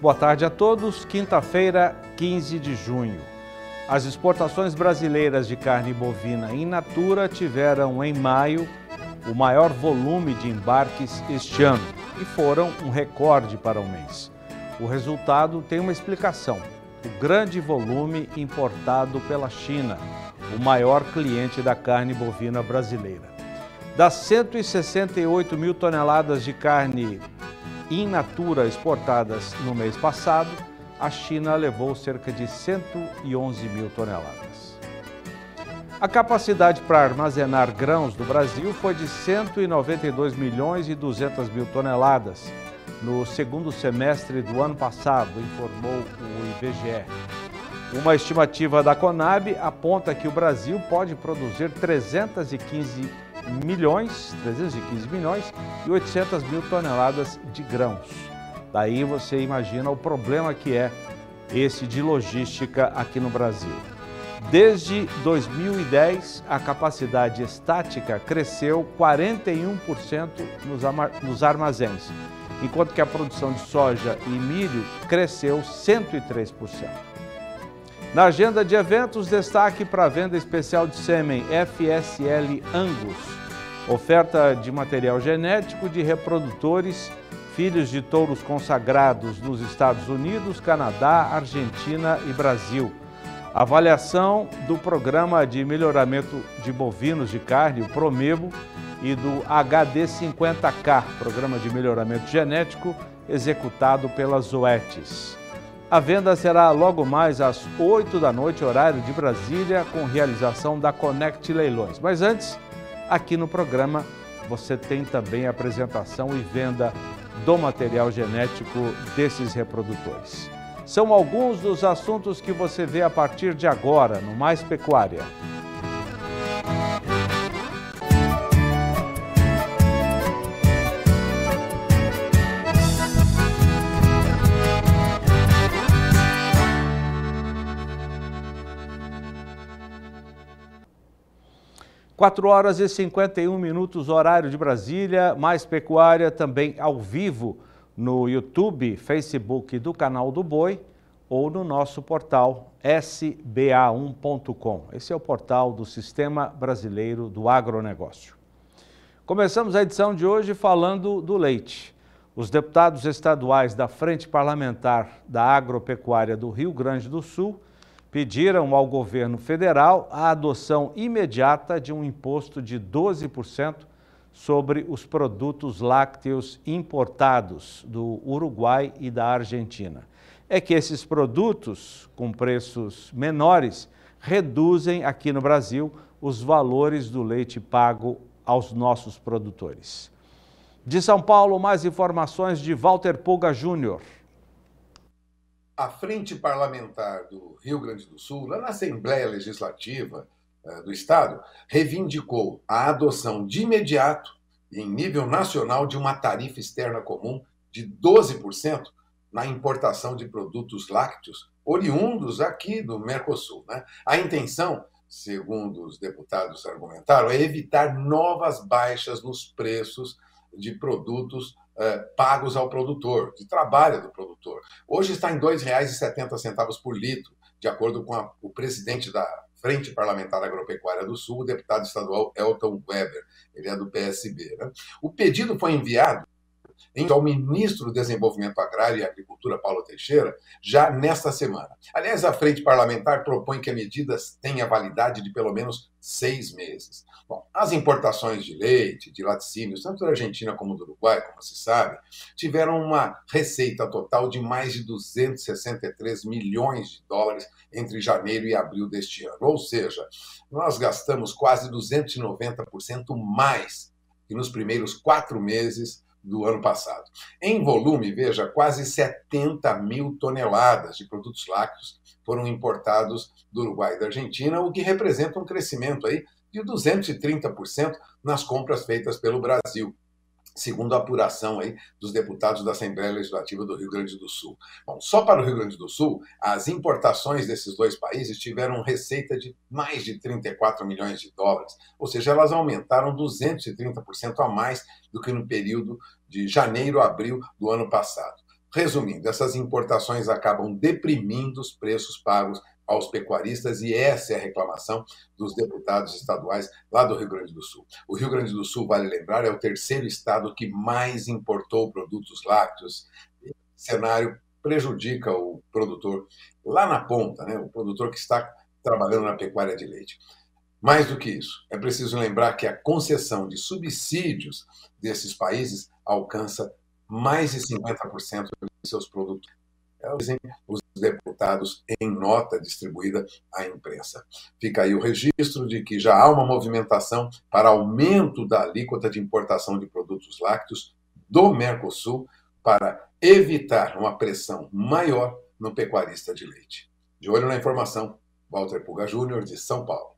Boa tarde a todos. Quinta-feira, 15 de junho. As exportações brasileiras de carne bovina in natura tiveram em maio o maior volume de embarques este ano e foram um recorde para o mês. O resultado tem uma explicação: o grande volume importado pela China, o maior cliente da carne bovina brasileira. Das 168 mil toneladas de carne in natura exportadas no mês passado, a China levou cerca de 111 mil toneladas. A capacidade para armazenar grãos do Brasil foi de 192 milhões e 200 mil toneladas no segundo semestre do ano passado, informou o IBGE. Uma estimativa da Conab aponta que o Brasil pode produzir 315 milhões, 315 milhões e 800 mil toneladas de grãos. Daí você imagina o problema que é esse de logística aqui no Brasil. Desde 2010, a capacidade estática cresceu 41% nos armazéns, enquanto que a produção de soja e milho cresceu 103%. Na agenda de eventos, destaque para a venda especial de sêmen FSL Angus. Oferta de material genético de reprodutores, filhos de touros consagrados nos Estados Unidos, Canadá, Argentina e Brasil. Avaliação do Programa de Melhoramento de Bovinos de Carne, o PROMEBO, e do HD50K, Programa de Melhoramento Genético, executado pelas Zoetes. A venda será logo mais às 8 da noite, horário de Brasília, com realização da Connect Leilões. Mas antes, aqui no programa, você tem também a apresentação e venda do material genético desses reprodutores. São alguns dos assuntos que você vê a partir de agora no Mais Pecuária. 4 horas e 51 minutos, horário de Brasília, mais pecuária também ao vivo no YouTube, Facebook do canal do Boi ou no nosso portal sba1.com. Esse é o portal do Sistema Brasileiro do Agronegócio. Começamos a edição de hoje falando do leite. Os deputados estaduais da Frente Parlamentar da Agropecuária do Rio Grande do Sul pediram ao governo federal a adoção imediata de um imposto de 12% sobre os produtos lácteos importados do Uruguai e da Argentina. É que esses produtos, com preços menores, reduzem aqui no Brasil os valores do leite pago aos nossos produtores. De São Paulo, mais informações de Walter Pulga Júnior a Frente Parlamentar do Rio Grande do Sul, lá na Assembleia Legislativa eh, do Estado, reivindicou a adoção de imediato, em nível nacional, de uma tarifa externa comum de 12% na importação de produtos lácteos oriundos aqui do Mercosul. Né? A intenção, segundo os deputados argumentaram, é evitar novas baixas nos preços de produtos é, pagos ao produtor, de trabalho do produtor. Hoje está em R$ 2,70 por litro, de acordo com a, o presidente da Frente Parlamentar Agropecuária do Sul, o deputado estadual Elton Weber. Ele é do PSB. Né? O pedido foi enviado ao então, ministro do Desenvolvimento Agrário e Agricultura, Paulo Teixeira, já nesta semana. Aliás, a frente parlamentar propõe que a medida tenha validade de pelo menos seis meses. Bom, as importações de leite, de laticínios, tanto da Argentina como do Uruguai, como se sabe, tiveram uma receita total de mais de 263 milhões de dólares entre janeiro e abril deste ano. Ou seja, nós gastamos quase 290% mais que nos primeiros quatro meses do ano passado. Em volume, veja, quase 70 mil toneladas de produtos lácteos foram importados do Uruguai e da Argentina, o que representa um crescimento aí de 230% nas compras feitas pelo Brasil segundo a apuração aí dos deputados da Assembleia Legislativa do Rio Grande do Sul. Bom, só para o Rio Grande do Sul, as importações desses dois países tiveram receita de mais de 34 milhões de dólares, ou seja, elas aumentaram 230% a mais do que no período de janeiro a abril do ano passado. Resumindo, essas importações acabam deprimindo os preços pagos aos pecuaristas e essa é a reclamação dos deputados estaduais lá do Rio Grande do Sul. O Rio Grande do Sul, vale lembrar, é o terceiro estado que mais importou produtos lácteos. O cenário prejudica o produtor lá na ponta, né? o produtor que está trabalhando na pecuária de leite. Mais do que isso, é preciso lembrar que a concessão de subsídios desses países alcança mais de 50% dos seus produtos dizem é os deputados em nota distribuída à imprensa. Fica aí o registro de que já há uma movimentação para aumento da alíquota de importação de produtos lácteos do Mercosul para evitar uma pressão maior no pecuarista de leite. De olho na informação, Walter Puga Júnior, de São Paulo.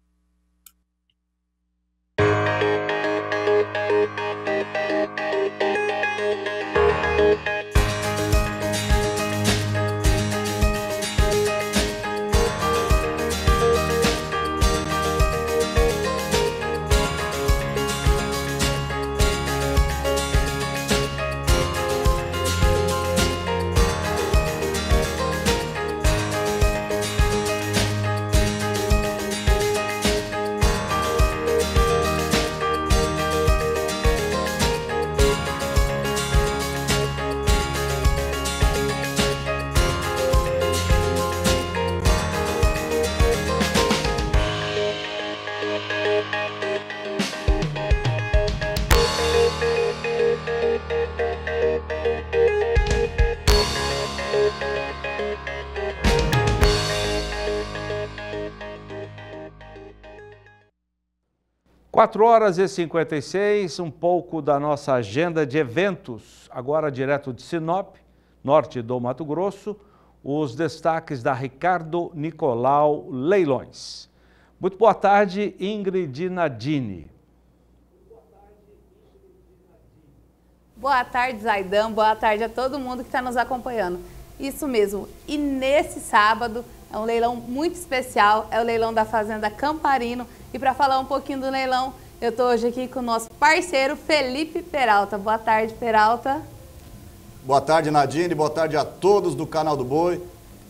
4 horas e 56, um pouco da nossa agenda de eventos. Agora, direto de Sinop, norte do Mato Grosso, os destaques da Ricardo Nicolau Leilões. Muito boa tarde, Ingrid Nadine. Boa tarde, Zaidan. Boa tarde a todo mundo que está nos acompanhando. Isso mesmo. E nesse sábado, é um leilão muito especial, é o leilão da Fazenda Camparino. E para falar um pouquinho do leilão, eu estou hoje aqui com o nosso parceiro Felipe Peralta. Boa tarde, Peralta. Boa tarde, Nadine. Boa tarde a todos do canal do Boi.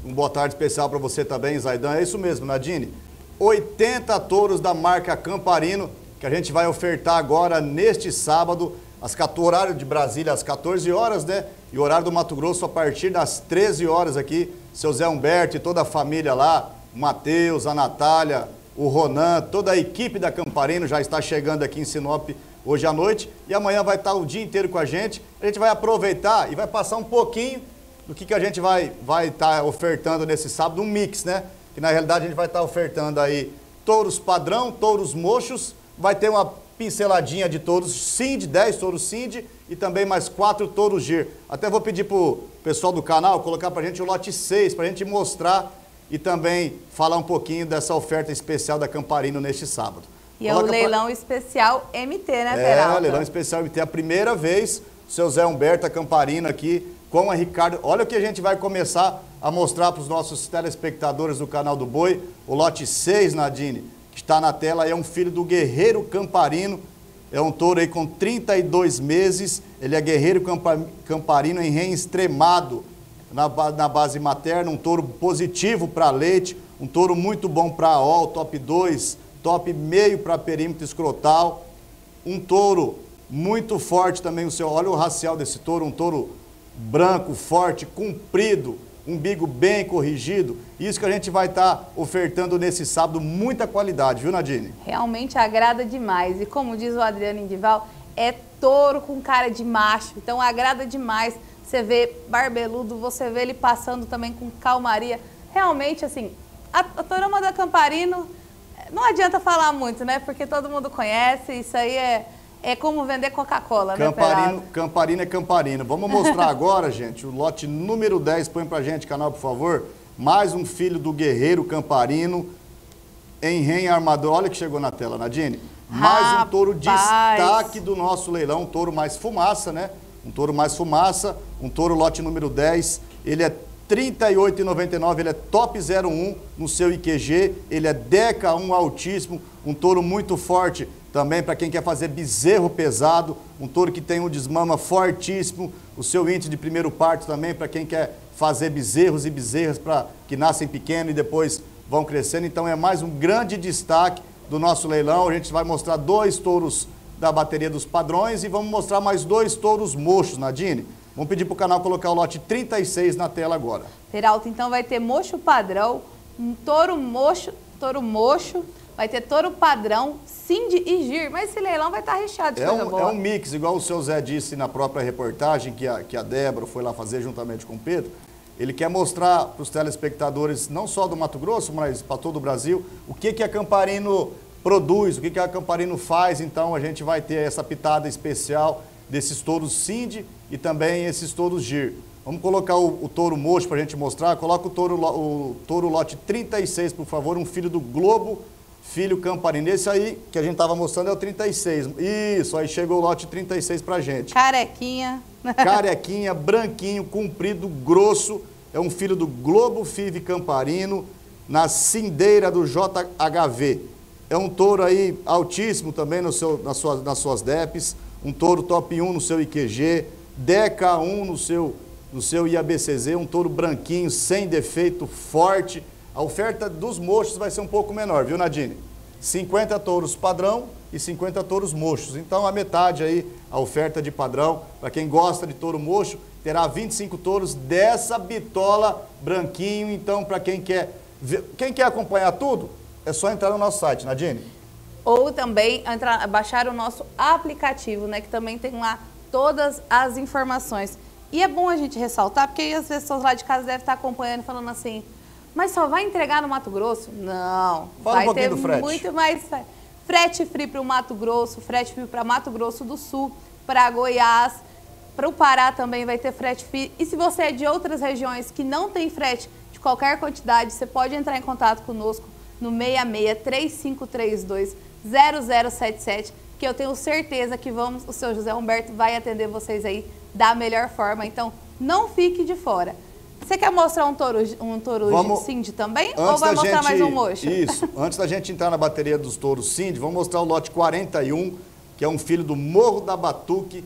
Um boa tarde especial para você também, Zaidan. É isso mesmo, Nadine. 80 touros da marca Camparino, que a gente vai ofertar agora neste sábado, às 14, horário de Brasília, às 14 horas, né? E horário do Mato Grosso a partir das 13 horas aqui seu Zé Humberto e toda a família lá, o Matheus, a Natália, o Ronan, toda a equipe da Camparino já está chegando aqui em Sinop hoje à noite e amanhã vai estar o dia inteiro com a gente. A gente vai aproveitar e vai passar um pouquinho do que, que a gente vai vai estar ofertando nesse sábado, um mix, né? Que na realidade a gente vai estar ofertando aí touros padrão, touros mochos, vai ter uma pinceladinha de touros Cindy, 10 touros Cindy e também mais quatro touros Gir. Até vou pedir pro pessoal do canal colocar para a gente o lote 6, para a gente mostrar e também falar um pouquinho dessa oferta especial da Camparino neste sábado. E Coloca é o leilão pra... especial MT, né, Peralta? É, leilão especial MT. Né, é, é a primeira vez, seu Zé Humberto a Camparino aqui com a Ricardo. Olha o que a gente vai começar a mostrar para os nossos telespectadores do canal do Boi. O lote 6, Nadine, que está na tela, é um filho do guerreiro Camparino, é um touro aí com 32 meses, ele é guerreiro camparino em rei extremado, na, na base materna, um touro positivo para leite, um touro muito bom para OL, top 2, top meio para perímetro escrotal, um touro muito forte também o seu, olha o racial desse touro, um touro branco, forte, comprido, umbigo bem corrigido. Isso que a gente vai estar tá ofertando nesse sábado, muita qualidade, viu Nadine? Realmente agrada demais. E como diz o Adriano Indival, é touro com cara de macho, então agrada demais. Você vê barbeludo, você vê ele passando também com calmaria. Realmente, assim, a, a Torama da Camparino, eh, não adianta falar muito, né? Porque todo mundo conhece, isso aí é é como vender Coca-Cola, né, Camparino, Camparino é Camparino. Vamos mostrar agora, gente, o lote número 10. Põe pra gente, canal, por favor. Mais um filho do guerreiro Camparino em Ren Armador. Olha que chegou na tela, Nadine. Mais Rapaz. um touro destaque do nosso leilão, um touro mais fumaça, né? Um touro mais fumaça, um touro lote número 10. Ele é 38,99, ele é top 01 no seu IQG, ele é Deca 1 altíssimo, um touro muito forte também para quem quer fazer bezerro pesado, um touro que tem um desmama fortíssimo, o seu índice de primeiro parto também para quem quer fazer bezerros e bezerras para que nascem pequeno e depois vão crescendo. Então é mais um grande destaque do nosso leilão. A gente vai mostrar dois touros da bateria dos padrões e vamos mostrar mais dois touros mochos, Nadine. Vamos pedir para o canal colocar o lote 36 na tela agora. Peralta, então vai ter mocho padrão, um touro mocho, touro mocho, vai ter touro padrão, Cindy e Gir. Mas esse leilão vai estar tá recheado de é coisa um, boa. É um mix, igual o seu Zé disse na própria reportagem que a, que a Débora foi lá fazer juntamente com o Pedro. Ele quer mostrar para os telespectadores, não só do Mato Grosso, mas para todo o Brasil, o que, que a Camparino produz, o que, que a Camparino faz. Então a gente vai ter essa pitada especial desses touros Cindy e também esses touros Gir. Vamos colocar o, o touro mocho para a gente mostrar. Coloca o touro, o touro lote 36, por favor, um filho do Globo Filho Camparino esse aí que a gente estava mostrando é o 36. Isso, aí chegou o lote 36 pra gente. Carequinha. Carequinha, branquinho, comprido, grosso. É um filho do Globo Five Camparino, na cindeira do JHV. É um touro aí altíssimo também no seu, nas, suas, nas suas DEPs. Um touro top 1 no seu IQG. DK1 no seu, no seu IABCZ. Um touro branquinho, sem defeito, forte a oferta dos mochos vai ser um pouco menor, viu, Nadine? 50 touros padrão e 50 touros mochos. Então, a metade aí, a oferta de padrão. Para quem gosta de touro mocho, terá 25 touros dessa bitola branquinho. Então, para quem quer, ver, quem quer acompanhar tudo, é só entrar no nosso site, Nadine. Ou também entrar, baixar o nosso aplicativo, né? Que também tem lá todas as informações. E é bom a gente ressaltar, porque as pessoas lá de casa devem estar acompanhando falando assim... Mas só vai entregar no Mato Grosso? Não. Fala vai um ter do frete. muito mais frete free para o Mato Grosso, frete free para Mato Grosso do Sul, para Goiás, para o Pará também vai ter frete free. E se você é de outras regiões que não tem frete de qualquer quantidade, você pode entrar em contato conosco no 66 0077 que eu tenho certeza que vamos, o seu José Humberto vai atender vocês aí da melhor forma. Então, não fique de fora. Você quer mostrar um touro, um touro vamos, Cindy também? Ou vai mostrar gente, mais um mocho? Isso. Antes da gente entrar na bateria dos touros Cindy, vamos mostrar o lote 41, que é um filho do Morro da Batuque.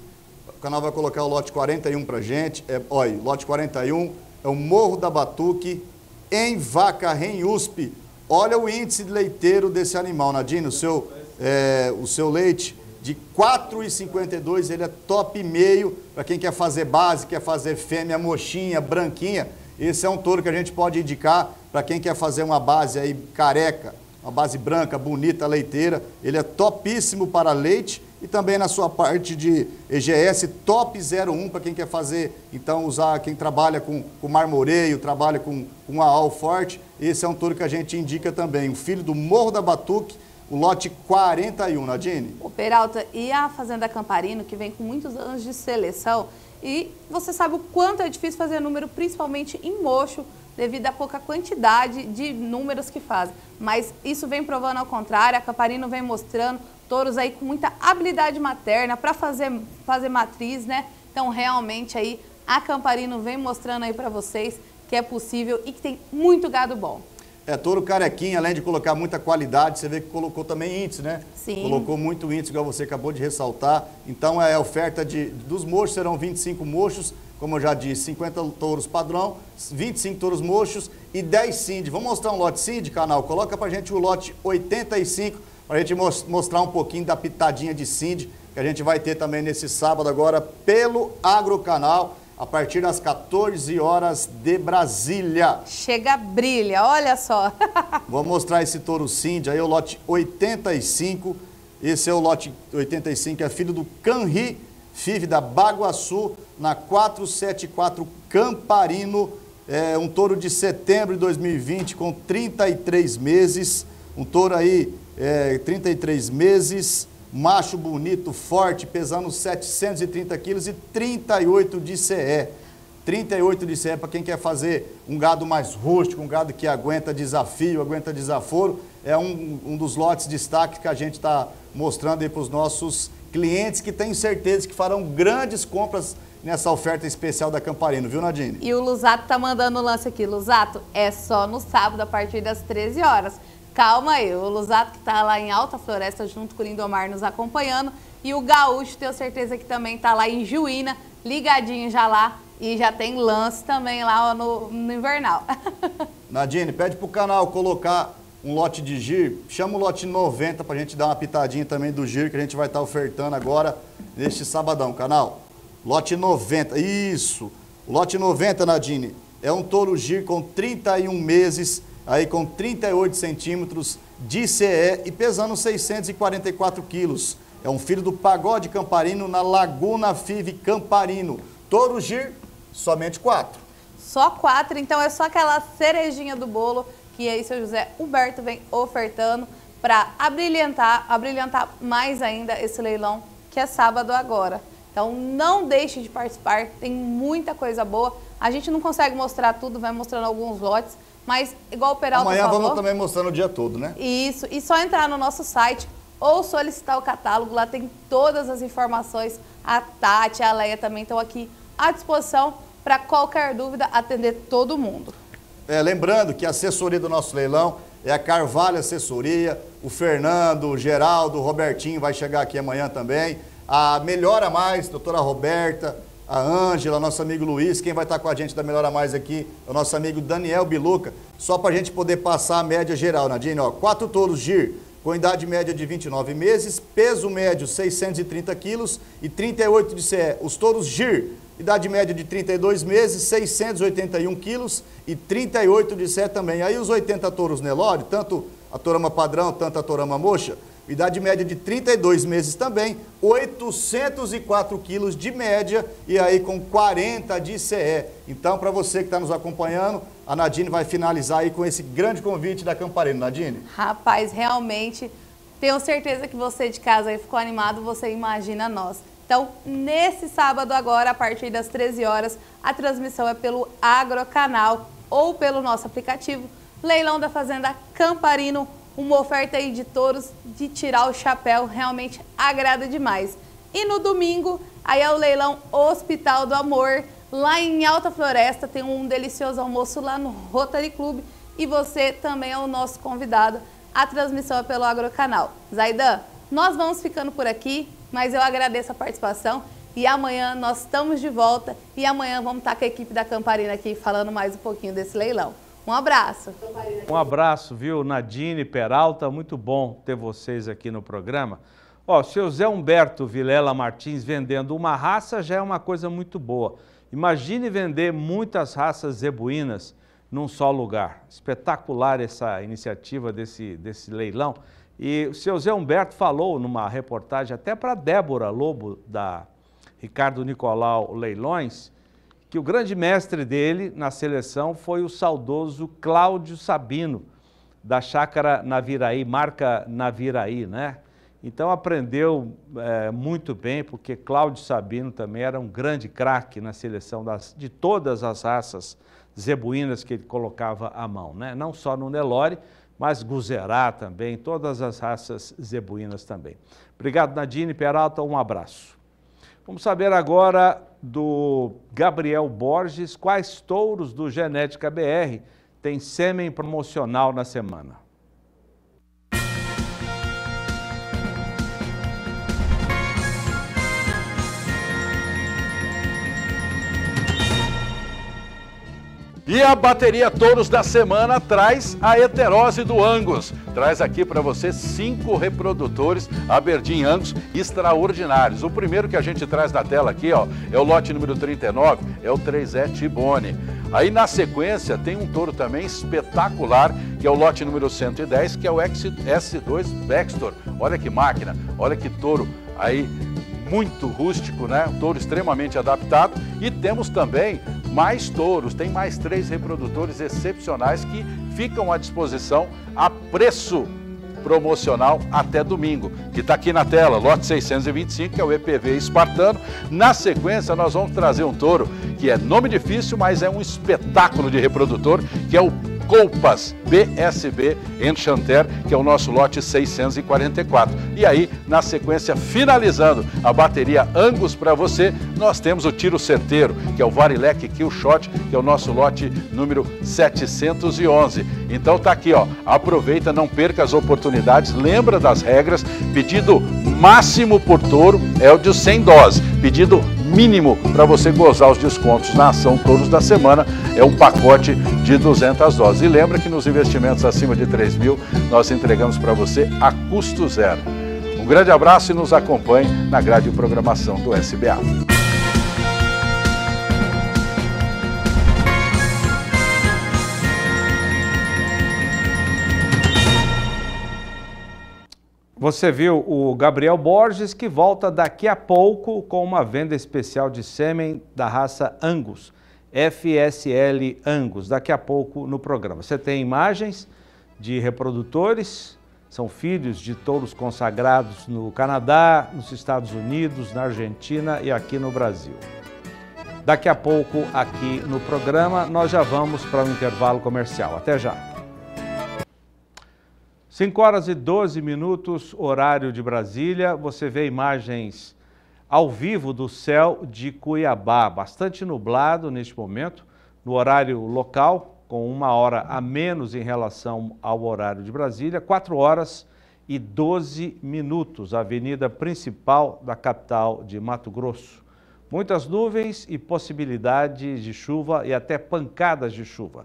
O canal vai colocar o lote 41 pra gente. É, olha, lote 41 é o Morro da Batuque em Vaca, em USP. Olha o índice de leiteiro desse animal, Nadine. O seu, é, o seu leite de 4,52, ele é top meio, para quem quer fazer base, quer fazer fêmea, mochinha, branquinha, esse é um touro que a gente pode indicar para quem quer fazer uma base aí careca, uma base branca, bonita, leiteira, ele é topíssimo para leite e também na sua parte de EGS top 01 para quem quer fazer, então usar, quem trabalha com, com marmoreio, trabalha com, com a al forte, esse é um touro que a gente indica também, o filho do Morro da Batuque, o lote 41, Nadine. Né, o Peralta e a Fazenda Camparino, que vem com muitos anos de seleção, e você sabe o quanto é difícil fazer número, principalmente em mocho, devido à pouca quantidade de números que faz. Mas isso vem provando ao contrário, a Camparino vem mostrando touros aí com muita habilidade materna para fazer, fazer matriz, né? Então, realmente aí, a Camparino vem mostrando aí para vocês que é possível e que tem muito gado bom. É, touro carequinho, além de colocar muita qualidade, você vê que colocou também índice, né? Sim. Colocou muito índice, igual você acabou de ressaltar. Então, é a oferta de, dos mochos, serão 25 mochos, como eu já disse, 50 touros padrão, 25 touros mochos e 10 cindy. Vamos mostrar um lote cindy, canal? Coloca pra gente o lote 85, pra gente mostrar um pouquinho da pitadinha de cindy, que a gente vai ter também nesse sábado agora pelo Agrocanal. Canal a partir das 14 horas de Brasília. Chega brilha, olha só. Vou mostrar esse touro Cindy aí, é o lote 85. Esse é o lote 85, é filho do Canri, FIV da Baguaçu, na 474 Camparino. É um touro de setembro de 2020, com 33 meses. Um touro aí, é, 33 meses macho bonito, forte, pesando 730 quilos e 38 de CE. 38 de CE para quem quer fazer um gado mais rústico, um gado que aguenta desafio, aguenta desaforo, é um, um dos lotes destaque que a gente está mostrando aí para os nossos clientes que tenho certeza que farão grandes compras nessa oferta especial da Camparino, viu Nadine? E o Lusato tá mandando o lance aqui. Lusato, é só no sábado a partir das 13 horas. Calma aí, o Lusato que está lá em Alta Floresta junto com o Lindomar nos acompanhando e o Gaúcho, tenho certeza que também está lá em Juína, ligadinho já lá e já tem lance também lá no, no Invernal. Nadine, pede pro canal colocar um lote de gir, chama o lote 90 para a gente dar uma pitadinha também do gir que a gente vai estar tá ofertando agora neste sabadão, canal. Lote 90, isso. Lote 90, Nadine, é um touro gir com 31 meses aí com 38 centímetros de CE e pesando 644 quilos. É um filho do pagode camparino na Laguna Five Camparino. Touro Gir, somente quatro. Só quatro, então é só aquela cerejinha do bolo que aí seu José Humberto vem ofertando para abrilhantar, abrilhantar mais ainda esse leilão que é sábado agora. Então não deixe de participar, tem muita coisa boa. A gente não consegue mostrar tudo, vai mostrando alguns lotes, mas, igual o Peralta Amanhã falou... vamos também mostrando o dia todo, né? Isso. E só entrar no nosso site ou solicitar o catálogo. Lá tem todas as informações. A Tati, a Leia também estão aqui à disposição para qualquer dúvida atender todo mundo. É, lembrando que a assessoria do nosso leilão é a Carvalho Assessoria, o Fernando, o Geraldo, o Robertinho vai chegar aqui amanhã também. A Melhora Mais, doutora Roberta, a Ângela, nosso amigo Luiz, quem vai estar com a gente da Melhora Mais aqui é o nosso amigo Daniel Biluca, só para a gente poder passar a média geral, Nadine, ó, quatro toros GIR, com idade média de 29 meses, peso médio 630 quilos e 38 de CE. Os toros GIR, idade média de 32 meses, 681 quilos e 38 de CE também. Aí os 80 touros Nelore, tanto a torama padrão, tanto a torama mocha, idade média de 32 meses também, 804 quilos de média e aí com 40 de CE. Então, para você que está nos acompanhando, a Nadine vai finalizar aí com esse grande convite da Camparino. Nadine? Rapaz, realmente, tenho certeza que você de casa aí ficou animado, você imagina nós. Então, nesse sábado agora, a partir das 13 horas, a transmissão é pelo Agrocanal ou pelo nosso aplicativo Leilão da Fazenda Camparino uma oferta aí de touros de tirar o chapéu, realmente agrada demais. E no domingo, aí é o leilão Hospital do Amor, lá em Alta Floresta, tem um delicioso almoço lá no Rotary Club e você também é o nosso convidado. A transmissão é pelo Agrocanal. Zaidan, nós vamos ficando por aqui, mas eu agradeço a participação e amanhã nós estamos de volta e amanhã vamos estar com a equipe da Camparina aqui falando mais um pouquinho desse leilão. Um abraço. Um abraço, viu, Nadine Peralta, muito bom ter vocês aqui no programa. Ó, seu Zé Humberto Vilela Martins vendendo uma raça já é uma coisa muito boa. Imagine vender muitas raças zebuínas num só lugar. Espetacular essa iniciativa desse, desse leilão. E o seu Zé Humberto falou numa reportagem até para Débora Lobo, da Ricardo Nicolau Leilões, que o grande mestre dele na seleção foi o saudoso Cláudio Sabino, da chácara Naviraí, marca Naviraí, né? Então aprendeu é, muito bem, porque Cláudio Sabino também era um grande craque na seleção das, de todas as raças zebuínas que ele colocava à mão, né? não só no Nelore, mas Guzerá também, todas as raças zebuínas também. Obrigado, Nadine Peralta, um abraço. Vamos saber agora do Gabriel Borges, quais touros do Genética BR têm sêmen promocional na semana? E a bateria Touros da semana traz a heterose do Angus. Traz aqui para você cinco reprodutores Aberdeen Angus extraordinários. O primeiro que a gente traz na tela aqui ó, é o lote número 39, é o 3E Tibone. Aí na sequência tem um touro também espetacular, que é o lote número 110, que é o S2 Baxter. Olha que máquina, olha que touro aí muito rústico, né? Um touro extremamente adaptado. E temos também mais touros, tem mais três reprodutores excepcionais que ficam à disposição a preço promocional até domingo, que está aqui na tela, lote 625, que é o EPV espartano. Na sequência, nós vamos trazer um touro que é nome difícil, mas é um espetáculo de reprodutor, que é o Coupas BSB Enchanter, Chanter, que é o nosso lote 644. E aí, na sequência, finalizando a bateria Angus para você, nós temos o tiro certeiro, que é o Varilec Kill Shot, que é o nosso lote número 711. Então tá aqui, ó. Aproveita, não perca as oportunidades, lembra das regras. Pedido máximo por touro é o de 100 doses. Pedido mínimo para você gozar os descontos na ação todos da semana é um pacote de 200 doses. E lembra que nos investimentos acima de 3 mil, nós entregamos para você a custo zero. Um grande abraço e nos acompanhe na grade de programação do SBA. Você viu o Gabriel Borges, que volta daqui a pouco com uma venda especial de sêmen da raça Angus, FSL Angus, daqui a pouco no programa. Você tem imagens de reprodutores, são filhos de touros consagrados no Canadá, nos Estados Unidos, na Argentina e aqui no Brasil. Daqui a pouco, aqui no programa, nós já vamos para o um intervalo comercial. Até já! 5 horas e 12 minutos, horário de Brasília. Você vê imagens ao vivo do céu de Cuiabá, bastante nublado neste momento, no horário local, com uma hora a menos em relação ao horário de Brasília, 4 horas e 12 minutos, avenida principal da capital de Mato Grosso. Muitas nuvens e possibilidades de chuva e até pancadas de chuva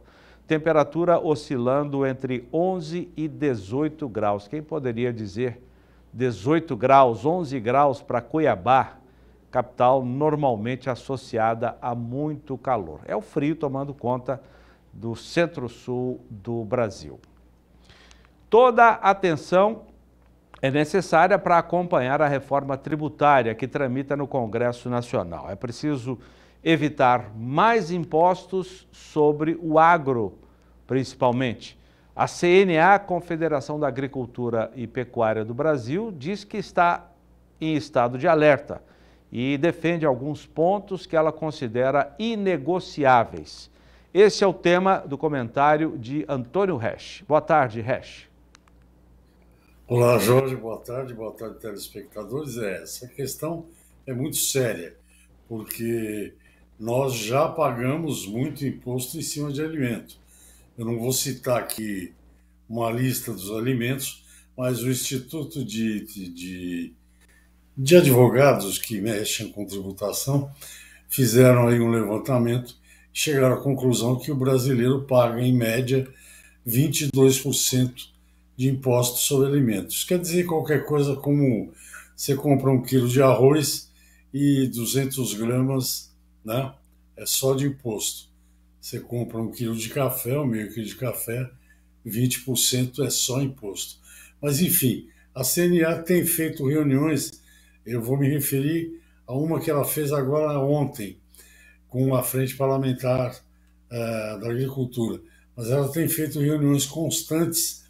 temperatura oscilando entre 11 e 18 graus. Quem poderia dizer 18 graus, 11 graus para Cuiabá, capital normalmente associada a muito calor. É o frio tomando conta do centro-sul do Brasil. Toda atenção é necessária para acompanhar a reforma tributária que tramita no Congresso Nacional. É preciso evitar mais impostos sobre o agro, principalmente. A CNA, Confederação da Agricultura e Pecuária do Brasil, diz que está em estado de alerta e defende alguns pontos que ela considera inegociáveis. Esse é o tema do comentário de Antônio Resch. Boa tarde, Resch. Olá, Jorge. Boa tarde. Boa tarde, telespectadores. É, essa questão é muito séria, porque nós já pagamos muito imposto em cima de alimento. Eu não vou citar aqui uma lista dos alimentos, mas o Instituto de, de, de Advogados que mexem com tributação fizeram aí um levantamento e chegaram à conclusão que o brasileiro paga, em média, 22% de imposto sobre alimentos. Quer dizer qualquer coisa como você compra um quilo de arroz e 200 gramas né? É só de imposto. Você compra um quilo de café, ou meio quilo de café, 20% é só imposto. Mas, enfim, a CNA tem feito reuniões, eu vou me referir a uma que ela fez agora ontem, com a Frente Parlamentar uh, da Agricultura. Mas ela tem feito reuniões constantes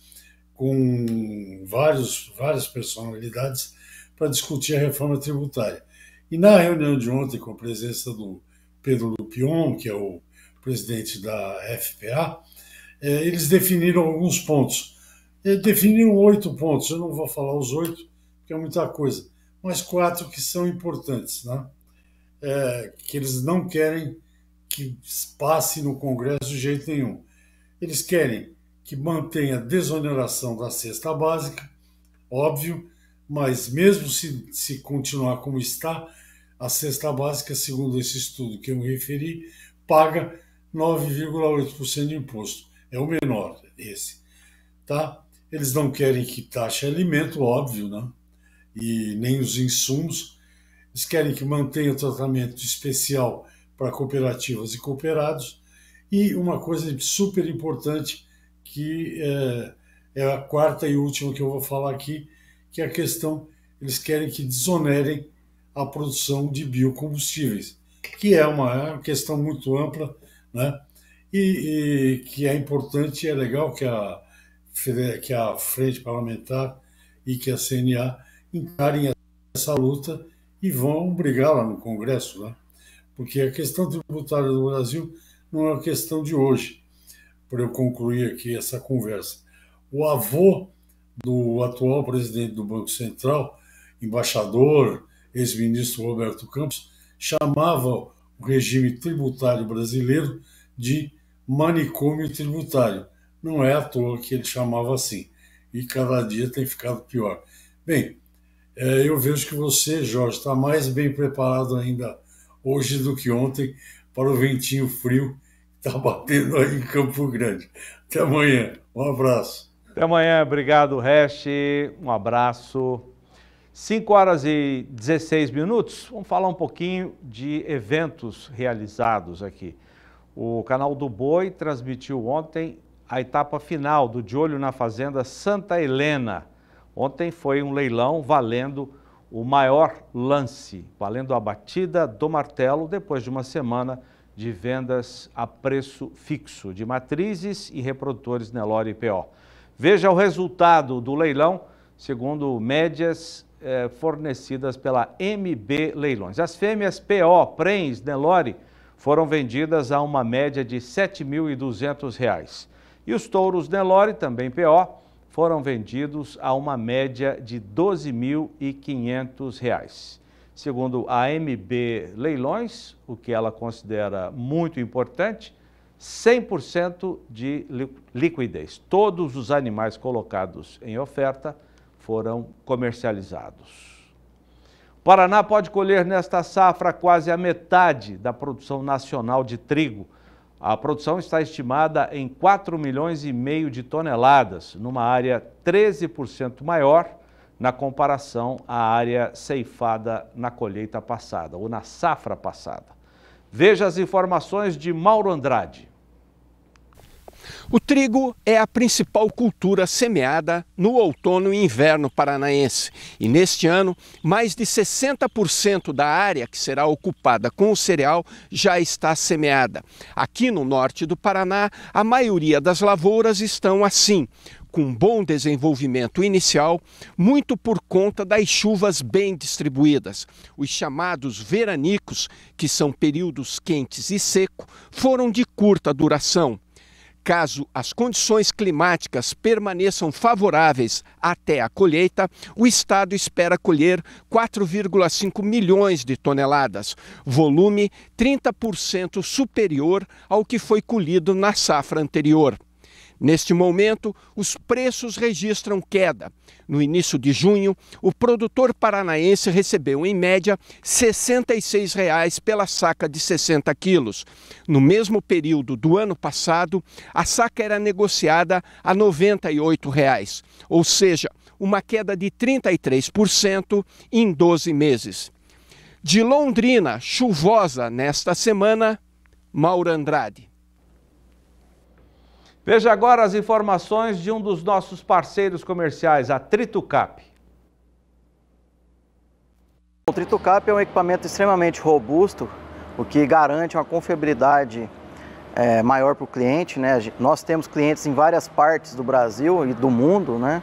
com vários, várias personalidades para discutir a reforma tributária. E na reunião de ontem, com a presença do Pedro Lupion, que é o presidente da FPA, é, eles definiram alguns pontos. É, definiram oito pontos, eu não vou falar os oito, porque é muita coisa, mas quatro que são importantes, né? É, que eles não querem que passe no Congresso de jeito nenhum. Eles querem que mantenha a desoneração da cesta básica, óbvio, mas mesmo se, se continuar como está, a cesta básica, segundo esse estudo que eu referi, paga 9,8% de imposto. É o menor esse. Tá? Eles não querem que taxe alimento, óbvio, né? e nem os insumos. Eles querem que mantenha o tratamento especial para cooperativas e cooperados. E uma coisa super importante, que é, é a quarta e última que eu vou falar aqui, que é a questão: eles querem que desonerem a produção de biocombustíveis, que é, é uma, questão muito ampla, né? E, e, que é importante e é legal que a, que a Frente Parlamentar e que a CNA encarem essa luta e vão brigar lá no Congresso, né? porque a questão tributária do Brasil não é uma questão de hoje, para eu concluir aqui essa conversa. O avô do atual presidente do Banco Central, embaixador ex-ministro Roberto Campos, chamava o regime tributário brasileiro de manicômio tributário. Não é à toa que ele chamava assim. E cada dia tem ficado pior. Bem, é, eu vejo que você, Jorge, está mais bem preparado ainda hoje do que ontem para o ventinho frio que está batendo aí em Campo Grande. Até amanhã. Um abraço. Até amanhã. Obrigado, Reste Um abraço. 5 horas e 16 minutos, vamos falar um pouquinho de eventos realizados aqui. O canal do Boi transmitiu ontem a etapa final do De Olho na Fazenda Santa Helena. Ontem foi um leilão valendo o maior lance, valendo a batida do martelo depois de uma semana de vendas a preço fixo de matrizes e reprodutores Nelore e PO. Veja o resultado do leilão segundo médias é, fornecidas pela MB Leilões. As fêmeas PO, Prens, Nelore, foram vendidas a uma média de R$ 7.200. E os touros Nelore, também PO, foram vendidos a uma média de R$ 12.500. Segundo a MB Leilões, o que ela considera muito importante, 100% de liquidez. Todos os animais colocados em oferta foram comercializados. O Paraná pode colher nesta safra quase a metade da produção nacional de trigo. A produção está estimada em 4 milhões e meio de toneladas, numa área 13% maior na comparação à área ceifada na colheita passada ou na safra passada. Veja as informações de Mauro Andrade. O trigo é a principal cultura semeada no outono e inverno paranaense, e neste ano, mais de 60% da área que será ocupada com o cereal já está semeada. Aqui no norte do Paraná, a maioria das lavouras estão assim, com bom desenvolvimento inicial, muito por conta das chuvas bem distribuídas. Os chamados veranicos, que são períodos quentes e seco, foram de curta duração. Caso as condições climáticas permaneçam favoráveis até a colheita, o Estado espera colher 4,5 milhões de toneladas, volume 30% superior ao que foi colhido na safra anterior. Neste momento, os preços registram queda. No início de junho, o produtor paranaense recebeu, em média, R$ 66,00 pela saca de 60 quilos. No mesmo período do ano passado, a saca era negociada a R$ 98,00, ou seja, uma queda de 33% em 12 meses. De Londrina, chuvosa nesta semana, Mauro Andrade. Veja agora as informações de um dos nossos parceiros comerciais, a Tritucap. O Tritucap é um equipamento extremamente robusto, o que garante uma confiabilidade é, maior para o cliente. Né? Nós temos clientes em várias partes do Brasil e do mundo, né?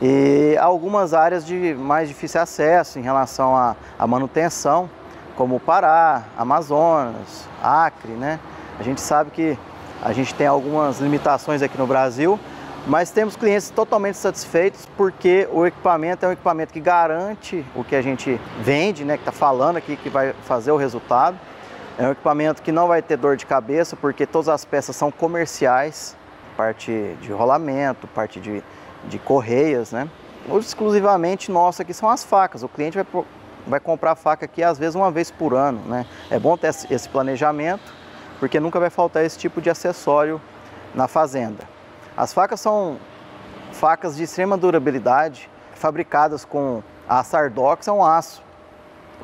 e algumas áreas de mais difícil acesso em relação à manutenção, como Pará, Amazonas, Acre. Né? A gente sabe que a gente tem algumas limitações aqui no Brasil, mas temos clientes totalmente satisfeitos porque o equipamento é um equipamento que garante o que a gente vende, né, que está falando aqui, que vai fazer o resultado. É um equipamento que não vai ter dor de cabeça porque todas as peças são comerciais, parte de rolamento, parte de, de correias, né? exclusivamente nossa aqui são as facas. O cliente vai, vai comprar faca aqui às vezes uma vez por ano, né? É bom ter esse planejamento porque nunca vai faltar esse tipo de acessório na fazenda. As facas são facas de extrema durabilidade, fabricadas com a Sardox, é um aço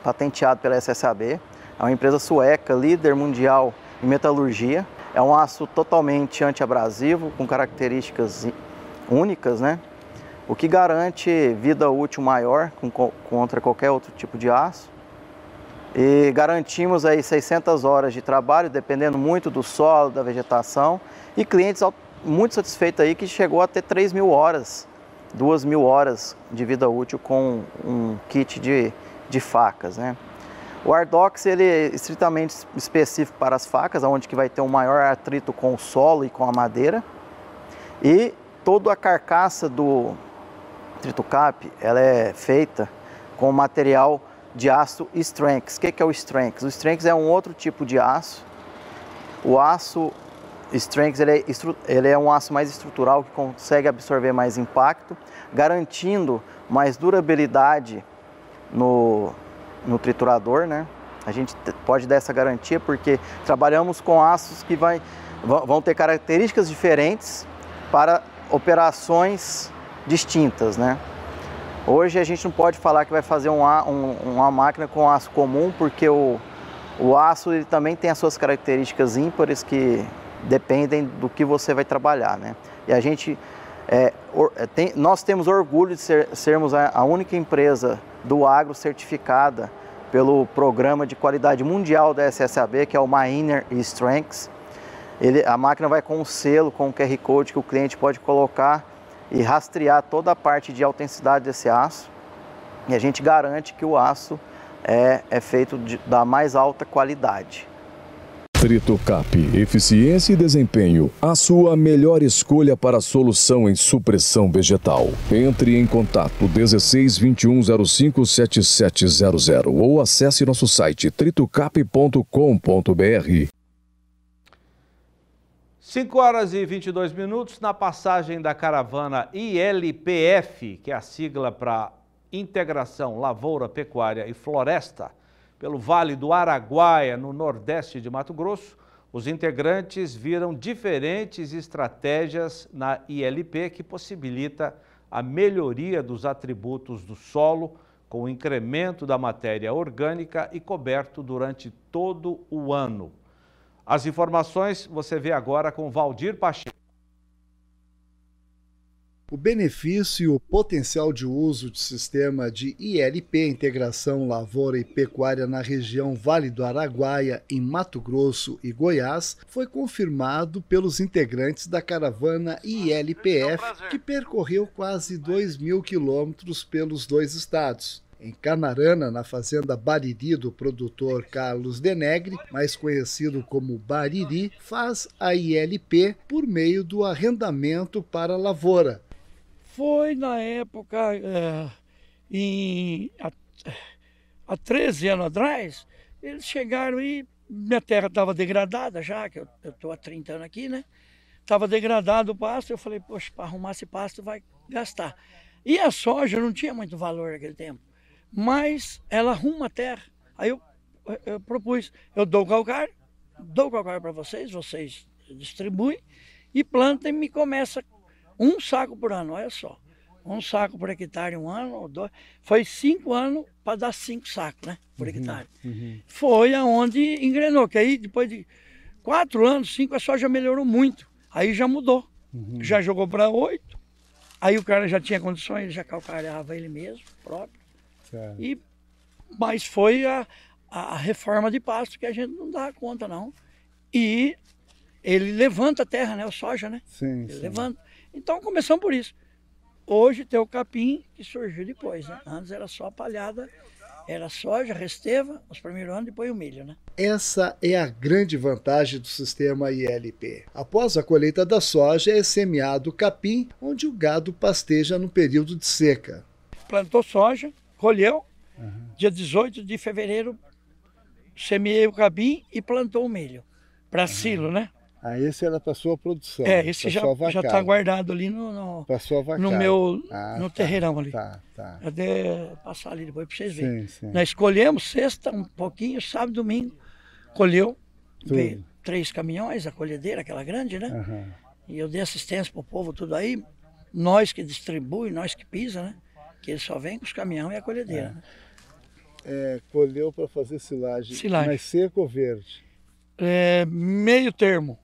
patenteado pela SSAB, é uma empresa sueca, líder mundial em metalurgia. É um aço totalmente antiabrasivo, com características únicas, né? o que garante vida útil maior contra qualquer outro tipo de aço e garantimos aí 600 horas de trabalho, dependendo muito do solo, da vegetação, e clientes muito satisfeitos aí que chegou a ter 3 mil horas, 2 mil horas de vida útil com um kit de, de facas. Né? O Ardox ele é estritamente específico para as facas, onde que vai ter um maior atrito com o solo e com a madeira, e toda a carcaça do tritucap ela é feita com material de aço Strengths. O é que é o Strengths? O Strengths é um outro tipo de aço. O aço Strengths ele é, ele é um aço mais estrutural que consegue absorver mais impacto, garantindo mais durabilidade no, no triturador, né? A gente pode dar essa garantia porque trabalhamos com aços que vai, vão ter características diferentes para operações distintas, né? Hoje a gente não pode falar que vai fazer um, um, uma máquina com aço comum, porque o, o aço ele também tem as suas características ímpares que dependem do que você vai trabalhar. Né? E a gente, é, é tem, nós temos orgulho de ser, sermos a, a única empresa do agro certificada pelo Programa de Qualidade Mundial da SSAB, que é o Miner Strengths. Ele, a máquina vai com um selo, com um QR Code que o cliente pode colocar e rastrear toda a parte de autenticidade desse aço. E a gente garante que o aço é, é feito de, da mais alta qualidade. Tritocap, eficiência e desempenho, a sua melhor escolha para solução em supressão vegetal. Entre em contato 16 21 05 7700 ou acesse nosso site tritocap.com.br. 5 horas e 22 minutos, na passagem da caravana ILPF, que é a sigla para Integração Lavoura, Pecuária e Floresta, pelo Vale do Araguaia, no nordeste de Mato Grosso, os integrantes viram diferentes estratégias na ILP que possibilita a melhoria dos atributos do solo, com o incremento da matéria orgânica e coberto durante todo o ano. As informações você vê agora com Valdir Pacheco. O benefício e o potencial de uso do sistema de ILP, Integração Lavoura e Pecuária na região Vale do Araguaia, em Mato Grosso e Goiás, foi confirmado pelos integrantes da caravana ILPF, que percorreu quase 2 mil quilômetros pelos dois estados em Canarana, na fazenda Bariri do produtor Carlos Denegre, mais conhecido como Bariri, faz a ILP por meio do arrendamento para lavoura. Foi na época, é, em, há, há 13 anos atrás, eles chegaram e minha terra estava degradada já, que eu estou há 30 anos aqui, né? Estava degradado o pasto, eu falei, poxa, para arrumar esse pasto vai gastar. E a soja não tinha muito valor naquele tempo mas ela arruma a terra. Aí eu, eu propus, eu dou o calcário, dou o calcário para vocês, vocês distribuem e plantem me começa um saco por ano, olha só. Um saco por hectare um ano ou dois. Foi cinco anos para dar cinco sacos, né? Por uhum, hectare. Uhum. Foi aonde engrenou, que aí depois de quatro anos, cinco, a soja melhorou muito. Aí já mudou. Uhum. Já jogou para oito. Aí o cara já tinha condições, ele já calcareava ele mesmo, próprio. É. E, mas foi a, a reforma de pasto que a gente não dá conta, não. E ele levanta a terra, né? O soja, né? Sim, sim. levanta. Então começamos por isso. Hoje tem o capim que surgiu depois, né? Antes era só palhada, era soja, resteva, os primeiros anos, depois o milho, né? Essa é a grande vantagem do sistema ILP. Após a colheita da soja, é semeado o capim, onde o gado pasteja no período de seca. Plantou soja, colheu, uhum. dia 18 de fevereiro, semeei o cabim e plantou o milho, para uhum. silo, né? Ah, esse era para sua produção. É, esse já já está guardado ali no no, no meu ah, no tá, terreirão ali. Tá, tá. Eu passar ali depois para vocês verem. Sim, sim. Nós escolhemos sexta um pouquinho, sábado, domingo, colheu veio, três caminhões, a colhedeira aquela grande, né? Uhum. E eu dei assistência pro povo tudo aí, nós que distribui, nós que pisa, né? que eles só vêm com os caminhões e a colhedeira. É. Né? É, colheu para fazer silagem, silagem, mas seco ou verde? É, meio termo.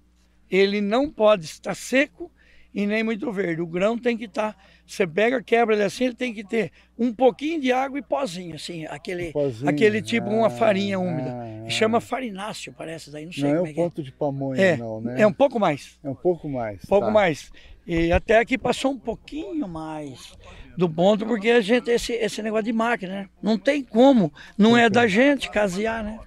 Ele não pode estar seco e nem muito verde. O grão tem que estar. Tá, você pega, quebra ele assim, ele tem que ter um pouquinho de água e pozinho, assim, aquele, pozinho. aquele tipo, ah, uma farinha úmida. Ah, chama farináceo, parece, daí não sei. Não é Não é, é ponto de pamonha, é, não, né? É um pouco mais. É um pouco mais. Um pouco tá. mais. E até aqui passou um pouquinho mais do ponto, porque a gente, esse, esse negócio de máquina, né? Não tem como, não é da gente casear, né?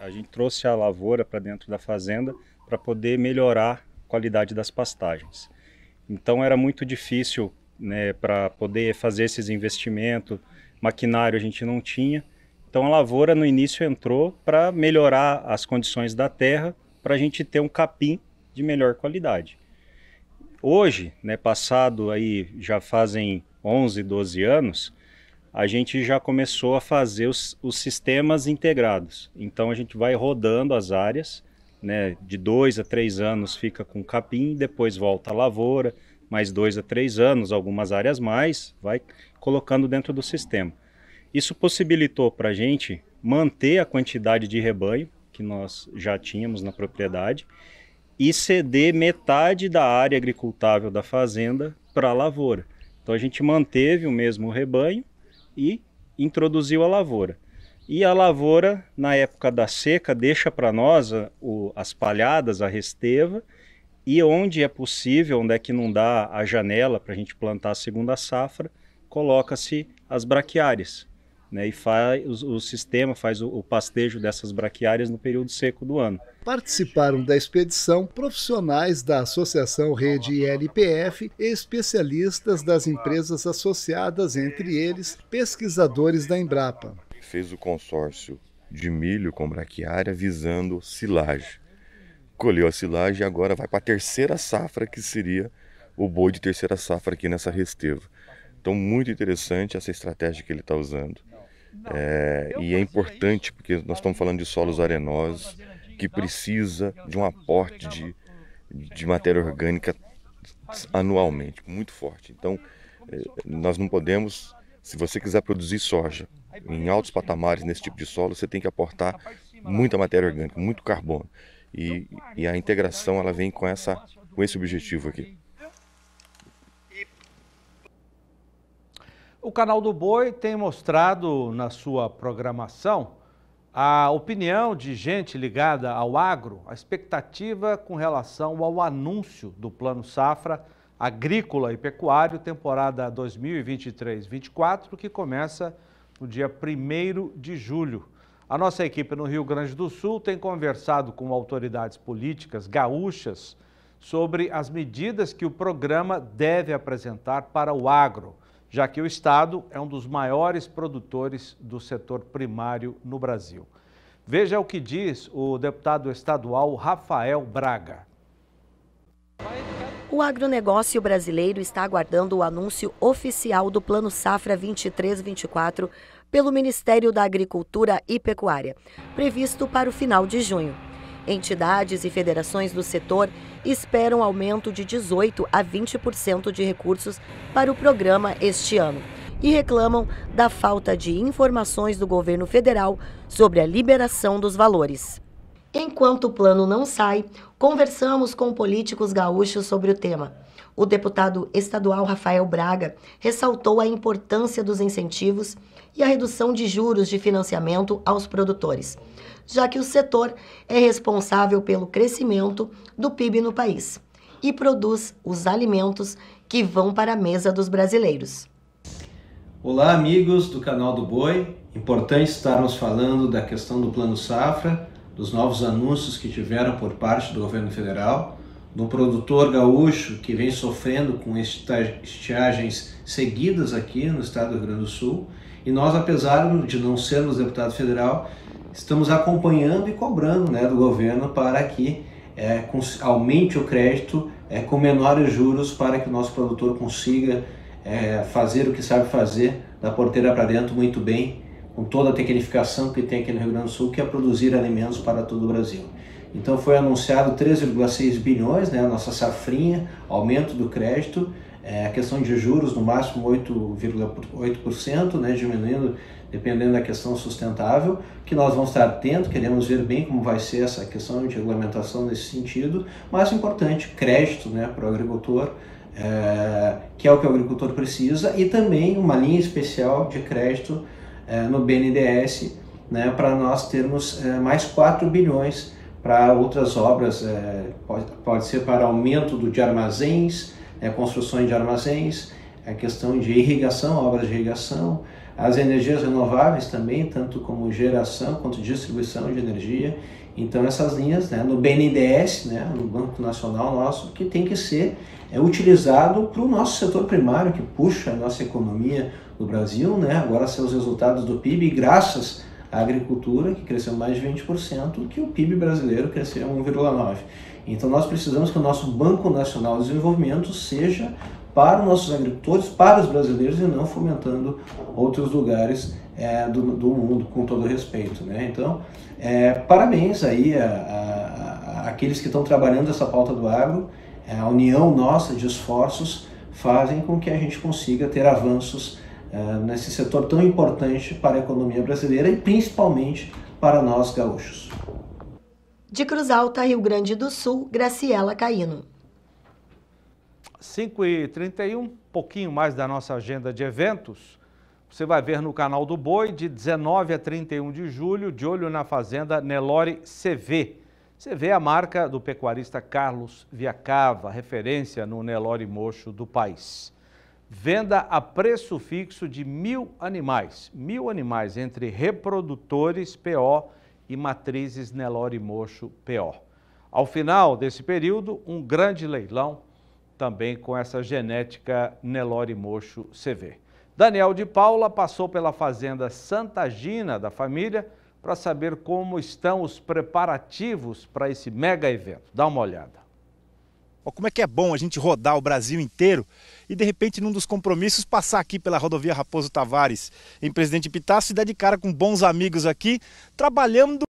A gente trouxe a lavoura para dentro da fazenda para poder melhorar a qualidade das pastagens. Então era muito difícil né, para poder fazer esses investimentos, maquinário a gente não tinha. Então a lavoura no início entrou para melhorar as condições da terra, para a gente ter um capim de melhor qualidade. Hoje, né, passado aí já fazem 11, 12 anos, a gente já começou a fazer os, os sistemas integrados. Então a gente vai rodando as áreas, né? De dois a três anos fica com capim, depois volta a lavoura, mais dois a três anos, algumas áreas mais, vai colocando dentro do sistema. Isso possibilitou para a gente manter a quantidade de rebanho que nós já tínhamos na propriedade e ceder metade da área agricultável da fazenda para a lavoura. Então a gente manteve o mesmo rebanho e introduziu a lavoura. E a lavoura, na época da seca, deixa para nós o, as palhadas, a resteva, e onde é possível, onde é que não dá a janela para a gente plantar a segunda safra, coloca-se as braquiárias. Né, e faz, o, o, sistema faz o, o, pastejo dessas braquiárias no período seco do ano. Participaram da expedição profissionais da Associação Rede LPF e especialistas das empresas associadas, entre eles pesquisadores da Embrapa. Fez o consórcio de milho com braquiária visando silagem. Colheu a silagem e agora vai para a terceira safra, que seria o boi de terceira safra aqui nessa resteva. Então, muito interessante essa estratégia que ele está usando é, e é importante porque nós estamos falando de solos arenosos que precisa de um aporte de, de matéria orgânica anualmente, muito forte. Então, eh, nós não né? podemos, se você quiser produzir soja em altos né? patamares nesse tipo de solo, você tem que aportar muita né? matéria orgânica, muito carbono. E, então, e a integração ela vem com, essa, com esse objetivo aqui. O canal do Boi tem mostrado na sua programação a opinião de gente ligada ao agro, a expectativa com relação ao anúncio do Plano Safra Agrícola e Pecuário, temporada 2023-24, que começa no dia 1 de julho. A nossa equipe no Rio Grande do Sul tem conversado com autoridades políticas gaúchas sobre as medidas que o programa deve apresentar para o agro já que o Estado é um dos maiores produtores do setor primário no Brasil. Veja o que diz o deputado estadual Rafael Braga. O agronegócio brasileiro está aguardando o anúncio oficial do Plano Safra 23-24 pelo Ministério da Agricultura e Pecuária, previsto para o final de junho. Entidades e federações do setor esperam aumento de 18% a 20% de recursos para o programa este ano e reclamam da falta de informações do governo federal sobre a liberação dos valores. Enquanto o plano não sai, conversamos com políticos gaúchos sobre o tema. O deputado estadual Rafael Braga ressaltou a importância dos incentivos e a redução de juros de financiamento aos produtores já que o setor é responsável pelo crescimento do PIB no país e produz os alimentos que vão para a mesa dos brasileiros. Olá, amigos do canal do Boi. Importante estarmos falando da questão do Plano Safra, dos novos anúncios que tiveram por parte do governo federal, do produtor gaúcho que vem sofrendo com estiagens seguidas aqui no estado do Rio Grande do Sul. E nós, apesar de não sermos deputado federal, estamos acompanhando e cobrando né, do governo para que é, aumente o crédito é, com menores juros para que o nosso produtor consiga é, fazer o que sabe fazer da porteira para dentro muito bem, com toda a tecnificação que tem aqui no Rio Grande do Sul, que é produzir alimentos para todo o Brasil. Então foi anunciado 13,6 bilhões, né, a nossa safrinha, aumento do crédito, é, a questão de juros no máximo 8,8%, né, diminuindo dependendo da questão sustentável, que nós vamos estar atentos, queremos ver bem como vai ser essa questão de regulamentação nesse sentido, mas importante, crédito né, para o agricultor, é, que é o que o agricultor precisa, e também uma linha especial de crédito é, no BNDES, né, para nós termos é, mais 4 bilhões para outras obras, pode, pode ser para aumento do, de armazéns, é, construções de armazéns, a é questão de irrigação, obras de irrigação, as energias renováveis também, tanto como geração quanto distribuição de energia. Então essas linhas, né, no BNDES, né, no Banco Nacional nosso, que tem que ser é, utilizado para o nosso setor primário, que puxa a nossa economia do Brasil, né, agora os resultados do PIB, graças à agricultura, que cresceu mais de 20%, que o PIB brasileiro cresceu 1,9%. Então nós precisamos que o nosso Banco Nacional de Desenvolvimento seja para os nossos agricultores, para os brasileiros e não fomentando outros lugares é, do, do, mundo, com todo respeito. Né? Então, é, parabéns aí a, a, a aqueles que estão trabalhando essa pauta do agro, é, a união nossa de esforços fazem com que a gente consiga ter avanços é, nesse setor tão importante para a economia brasileira e principalmente para nós gaúchos. De Cruz Alta, Rio Grande do Sul, Graciela Caíno. 5h31, pouquinho mais da nossa agenda de eventos. Você vai ver no canal do Boi, de 19 a 31 de julho, de olho na fazenda Nelore CV. CV é a marca do pecuarista Carlos Viacava, referência no Nelore Mocho do país. Venda a preço fixo de mil animais. Mil animais entre reprodutores PO e matrizes Nelore Mocho PO. Ao final desse período, um grande leilão também com essa genética Nelore Mocho CV. Daniel de Paula passou pela fazenda Santa Gina da família para saber como estão os preparativos para esse mega evento. Dá uma olhada. Como é que é bom a gente rodar o Brasil inteiro e de repente num dos compromissos passar aqui pela rodovia Raposo Tavares em Presidente Pitácio e dar de cara com bons amigos aqui, trabalhando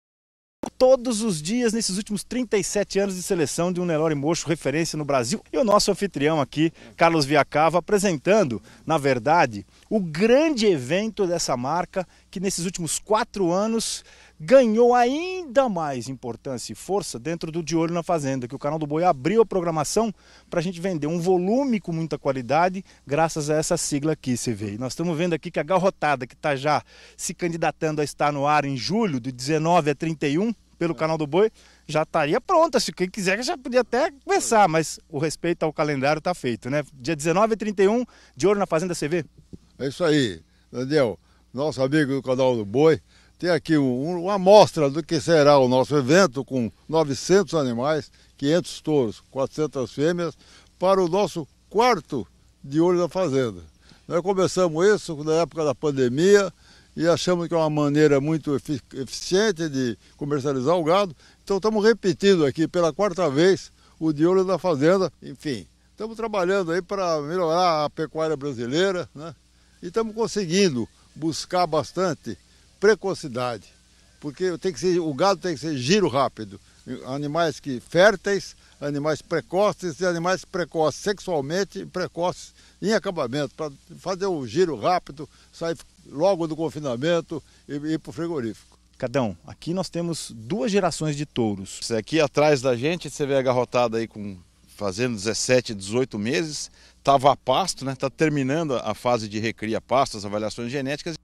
todos os dias nesses últimos 37 anos de seleção de um Nelore Mocho referência no Brasil. E o nosso anfitrião aqui, Carlos Viacava, apresentando, na verdade, o grande evento dessa marca que nesses últimos quatro anos ganhou ainda mais importância e força dentro do De Olho na Fazenda, que o canal do Boi abriu a programação para a gente vender um volume com muita qualidade, graças a essa sigla aqui, você vê. E nós estamos vendo aqui que a garrotada que está já se candidatando a estar no ar em julho, de 19 a 31, pelo é. canal do Boi, já estaria pronta. Se quem quiser, já podia até começar, mas o respeito ao calendário está feito, né? Dia 19 e 31, de Ouro na Fazenda CV. É isso aí, Daniel, nosso amigo do canal do Boi tem aqui um, uma amostra do que será o nosso evento com 900 animais, 500 touros, 400 fêmeas, para o nosso quarto de olho da fazenda. Nós começamos isso na época da pandemia e achamos que é uma maneira muito eficiente de comercializar o gado. Então estamos repetindo aqui pela quarta vez o de olho da fazenda. Enfim, estamos trabalhando aí para melhorar a pecuária brasileira né? e estamos conseguindo buscar bastante precocidade, porque tem que ser, o gado tem que ser giro rápido. Animais que férteis, animais precoces e animais precoces sexualmente e precoces em acabamento, para fazer o giro rápido, sair logo do confinamento e ir para o frigorífico. Cadão, aqui nós temos duas gerações de touros. aqui atrás da gente, você vê a garrotada aí com fazendo 17, 18 meses, estava a pasto, né? Está terminando a fase de recria as avaliações genéticas.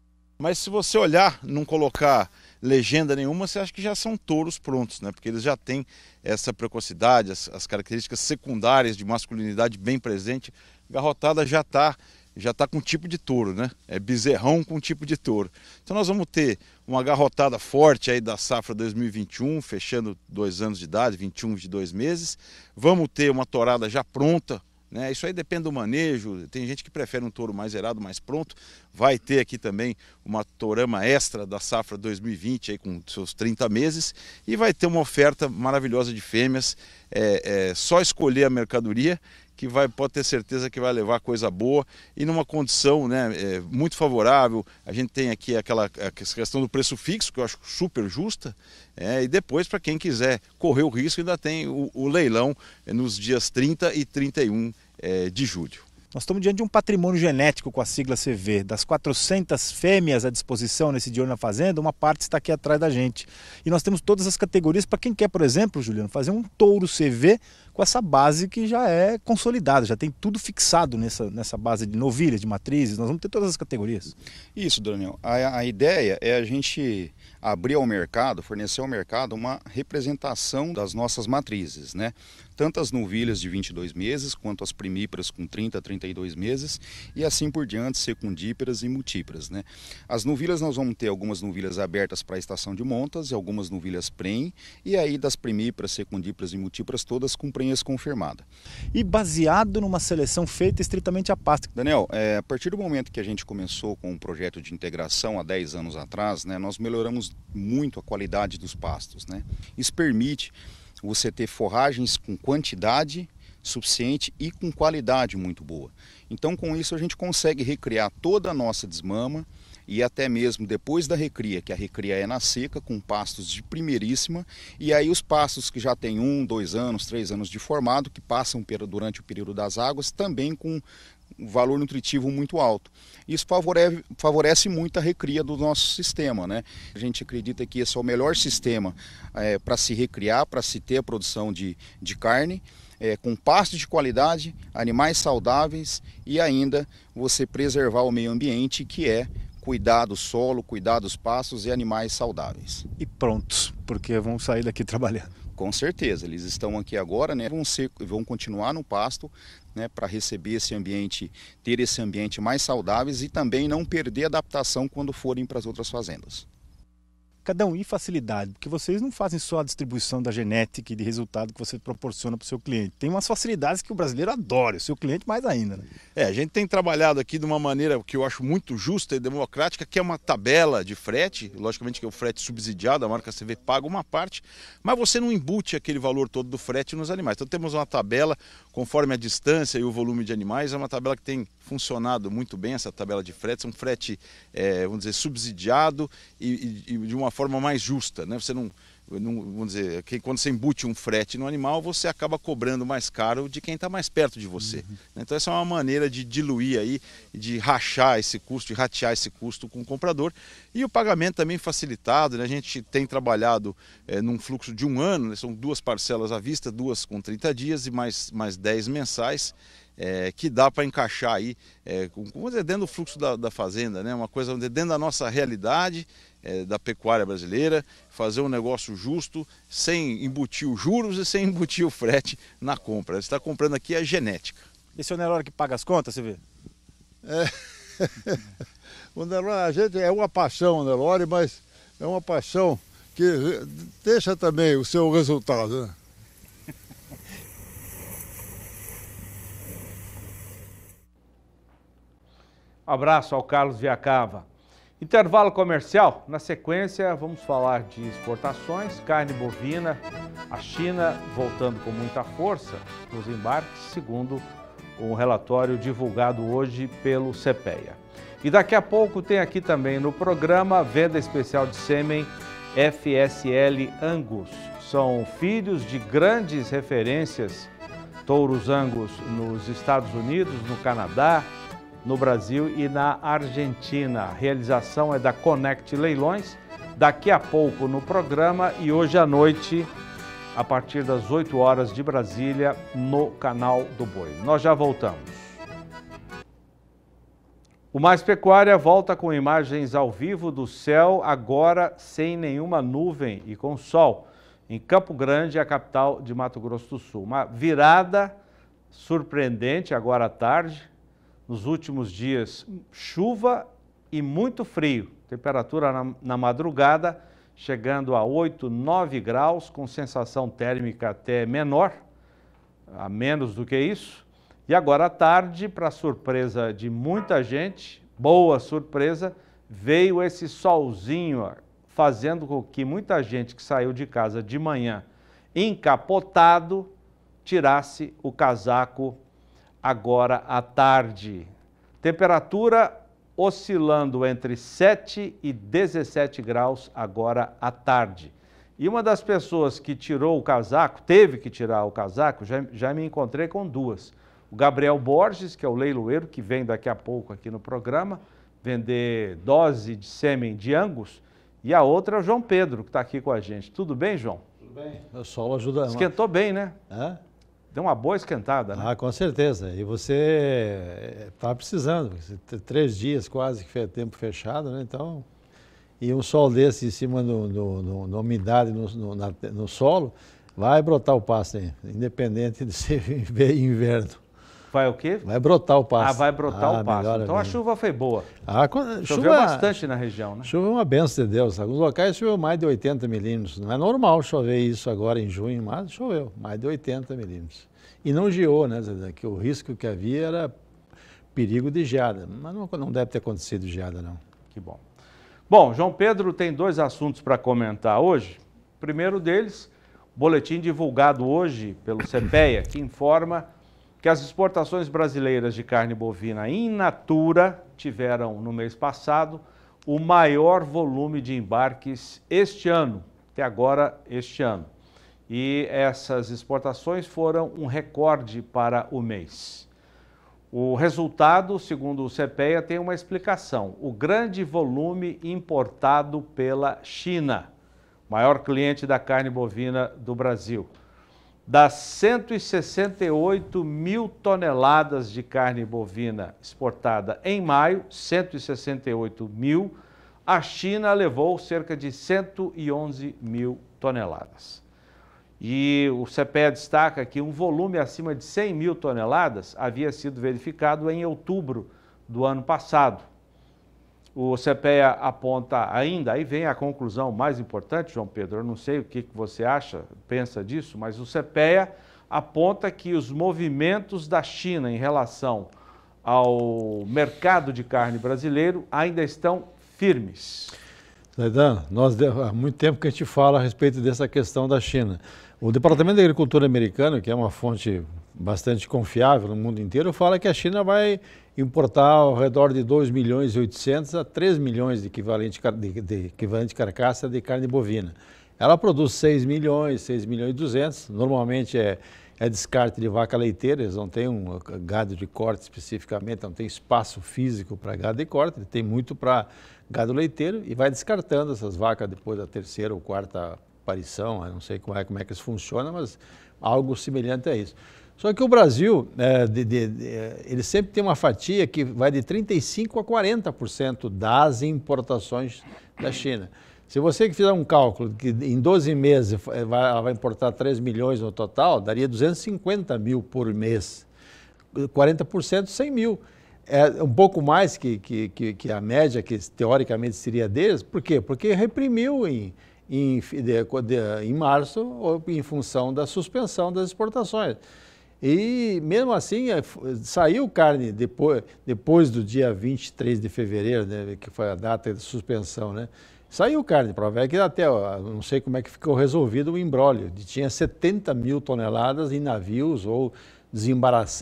Mas se você olhar, não colocar legenda nenhuma, você acha que já são touros prontos, né? Porque eles já têm essa precocidade, as, as características secundárias de masculinidade bem presente. Garrotada já está já está com tipo de touro, né? É bezerrão com tipo de touro. Então nós vamos ter uma garrotada forte aí da safra 2021, fechando dois anos de idade, 21 de dois meses. Vamos ter uma torada já pronta né? Isso aí depende do manejo, tem gente que prefere um touro mais zerado, mais pronto. Vai ter aqui também uma torama extra da safra 2020 aí, com seus 30 meses e vai ter uma oferta maravilhosa de fêmeas. É, é só escolher a mercadoria que vai, pode ter certeza que vai levar coisa boa e numa condição né, é, muito favorável. A gente tem aqui aquela questão do preço fixo, que eu acho super justa, é, e depois, para quem quiser correr o risco, ainda tem o, o leilão nos dias 30 e 31 é, de julho. Nós estamos diante de um patrimônio genético com a sigla CV. Das 400 fêmeas à disposição nesse dia na Fazenda, uma parte está aqui atrás da gente. E nós temos todas as categorias para quem quer, por exemplo, Juliano, fazer um touro CV com essa base que já é consolidada, já tem tudo fixado nessa, nessa base de novilhas, de matrizes. Nós vamos ter todas as categorias. Isso, Daniel. A, a ideia é a gente abrir ao mercado, fornecer ao mercado uma representação das nossas matrizes, né? tanto as novilhas de 22 meses, quanto as primíperas com 30 32 meses, e assim por diante, secundíperas e multíperas, Né? As novilhas, nós vamos ter algumas novilhas abertas para a estação de montas e algumas novilhas prem, e aí das primíperas, secundíperas e multíperas todas com prenhas confirmadas. E baseado numa seleção feita estritamente a pasta. Daniel, é, a partir do momento que a gente começou com o um projeto de integração há 10 anos atrás, né, nós melhoramos muito a qualidade dos pastos. Né? Isso permite você ter forragens com quantidade suficiente e com qualidade muito boa. Então, com isso, a gente consegue recriar toda a nossa desmama e até mesmo depois da recria, que a recria é na seca, com pastos de primeiríssima, e aí os pastos que já têm um, dois anos, três anos de formado, que passam durante o período das águas, também com um valor nutritivo muito alto. Isso favorece, favorece muito a recria do nosso sistema. Né? A gente acredita que esse é o melhor sistema é, para se recriar, para se ter a produção de, de carne, é, com pasto de qualidade, animais saudáveis e ainda você preservar o meio ambiente, que é cuidar do solo, cuidar dos pastos e animais saudáveis. E prontos, porque vão sair daqui trabalhando. Com certeza, eles estão aqui agora, né? Vão, ser, vão continuar no pasto, né, para receber esse ambiente, ter esse ambiente mais saudáveis e também não perder adaptação quando forem para as outras fazendas. Cada um em facilidade, porque vocês não fazem só a distribuição da genética e de resultado que você proporciona para o seu cliente. Tem umas facilidades que o brasileiro adora, o seu cliente mais ainda. Né? É, a gente tem trabalhado aqui de uma maneira que eu acho muito justa e democrática, que é uma tabela de frete, logicamente que é o frete subsidiado, a marca CV paga uma parte, mas você não embute aquele valor todo do frete nos animais. Então temos uma tabela conforme a distância e o volume de animais, é uma tabela que tem funcionado muito bem, essa tabela de fretes, é um frete, é, vamos dizer, subsidiado e, e, e de uma forma mais justa. Né? Você não vamos dizer, é que quando você embute um frete no animal, você acaba cobrando mais caro de quem está mais perto de você. Uhum. Né? Então essa é uma maneira de diluir aí, de rachar esse custo, de ratear esse custo com o comprador. E o pagamento também facilitado, né? a gente tem trabalhado é, num fluxo de um ano, né? são duas parcelas à vista, duas com 30 dias e mais, mais 10 mensais. É, que dá para encaixar aí, é, com, dizer, dentro do fluxo da, da fazenda, né? uma coisa dentro da nossa realidade é, da pecuária brasileira, fazer um negócio justo, sem embutir os juros e sem embutir o frete na compra. Você está comprando aqui a genética. Esse é o Nelore que paga as contas, você vê? É. o Nelore, a gente é uma paixão, o Nelore, mas é uma paixão que deixa também o seu resultado. Né? Abraço ao Carlos Viacava. Intervalo comercial. Na sequência, vamos falar de exportações, carne bovina, a China voltando com muita força nos embarques, segundo um relatório divulgado hoje pelo CPEA. E daqui a pouco tem aqui também no programa venda especial de sêmen FSL Angus. São filhos de grandes referências touros angus nos Estados Unidos, no Canadá, no Brasil e na Argentina. A realização é da Connect Leilões, daqui a pouco no programa e hoje à noite, a partir das 8 horas de Brasília, no canal do Boi. Nós já voltamos. O Mais Pecuária volta com imagens ao vivo do céu, agora sem nenhuma nuvem e com sol, em Campo Grande, a capital de Mato Grosso do Sul. Uma virada surpreendente agora à tarde, nos últimos dias chuva e muito frio. Temperatura na, na, madrugada chegando a 8, 9 graus, com sensação térmica até menor, a menos do que isso. E agora à tarde, para surpresa de muita gente, boa surpresa, veio esse solzinho fazendo com que muita gente que saiu de casa de manhã encapotado tirasse o casaco agora à tarde. Temperatura oscilando entre 7 e 17 graus agora à tarde. E uma das pessoas que tirou o casaco, teve que tirar o casaco, já, já me encontrei com duas. O Gabriel Borges, que é o leiloeiro, que vem daqui a pouco aqui no programa, vender dose de sêmen de angus, e a outra é o João Pedro, que está aqui com a gente. Tudo bem, João? Tudo bem. O sol ajuda. Né? Esquentou bem, né? É? deu uma boa esquentada, né? Ah, com certeza. E você está eh, precisando, três dias quase que tempo fechado, né? Então, e um sol desse em cima do, umidade no, no, na, no, solo, vai brotar o aí, independente de ser inverno. Vai o quê? Vai brotar o pasto. Ah, vai brotar ah, o pasto. Então a chuva foi boa. Ah, quando, Choveu chuva, é- bastante na região, né? Choveu é uma benção de Deus. Alguns locais choveu mais de 80 milímetros. Não é normal chover isso agora em junho, mas choveu mais de 80 milímetros. E não geou, né, Zé? Que o risco que havia era perigo de geada. Mas não, não deve ter acontecido geada, não. Que bom. Bom, João Pedro tem dois assuntos para comentar hoje. primeiro deles, boletim divulgado hoje pelo CPEA, que informa que as exportações brasileiras de carne bovina in natura tiveram no mês passado o maior volume de embarques este ano, até agora este ano. E essas exportações foram um recorde para o mês. O resultado, segundo o CPEA, tem uma explicação: o grande volume importado pela China, maior cliente da carne bovina do Brasil das 168 mil toneladas de carne bovina exportada em maio, 168 mil, a China levou cerca de 111 mil toneladas. E o CPE destaca que um volume acima de 100 mil toneladas havia sido verificado em outubro do ano passado, o CPEA aponta ainda, aí vem a conclusão mais importante, João Pedro, eu não sei o que você acha, pensa disso, mas o CPEA aponta que os movimentos da China em relação ao mercado de carne brasileiro ainda estão firmes. Zaidan, nós, há muito tempo que a gente fala a respeito dessa questão da China. O Departamento da Agricultura americano, que é uma fonte bastante confiável no mundo inteiro, fala que a China vai importar ao redor de 2 milhões e 800 a 3 milhões de equivalente, de, de equivalente carcaça de carne bovina. Ela produz 6 milhões, 6 milhões e 200, normalmente é, é descarte de vaca leiteira, eles não têm um uh, gado de corte especificamente, não tem espaço físico para gado de corte, tem muito para gado leiteiro e vai descartando essas vacas depois da terceira ou quarta aparição, eu não sei como é, como é que isso funciona, mas algo semelhante a isso. Só que o Brasil, é, de, de, de, ele sempre tem uma fatia que vai de 35% a 40% das importações da China. Se você fizer um cálculo que em 12 meses ela eh, vai importar 3 milhões no total, daria 250 mil por mês. 40%, 100 mil. É um pouco mais que, que, que, a média, que teoricamente seria deles. Por quê? Porque reprimiu em, em, em março em função da suspensão das exportações. E mesmo assim, é, saiu carne depois, depois do dia 23 de fevereiro, né, que foi a data de suspensão, né? Saiu carne provavelmente é que até, ó, não sei como é que ficou resolvido o embrólio, tinha 70 mil toneladas em navios ou,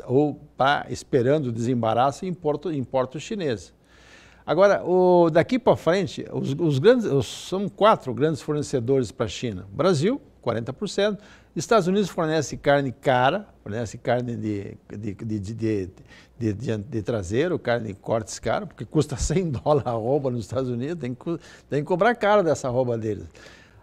ou pá, esperando desembaraço em portos em porto chineses. Agora, o, daqui para frente, os, os grandes, os, são quatro grandes fornecedores para a China. Brasil, 40%, Estados Unidos fornece carne cara, fornece carne de, de, de, de, traseiro, carne de cortes caro, porque custa 100 dólares a roupa nos Estados Unidos, tem que, tem que cobrar caro dessa roupa deles.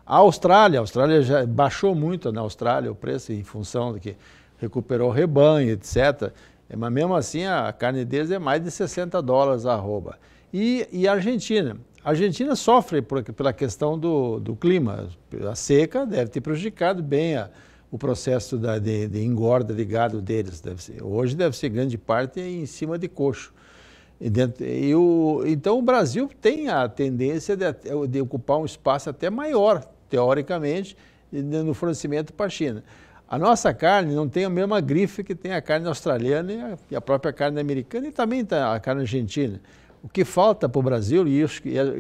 A Austrália, a Austrália já baixou muito na né, Austrália o preço em função de que recuperou o rebanho, etc. Mas mesmo assim a carne deles é mais de 60 dólares a arroba. E, e a Argentina. A Argentina sofre por, pela questão do, do, clima. A seca deve ter prejudicado bem a, o processo da, de, de, engorda de gado deles. Deve ser, hoje deve ser grande parte em cima de coxo. E dentro, e o, então o Brasil tem a tendência de, de, ocupar um espaço até maior, teoricamente, no fornecimento para a China. A nossa carne não tem a mesma grife que tem a carne australiana e a, e a própria carne americana e também tá a carne argentina. O que falta para o Brasil, e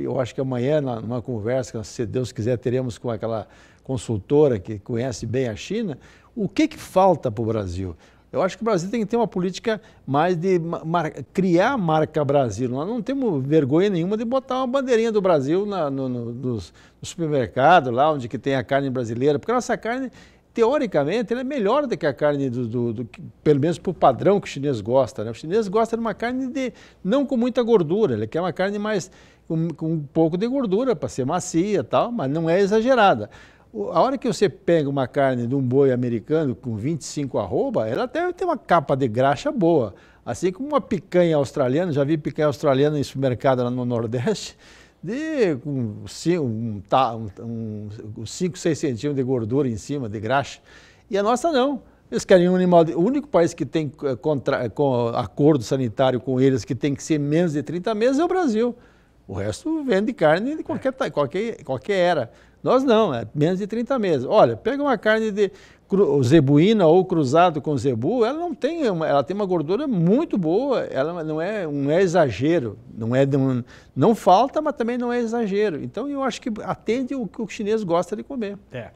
eu acho que amanhã, numa conversa, se Deus quiser, teremos com aquela consultora que conhece bem a China, o que, que falta para o Brasil? Eu acho que o Brasil tem que ter uma política mais de mar... criar a marca Brasil. Nós não temos vergonha nenhuma de botar uma bandeirinha do Brasil na, no, no, no, supermercado, lá onde que tem a carne brasileira, porque a nossa carne teoricamente, ela é melhor do que a carne do, do, do pelo menos para o padrão que o chinês gosta. Né? O chinês gosta de uma carne de, não com muita gordura, ele quer uma carne mais com um pouco de gordura para ser macia tal, mas não é exagerada. A hora que você pega uma carne de um boi americano com 25 arroba, ela até tem uma capa de graxa boa. Assim como uma picanha australiana, já vi picanha australiana em supermercado lá no Nordeste, de um, um, um, um 5, 6 centímetros de gordura em cima, de graxa. E a nossa não. Eles querem um animal. De, o único país que tem eh, contra, eh, com acordo sanitário com eles que tem que ser menos de 30 meses é o Brasil. O resto vende carne de qualquer, é. qualquer, qualquer era. Nós não, é menos de 30 meses. Olha, pega uma carne de zebuína ou cruzado com zebu, ela não tem, uma, ela tem uma gordura muito boa, ela não é um é exagero, não é não, não falta, mas também não é exagero. Então eu acho que atende o que o chinês gosta de comer. É.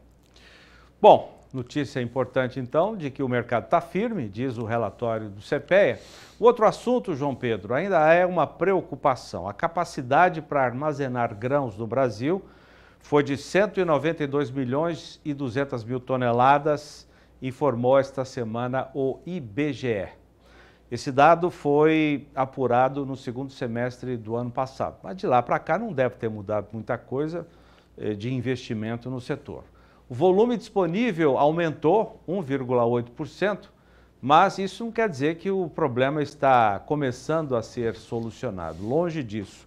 Bom, notícia importante então de que o mercado está firme, diz o relatório do CPEA. Outro assunto, João Pedro, ainda é uma preocupação, a capacidade para armazenar grãos no Brasil foi de 192 milhões e 200 mil toneladas, informou esta semana o IBGE. Esse dado foi apurado no segundo semestre do ano passado, mas de lá para cá não deve ter mudado muita coisa eh, de investimento no setor. O volume disponível aumentou 1,8%, mas isso não quer dizer que o problema está começando a ser solucionado. Longe disso.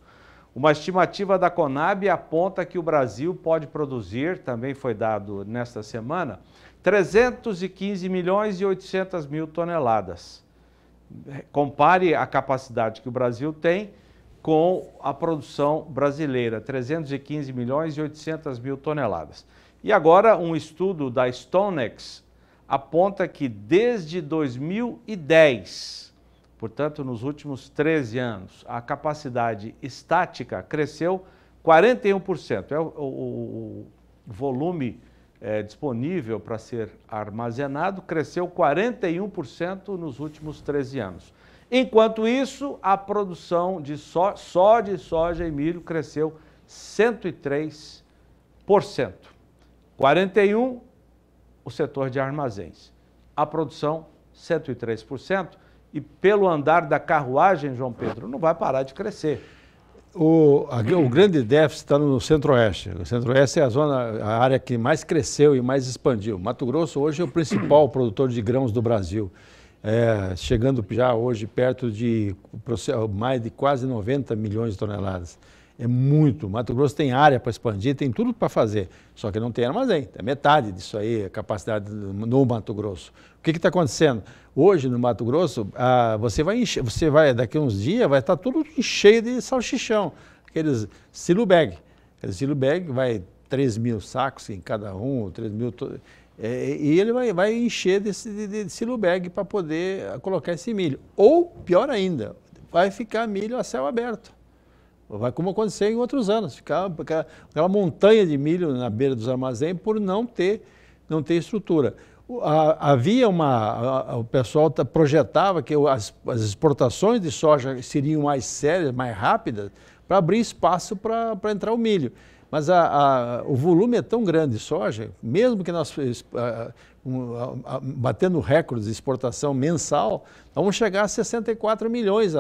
Uma estimativa da Conab aponta que o Brasil pode produzir, também foi dado nesta semana, 315 milhões e 800 mil toneladas. Compare a capacidade que o Brasil tem com a produção brasileira, 315 milhões e 800 mil toneladas. E agora um estudo da Stonex aponta que desde 2010 Portanto, nos últimos 13 anos, a capacidade estática cresceu 41%. É o, o, o volume é, disponível para ser armazenado cresceu 41% nos últimos 13 anos. Enquanto isso, a produção de so, só de soja e milho cresceu 103%. 41 o setor de armazéns. A produção 103% e pelo andar da carruagem, João Pedro, não vai parar de crescer. O, a, o grande déficit está no Centro-Oeste. O Centro-Oeste é a zona, a área que mais cresceu e mais expandiu. Mato Grosso hoje é o principal produtor de grãos do Brasil. É, chegando já hoje perto de mais de quase 90 milhões de toneladas. É muito. Mato Grosso tem área para expandir, tem tudo para fazer. Só que não tem armazém. É metade disso aí, a capacidade no Mato Grosso. O que está acontecendo? Hoje, no Mato Grosso, ah, você vai encher, você vai, daqui a uns dias, vai estar tá tudo cheio de salchichão. Aqueles silo bag. Aqueles silo bag vai 3 mil sacos em cada um, 3 mil. É, e ele vai, vai encher desse de, de, de silo bag para poder colocar esse milho. Ou, pior ainda, vai ficar milho a céu aberto. Vai como aconteceu em outros anos, ficar aquela, aquela montanha de milho na beira dos armazéns por não ter, não ter estrutura. havia uma. o pessoal projetava que as, exportações de soja seriam mais sérias, mais rápidas, para abrir espaço para entrar o milho. Mas a, o volume é tão grande de soja, mesmo que nós batendo recordes de exportação mensal, vamos chegar a 64 milhões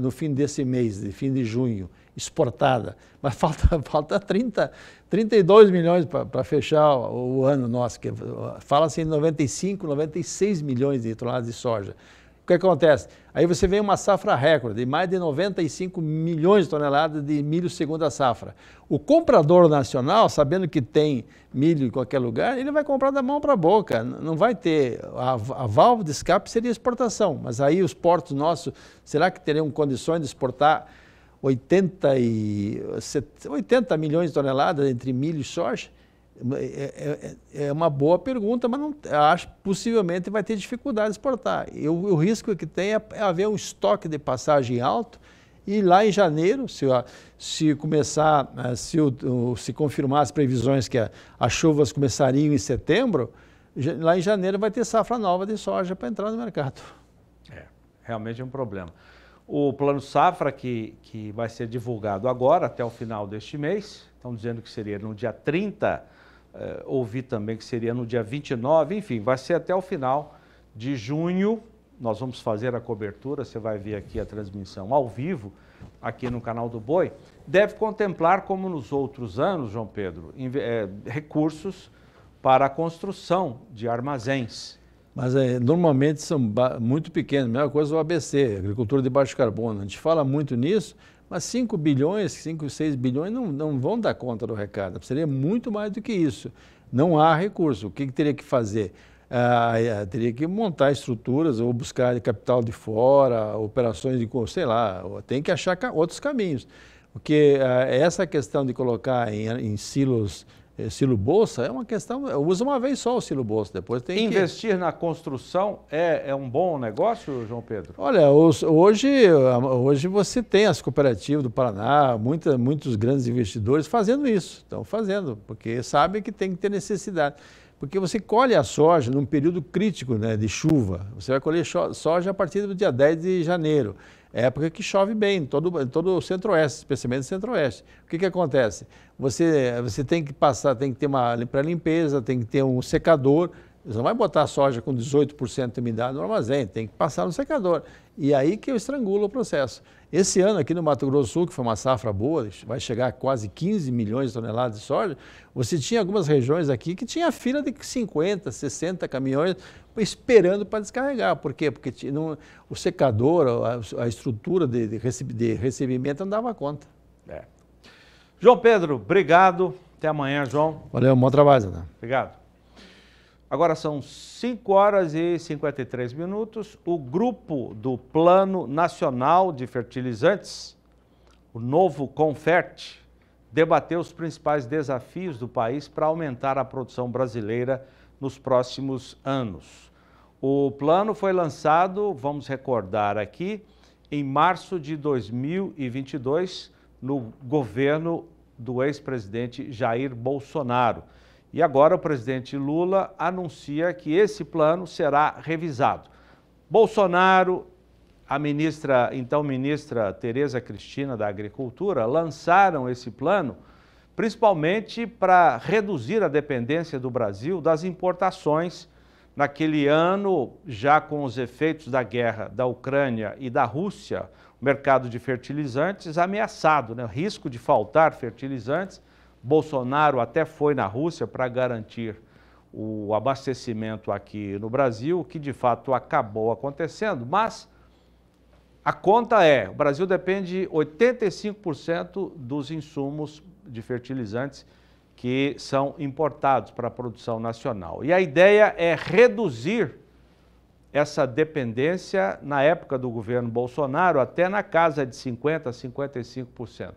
no fim desse mês, de fim de junho exportada, mas falta, falta 30, 32 milhões para fechar o, o, ano nosso, que fala-se em 95, 96 milhões de toneladas de soja. O que acontece? Aí você vem uma safra recorde, mais de 95 milhões de toneladas de milho segunda safra. O comprador nacional, sabendo que tem milho em qualquer lugar, ele vai comprar da mão para a boca, não vai ter, a, a válvula de escape seria exportação, mas aí os portos nossos, será que teriam condições de exportar 80, e, 80 milhões de toneladas entre milho e soja? É, é, é, é uma boa pergunta, mas não, acho possivelmente vai ter dificuldade de exportar. E o, risco que tem é, é haver um estoque de passagem alto e lá em janeiro, se, se começar, eh, se, se confirmar as previsões que as chuvas começariam em setembro, lá em janeiro vai ter safra nova de soja para entrar no mercado. É, realmente é um problema o Plano Safra, que, que vai ser divulgado agora, até o final deste mês, estão dizendo que seria no dia 30, eh, ouvi também que seria no dia 29, enfim, vai ser até o final de junho. Nós vamos fazer a cobertura, você vai ver aqui a transmissão ao vivo, aqui no canal do Boi. Deve contemplar, como nos outros anos, João Pedro, em, eh, recursos para a construção de armazéns. Mas é, normalmente são muito pequenos. A mesma coisa o ABC, agricultura de baixo carbono. A gente fala muito nisso, mas 5 bilhões, 5, 6 bilhões não, não vão dar conta do recado. Seria muito mais do que isso. Não há recurso. O que, que teria que fazer? Ah, é, teria que montar estruturas ou buscar capital de fora, operações de, sei lá, tem que achar outros caminhos. Porque ah, essa questão de colocar em, em silos é, silo Bolsa é uma questão, usa uma vez só o silo Bolsa, depois tem Investir que... na construção é, é um bom negócio, João Pedro? Olha, hoje, hoje você tem as cooperativas do Paraná, muita, muitos grandes investidores fazendo isso, estão fazendo, porque sabem que tem que ter necessidade. Porque você colhe a soja num período crítico né, de chuva, você vai colher soja a partir do dia 10 de janeiro época que chove bem, todo, todo o centro-oeste, especialmente centro-oeste. O que, que acontece? Você, você tem que passar, tem que ter uma para limpeza, tem que ter um secador. Você não vai botar a soja com 18% de umidade no armazém, tem que passar no secador. E aí que eu estrangulo o processo. Esse ano aqui no Mato Grosso do Sul, que foi uma safra boa, vai chegar a quase 15 milhões de toneladas de soja, você tinha algumas regiões aqui que tinha fila de 50, 60 caminhões esperando para descarregar. Por quê? Porque o secador, a, a estrutura de, de, de, recebimento não dava conta. É. João Pedro, obrigado. Até amanhã, João. Valeu, bom trabalho, Zé. Obrigado. Agora são 5 horas e 53 minutos. O grupo do Plano Nacional de Fertilizantes, o novo CONFERT, debateu os principais desafios do país para aumentar a produção brasileira nos próximos anos. O plano foi lançado, vamos recordar aqui, em março de 2022, no governo do ex-presidente Jair Bolsonaro. E agora o presidente Lula anuncia que esse plano será revisado. Bolsonaro, a ministra, então ministra Tereza Cristina da Agricultura, lançaram esse plano principalmente para reduzir a dependência do Brasil das importações Naquele ano, já com os efeitos da guerra da Ucrânia e da Rússia, o mercado de fertilizantes ameaçado, né? risco de faltar fertilizantes. Bolsonaro até foi na Rússia para garantir o abastecimento aqui no Brasil, que de fato acabou acontecendo, mas a conta é: o Brasil depende 85% dos insumos de fertilizantes que são importados para a produção nacional. E a ideia é reduzir essa dependência na época do governo Bolsonaro até na casa de 50% a 55%.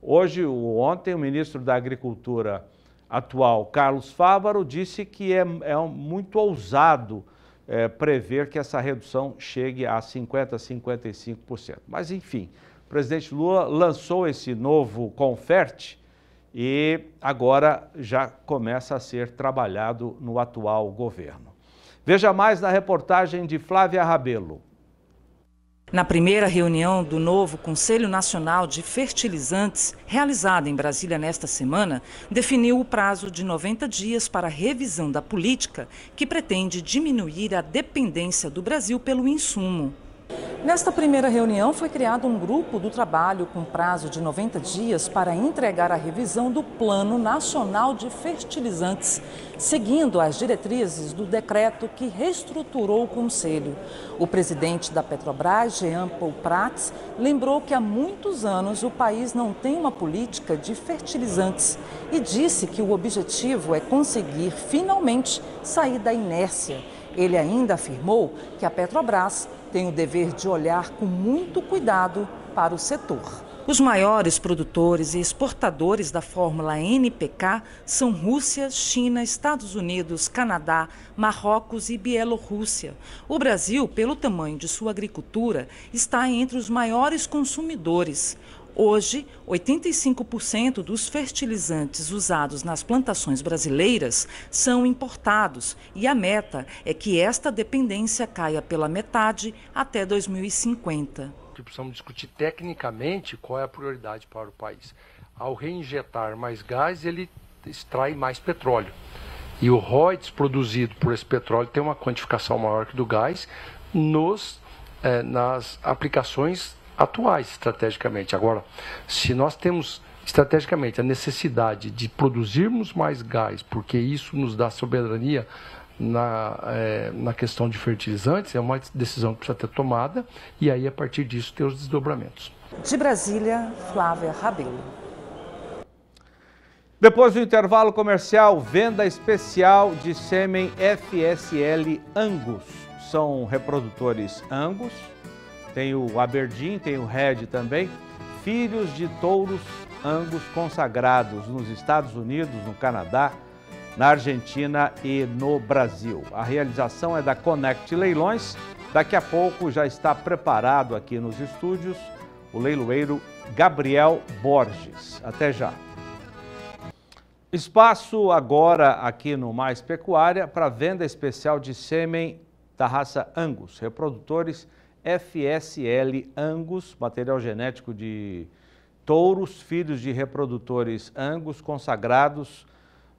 Hoje, ontem, o ministro da Agricultura atual, Carlos Fávaro, disse que é, é muito ousado é, prever que essa redução chegue a 50% a 55%. Mas, enfim, o presidente Lula lançou esse novo conferte e agora já começa a ser trabalhado no atual governo. Veja mais na reportagem de Flávia Rabelo. Na primeira reunião do novo Conselho Nacional de Fertilizantes, realizada em Brasília nesta semana, definiu o prazo de 90 dias para a revisão da política que pretende diminuir a dependência do Brasil pelo insumo. Nesta primeira reunião foi criado um grupo do trabalho com prazo de 90 dias para entregar a revisão do Plano Nacional de Fertilizantes, seguindo as diretrizes do decreto que reestruturou o Conselho. O presidente da Petrobras, Jean Paul Prats, lembrou que há muitos anos o país não tem uma política de fertilizantes e disse que o objetivo é conseguir finalmente sair da inércia. Ele ainda afirmou que a Petrobras tem o dever de olhar com muito cuidado para o setor. Os maiores produtores e exportadores da fórmula NPK são Rússia, China, Estados Unidos, Canadá, Marrocos e Bielorrússia. O Brasil, pelo tamanho de sua agricultura, está entre os maiores consumidores. Hoje, 85% dos fertilizantes usados nas plantações brasileiras são importados e a meta é que esta dependência caia pela metade até 2050. Que precisamos discutir tecnicamente qual é a prioridade para o país. Ao reinjetar mais gás, ele extrai mais petróleo. E o ROIDS produzido por esse petróleo tem uma quantificação maior que do gás nos, eh, nas aplicações atuais estrategicamente. Agora, se nós temos estrategicamente a necessidade de produzirmos mais gás, porque isso nos dá soberania na, é, na questão de fertilizantes, é uma decisão que precisa ser tomada e aí, a partir disso, ter os desdobramentos. De Brasília, Flávia Rabelo. Depois do intervalo comercial, venda especial de sêmen FSL Angus. São reprodutores Angus, tem o Aberdeen, tem o Red também. Filhos de touros angus consagrados nos Estados Unidos, no Canadá, na Argentina e no Brasil. A realização é da Connect Leilões. Daqui a pouco já está preparado aqui nos estúdios o leiloeiro Gabriel Borges. Até já. Espaço agora aqui no Mais Pecuária para venda especial de sêmen da raça Angus. Reprodutores FSL Angus, material genético de touros, filhos de reprodutores Angus consagrados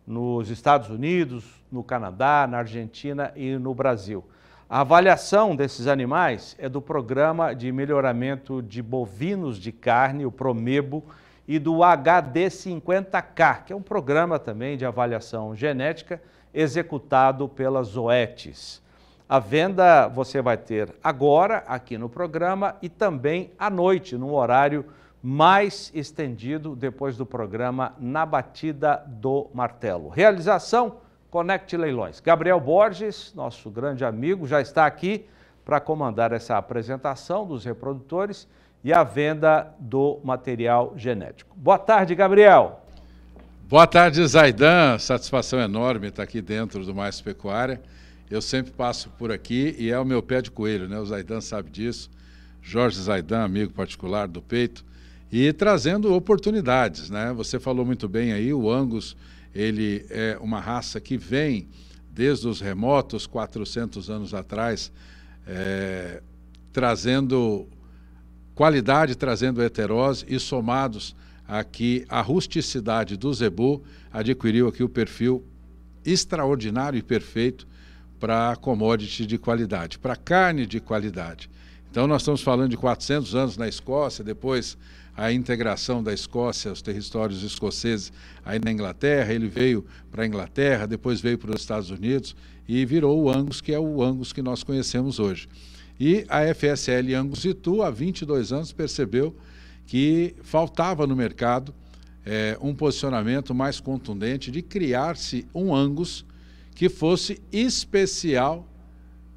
nos Estados Unidos, no Canadá, na Argentina e no Brasil. A avaliação desses animais é do Programa de Melhoramento de Bovinos de Carne, o Promebo, e do HD50K, que é um programa também de avaliação genética executado pelas OETs. A venda você vai ter agora aqui no programa e também à noite, num horário mais estendido depois do programa Na Batida do Martelo. Realização Conecte Leilões. Gabriel Borges, nosso grande amigo, já está aqui para comandar essa apresentação dos reprodutores e a venda do material genético. Boa tarde, Gabriel. Boa tarde, Zaidan. Satisfação enorme estar aqui dentro do Mais Pecuária. Eu sempre passo por aqui e é o meu pé de coelho, né? O Zaidan sabe disso. Jorge Zaidan, amigo particular do peito, e trazendo oportunidades, né? Você falou muito bem aí, o Angus, ele é uma raça que vem desde os remotos 400 anos atrás, é, trazendo qualidade, trazendo heterose e somados aqui a rusticidade do zebu, adquiriu aqui o perfil extraordinário e perfeito para commodity de qualidade, para carne de qualidade. Então, nós estamos falando de 400 anos na Escócia, depois a integração da Escócia aos territórios escoceses aí na Inglaterra. Ele veio para a Inglaterra, depois veio para os Estados Unidos e virou o Angus, que é o Angus que nós conhecemos hoje. E a FSL Angus Itu, há 22 anos, percebeu que faltava no mercado é, um posicionamento mais contundente de criar-se um Angus que fosse especial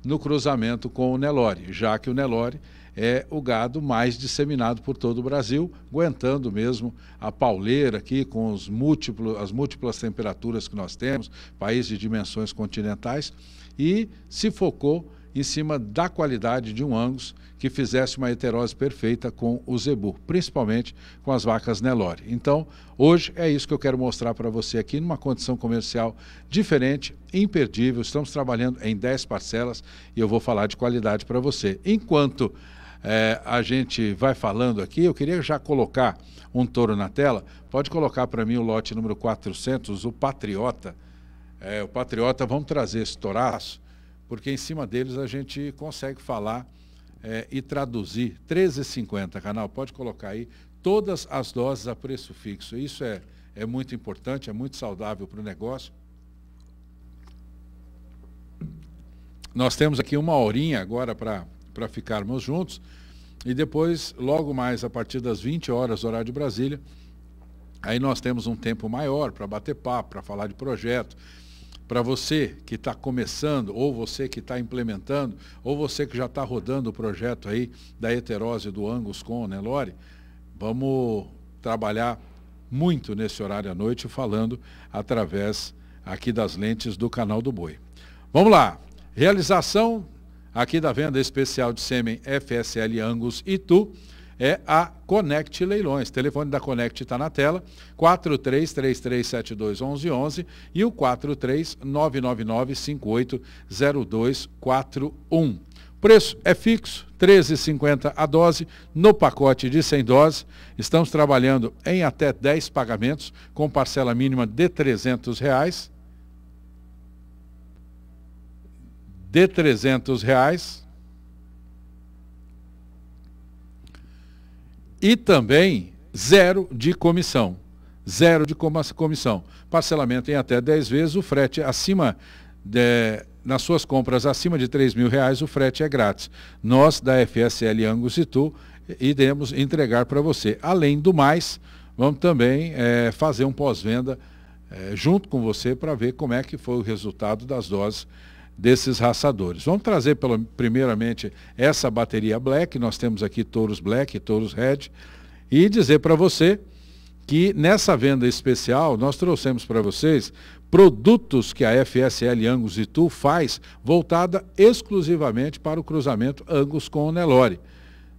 no cruzamento com o Nelore, já que o Nelore é o gado mais disseminado por todo o Brasil, aguentando mesmo a pauleira aqui com os múltiplos, as múltiplas temperaturas que nós temos, país de dimensões continentais, e se focou em cima da qualidade de um Angus que fizesse uma heterose perfeita com o zebu, principalmente com as vacas Nelore. Então, hoje é isso que eu quero mostrar para você aqui numa condição comercial diferente, imperdível. Estamos trabalhando em 10 parcelas e eu vou falar de qualidade para você. Enquanto é, a gente vai falando aqui, eu queria já colocar um touro na tela. Pode colocar para mim o lote número 400, o Patriota. É, o Patriota, vamos trazer esse toraço, porque em cima deles a gente consegue falar é, e traduzir, 13,50, canal, pode colocar aí, todas as doses a preço fixo. Isso é, é muito importante, é muito saudável para o negócio. Nós temos aqui uma horinha agora para ficarmos juntos. E depois, logo mais, a partir das 20 horas, horário de Brasília, aí nós temos um tempo maior para bater papo, para falar de projeto para você que está começando, ou você que está implementando, ou você que já está rodando o projeto aí da heterose do Angus com o Nelore, vamos trabalhar muito nesse horário à noite falando através aqui das lentes do canal do Boi. Vamos lá. Realização aqui da venda especial de sêmen FSL Angus Itu é a Conect Leilões. O telefone da Conect está na tela, 4333721111 e o 43999580241. Preço é fixo, R$ 13,50 a dose no pacote de 100 doses. Estamos trabalhando em até 10 pagamentos com parcela mínima de 300 reais. De 300 reais E também zero de comissão. Zero de comissão. Parcelamento em até 10 vezes, o frete acima de, nas suas compras acima de 3 mil reais, o frete é grátis. Nós, da FSL Angus e Tu, iremos entregar para você. Além do mais, vamos também é, fazer um pós-venda é, junto com você para ver como é que foi o resultado das doses desses raçadores. Vamos trazer primeiramente essa bateria black, nós temos aqui touros black e touros red, e dizer para você que nessa venda especial nós trouxemos para vocês produtos que a FSL Angus Tu faz voltada exclusivamente para o cruzamento Angus com o Nelore.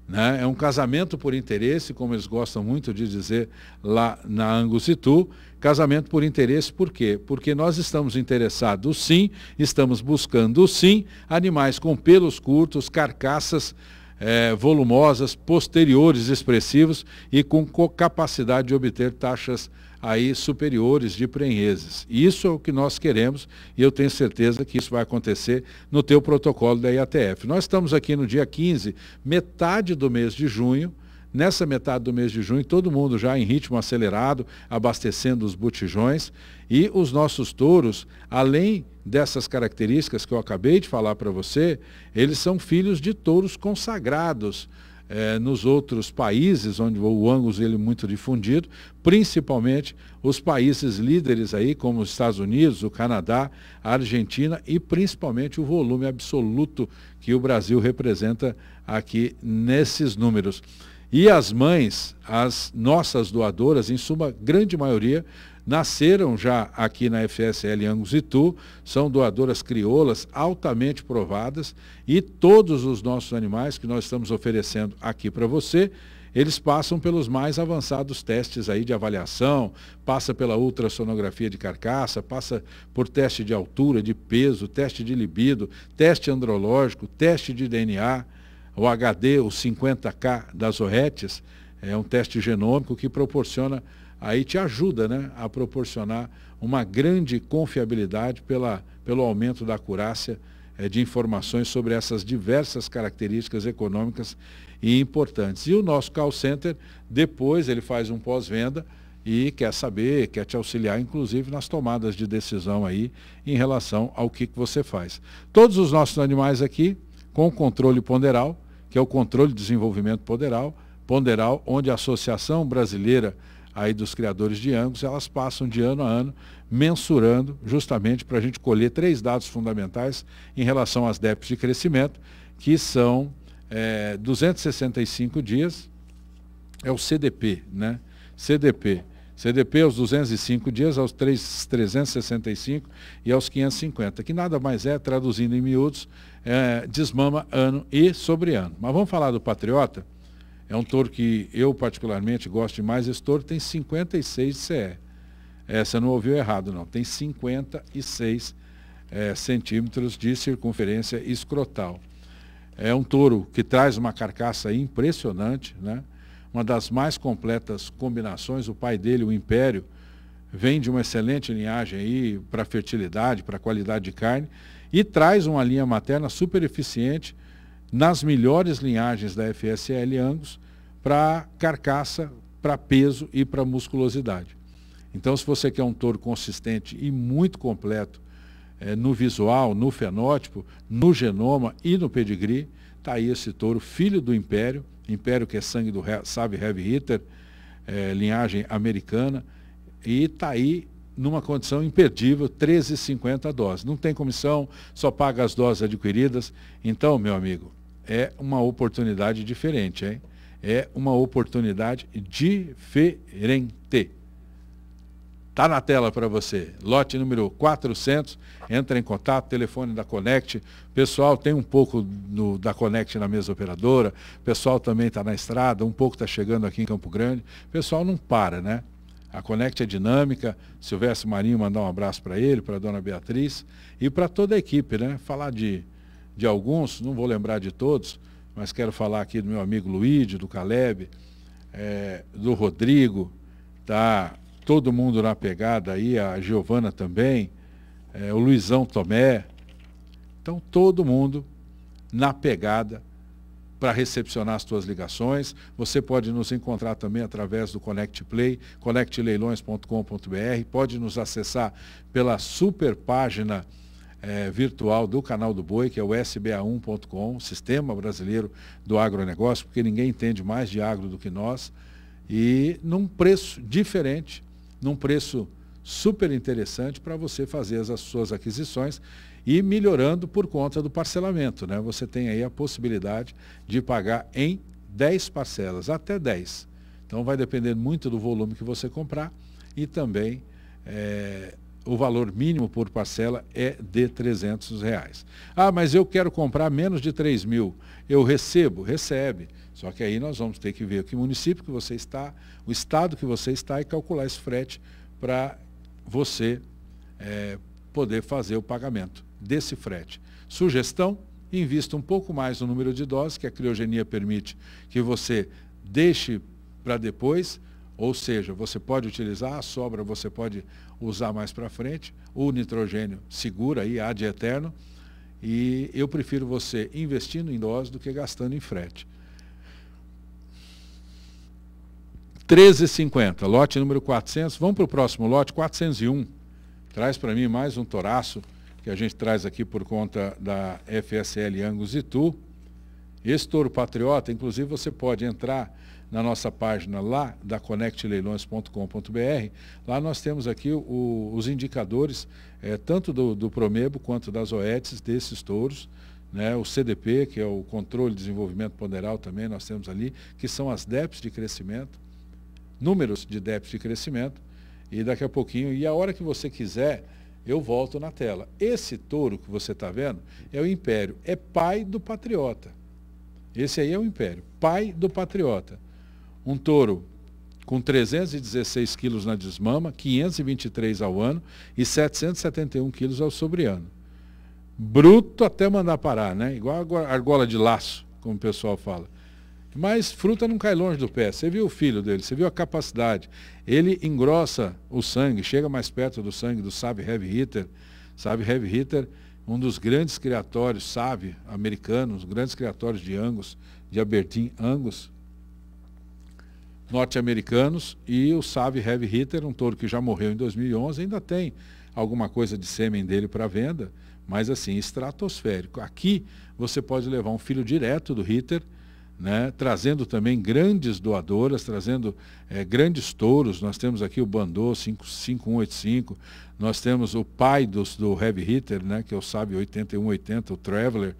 Né? É um casamento por interesse, como eles gostam muito de dizer lá na Angustitu. Casamento por interesse, por quê? Porque nós estamos interessados sim, estamos buscando sim animais com pelos curtos, carcaças é, volumosas, posteriores expressivos e com capacidade de obter taxas aí superiores de prenheses. Isso é o que nós queremos e eu tenho certeza que isso vai acontecer no teu protocolo da IATF. Nós estamos aqui no dia 15, metade do mês de junho, nessa metade do mês de junho, todo mundo já em ritmo acelerado, abastecendo os botijões. E os nossos touros, além dessas características que eu acabei de falar para você, eles são filhos de touros consagrados, é, nos outros países onde o Angus ele é muito difundido, principalmente os países líderes aí, como os Estados Unidos, o Canadá, a Argentina e principalmente o volume absoluto que o Brasil representa aqui nesses números. E as mães, as nossas doadoras, em suma grande maioria, nasceram já aqui na FSL Angus Itu, são doadoras crioulas altamente provadas e todos os nossos animais que nós estamos oferecendo aqui para você, eles passam pelos mais avançados testes aí de avaliação, passa pela ultrassonografia de carcaça, passa por teste de altura, de peso, teste de libido, teste andrológico, teste de DNA, o HD, o 50K das orretes, é um teste genômico que proporciona aí te ajuda né, a proporcionar uma grande confiabilidade pela, pelo aumento da acurácia é, de informações sobre essas diversas características econômicas e importantes. E o nosso call center, depois ele faz um pós-venda e quer saber, quer te auxiliar, inclusive, nas tomadas de decisão aí em relação ao que, que você faz. Todos os nossos animais aqui, com o controle ponderal, que é o controle de desenvolvimento ponderal, ponderal, onde a Associação Brasileira aí dos criadores de Angus, elas passam de ano a ano mensurando justamente para a gente colher três dados fundamentais em relação às déficits de crescimento, que são é, eh, 265 dias, é o CDP, né? CDP. CDP aos 205 dias, aos 3, 365 e aos 550, que nada mais é, traduzindo em miúdos, é, desmama ano e sobre ano. Mas vamos falar do Patriota? É um touro que eu particularmente gosto demais. Esse touro tem 56 de CE. É, você não ouviu errado, não. Tem 56 é, centímetros de circunferência escrotal. É um touro que traz uma carcaça impressionante, né? uma das mais completas combinações. O pai dele, o Império, vem de uma excelente linhagem aí para fertilidade, para qualidade de carne, e traz uma linha materna super eficiente nas melhores linhagens da FSL Angus para carcaça, para peso e para musculosidade. Então, se você quer é um touro consistente e muito completo é, no visual, no fenótipo, no genoma e no pedigree, está aí esse touro, filho do Império, Império que é sangue do Sabe Heavy Hitter, é, linhagem americana, e está aí numa condição imperdível, 13,50 doses. Não tem comissão, só paga as doses adquiridas. Então, meu amigo, é uma oportunidade diferente, hein? É uma oportunidade diferente. Tá na tela para você. Lote número 400. Entra em contato, telefone da Conect. Pessoal, tem um pouco no, da Conect na mesa operadora. Pessoal também está na estrada, um pouco está chegando aqui em Campo Grande. Pessoal não para, né? A Conect é dinâmica. Silvestre Marinho mandar um abraço para ele, para dona Beatriz e para toda a equipe, né? Falar de de alguns, não vou lembrar de todos, mas quero falar aqui do meu amigo Luíde, do Caleb, é, do Rodrigo, tá todo mundo na pegada aí, a Giovana também, é, o Luizão Tomé. Então, todo mundo na pegada para recepcionar as suas ligações. Você pode nos encontrar também através do Connect Play, ConnectLeilões.com.br pode nos acessar pela super página é, virtual do canal do Boi, que é o sba1.com, Sistema Brasileiro do Agronegócio, porque ninguém entende mais de agro do que nós, e num preço diferente, num preço super interessante para você fazer as suas aquisições e melhorando por conta do parcelamento. Né? Você tem aí a possibilidade de pagar em 10 parcelas, até 10. Então vai depender muito do volume que você comprar e também é, o valor mínimo por parcela é de 300 reais. Ah, mas eu quero comprar menos de 3 mil. Eu recebo? Recebe. Só que aí nós vamos ter que ver que município que você está, o estado que você está e calcular esse frete para você é, poder fazer o pagamento desse frete. Sugestão, invista um pouco mais no número de doses que a criogenia permite que você deixe para depois, ou seja, você pode utilizar a sobra, você pode usar mais para frente, o nitrogênio segura aí, há de eterno, e eu prefiro você investindo em dose do que gastando em frete. 13,50, lote número 400, vamos para o próximo lote, 401. Traz para mim mais um toraço que a gente traz aqui por conta da FSL Angus Itu. Esse touro patriota, inclusive, você pode entrar na nossa página lá da connectleilões.com.br, lá nós temos aqui o, os indicadores, é, tanto do, do, Promebo quanto das OETs desses touros, né, o CDP, que é o Controle de Desenvolvimento Ponderal também, nós temos ali, que são as DEPs de crescimento, números de DEPs de crescimento, e daqui a pouquinho, e a hora que você quiser, eu volto na tela. Esse touro que você está vendo é o Império, é pai do Patriota. Esse aí é o Império, pai do Patriota um touro com 316 quilos na desmama, 523 ao ano e 771 quilos ao sobreano. Bruto até mandar parar, né? Igual a argola de laço, como o pessoal fala. Mas fruta não cai longe do pé. Você viu o filho dele, você viu a capacidade. Ele engrossa o sangue, chega mais perto do sangue do Sabe Heavy Hitter. Sabe Heavy Hitter, um dos grandes criatórios, Sabe, americanos, grandes criatórios de Angus, de Albertin Angus, norte-americanos e o Save Heavy Hitter, um touro que já morreu em 2011, ainda tem alguma coisa de sêmen dele para venda, mas assim, estratosférico. Aqui você pode levar um filho direto do Hitter, né, trazendo também grandes doadoras, trazendo é, grandes touros. Nós temos aqui o Bandô 5185, nós temos o pai dos, do Heavy Hitter, né, que é o Sábio 8180, o Traveler.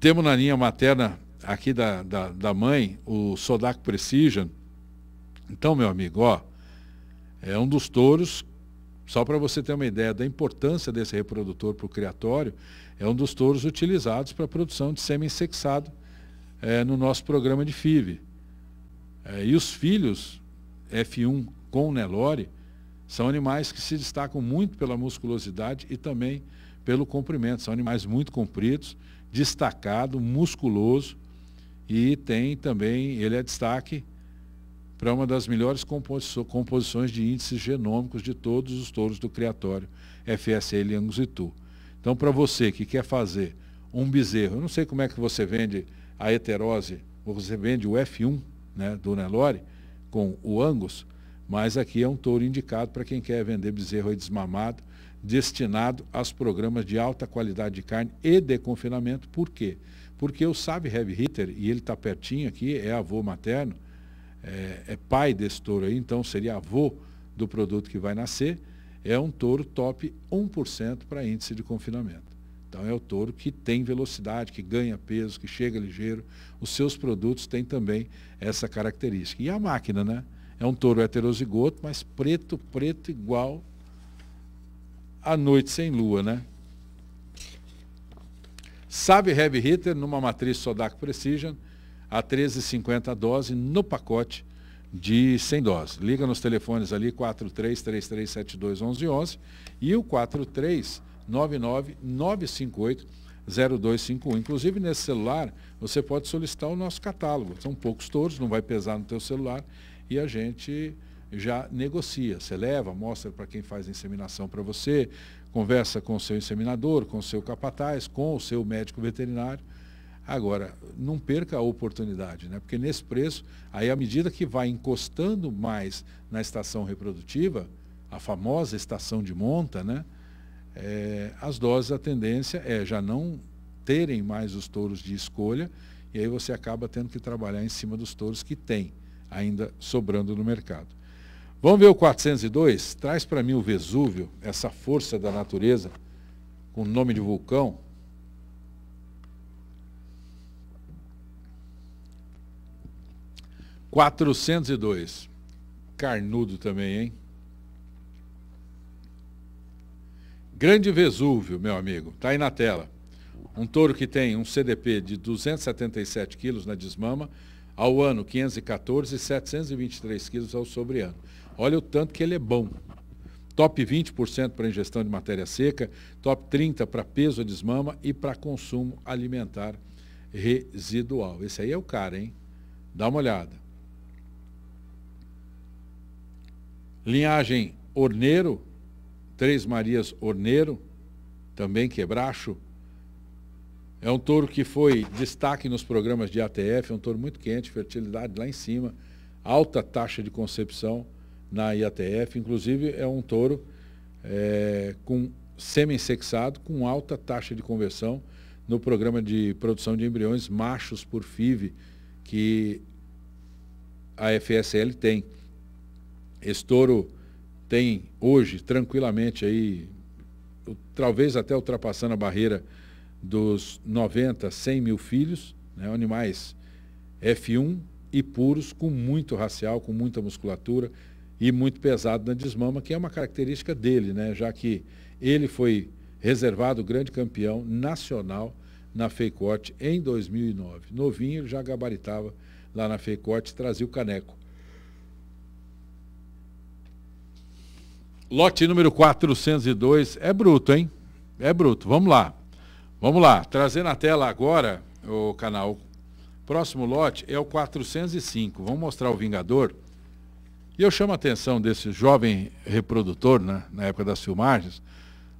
Temos na linha materna aqui da, da, da mãe, o Sodac Precision. Então, meu amigo, ó, é um dos touros, só para você ter uma ideia da importância desse reprodutor para o criatório, é um dos touros utilizados para a produção de sêmen sexado é, no nosso programa de FIV. É, e os filhos F1 com Nelore são animais que se destacam muito pela musculosidade e também pelo comprimento. São animais muito compridos, destacado, musculoso e tem também, ele é destaque para uma das melhores composições de índices genômicos de todos os touros do criatório FSL Angus itu Então, para você que quer fazer um bezerro, eu não sei como é que você vende a heterose, ou você vende o F1 né, do Nelore com o Angus, mas aqui é um touro indicado para quem quer vender bezerro desmamado, destinado aos programas de alta qualidade de carne e de confinamento. Por quê? Porque porque o Sabe Heavy Hitter, e ele está pertinho aqui, é avô materno, é, é, pai desse touro aí, então seria avô do produto que vai nascer, é um touro top 1% para índice de confinamento. Então é o touro que tem velocidade, que ganha peso, que chega ligeiro. Os seus produtos têm também essa característica. E a máquina, né? É um touro heterozigoto, mas preto, preto igual à noite sem lua, né? Sabe Heavy Hitter numa matriz Sodac Precision a 13,50 a dose no pacote de 100 doses. Liga nos telefones ali 4333721111 e o 43999580251. Inclusive nesse celular você pode solicitar o nosso catálogo. São poucos todos, não vai pesar no teu celular e a gente já negocia. Você leva, mostra para quem faz a inseminação para você, conversa com o seu inseminador, com o seu capataz, com o seu médico veterinário. Agora, não perca a oportunidade, né? porque nesse preço, aí à medida que vai encostando mais na estação reprodutiva, a famosa estação de monta, né? É, as doses, a tendência é já não terem mais os touros de escolha, e aí você acaba tendo que trabalhar em cima dos touros que tem, ainda sobrando no mercado. Vamos ver o 402? Traz para mim o Vesúvio, essa força da natureza, com o nome de vulcão. Quatrocentos e dois. Carnudo também, hein? Grande Vesúvio, meu amigo, está aí na tela. Um touro que tem um CDP de 277 quilos na desmama, ao ano 514 e 723 quilos ao sobreano. Olha o tanto que ele é bom. Top 20% para ingestão de matéria seca, top 30% para peso de desmama e para consumo alimentar residual. Esse aí é o cara, hein? Dá uma olhada. Linhagem Orneiro, Três Marias Orneiro, também quebracho. É um touro que foi destaque nos programas de ATF, é um touro muito quente, fertilidade lá em cima, alta taxa de concepção na IATF. Inclusive, é um touro é, com semi-sexado, com alta taxa de conversão no programa de produção de embriões machos por FIV que a FSL tem. Esse touro tem hoje, tranquilamente, aí, talvez até ultrapassando a barreira dos 90, 100 mil filhos, né, animais F1 e puros, com muito racial, com muita musculatura, e muito pesado na desmama, que é uma característica dele, né? já que ele foi reservado grande campeão nacional na Feicote em 2009. Novinho, ele já gabaritava lá na Feicote, trazia o caneco. Lote número 402 é bruto, hein? É bruto. Vamos lá. Vamos lá. Trazer na tela agora o canal. próximo lote é o 405. Vamos mostrar o Vingador. E eu chamo a atenção desse jovem reprodutor, né, na época das filmagens,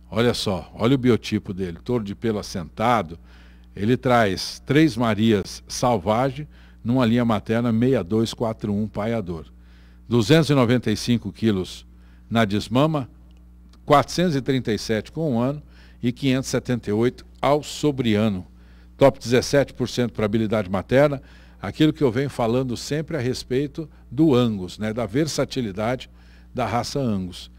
olha só, olha o biotipo dele, touro de pelo assentado, ele traz três Marias selvagem numa linha materna 6241 Paiador. 295 quilos na desmama, 437 com um ano e 578 ao sobriano. Top 17% para habilidade materna, aquilo que eu venho falando sempre a respeito do Angus, né, da versatilidade da raça Angus.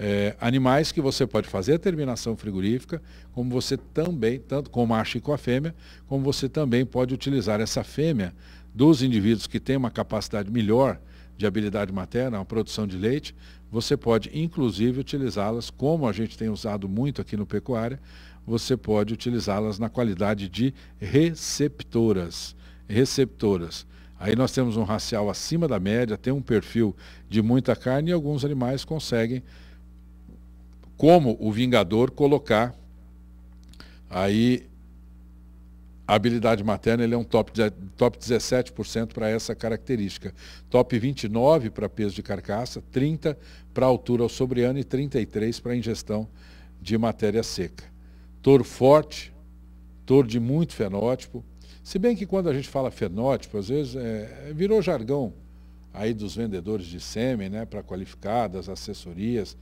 É, animais que você pode fazer a terminação frigorífica, como você também, tanto com o macho e com a fêmea, como você também pode utilizar essa fêmea dos indivíduos que têm uma capacidade melhor de habilidade materna, uma produção de leite, você pode inclusive utilizá-las, como a gente tem usado muito aqui no pecuária, você pode utilizá-las na qualidade de receptoras receptoras. Aí nós temos um racial acima da média, tem um perfil de muita carne e alguns animais conseguem, como o Vingador, colocar aí a habilidade materna, ele é um top, top 17% para essa característica. Top 29 para peso de carcaça, 30 para altura ao sobreano e 33 para ingestão de matéria seca. Touro forte, touro de muito fenótipo, se bem que quando a gente fala fenótipo, às vezes é, é virou jargão aí dos vendedores de sêmen, né, para qualificar das assessorias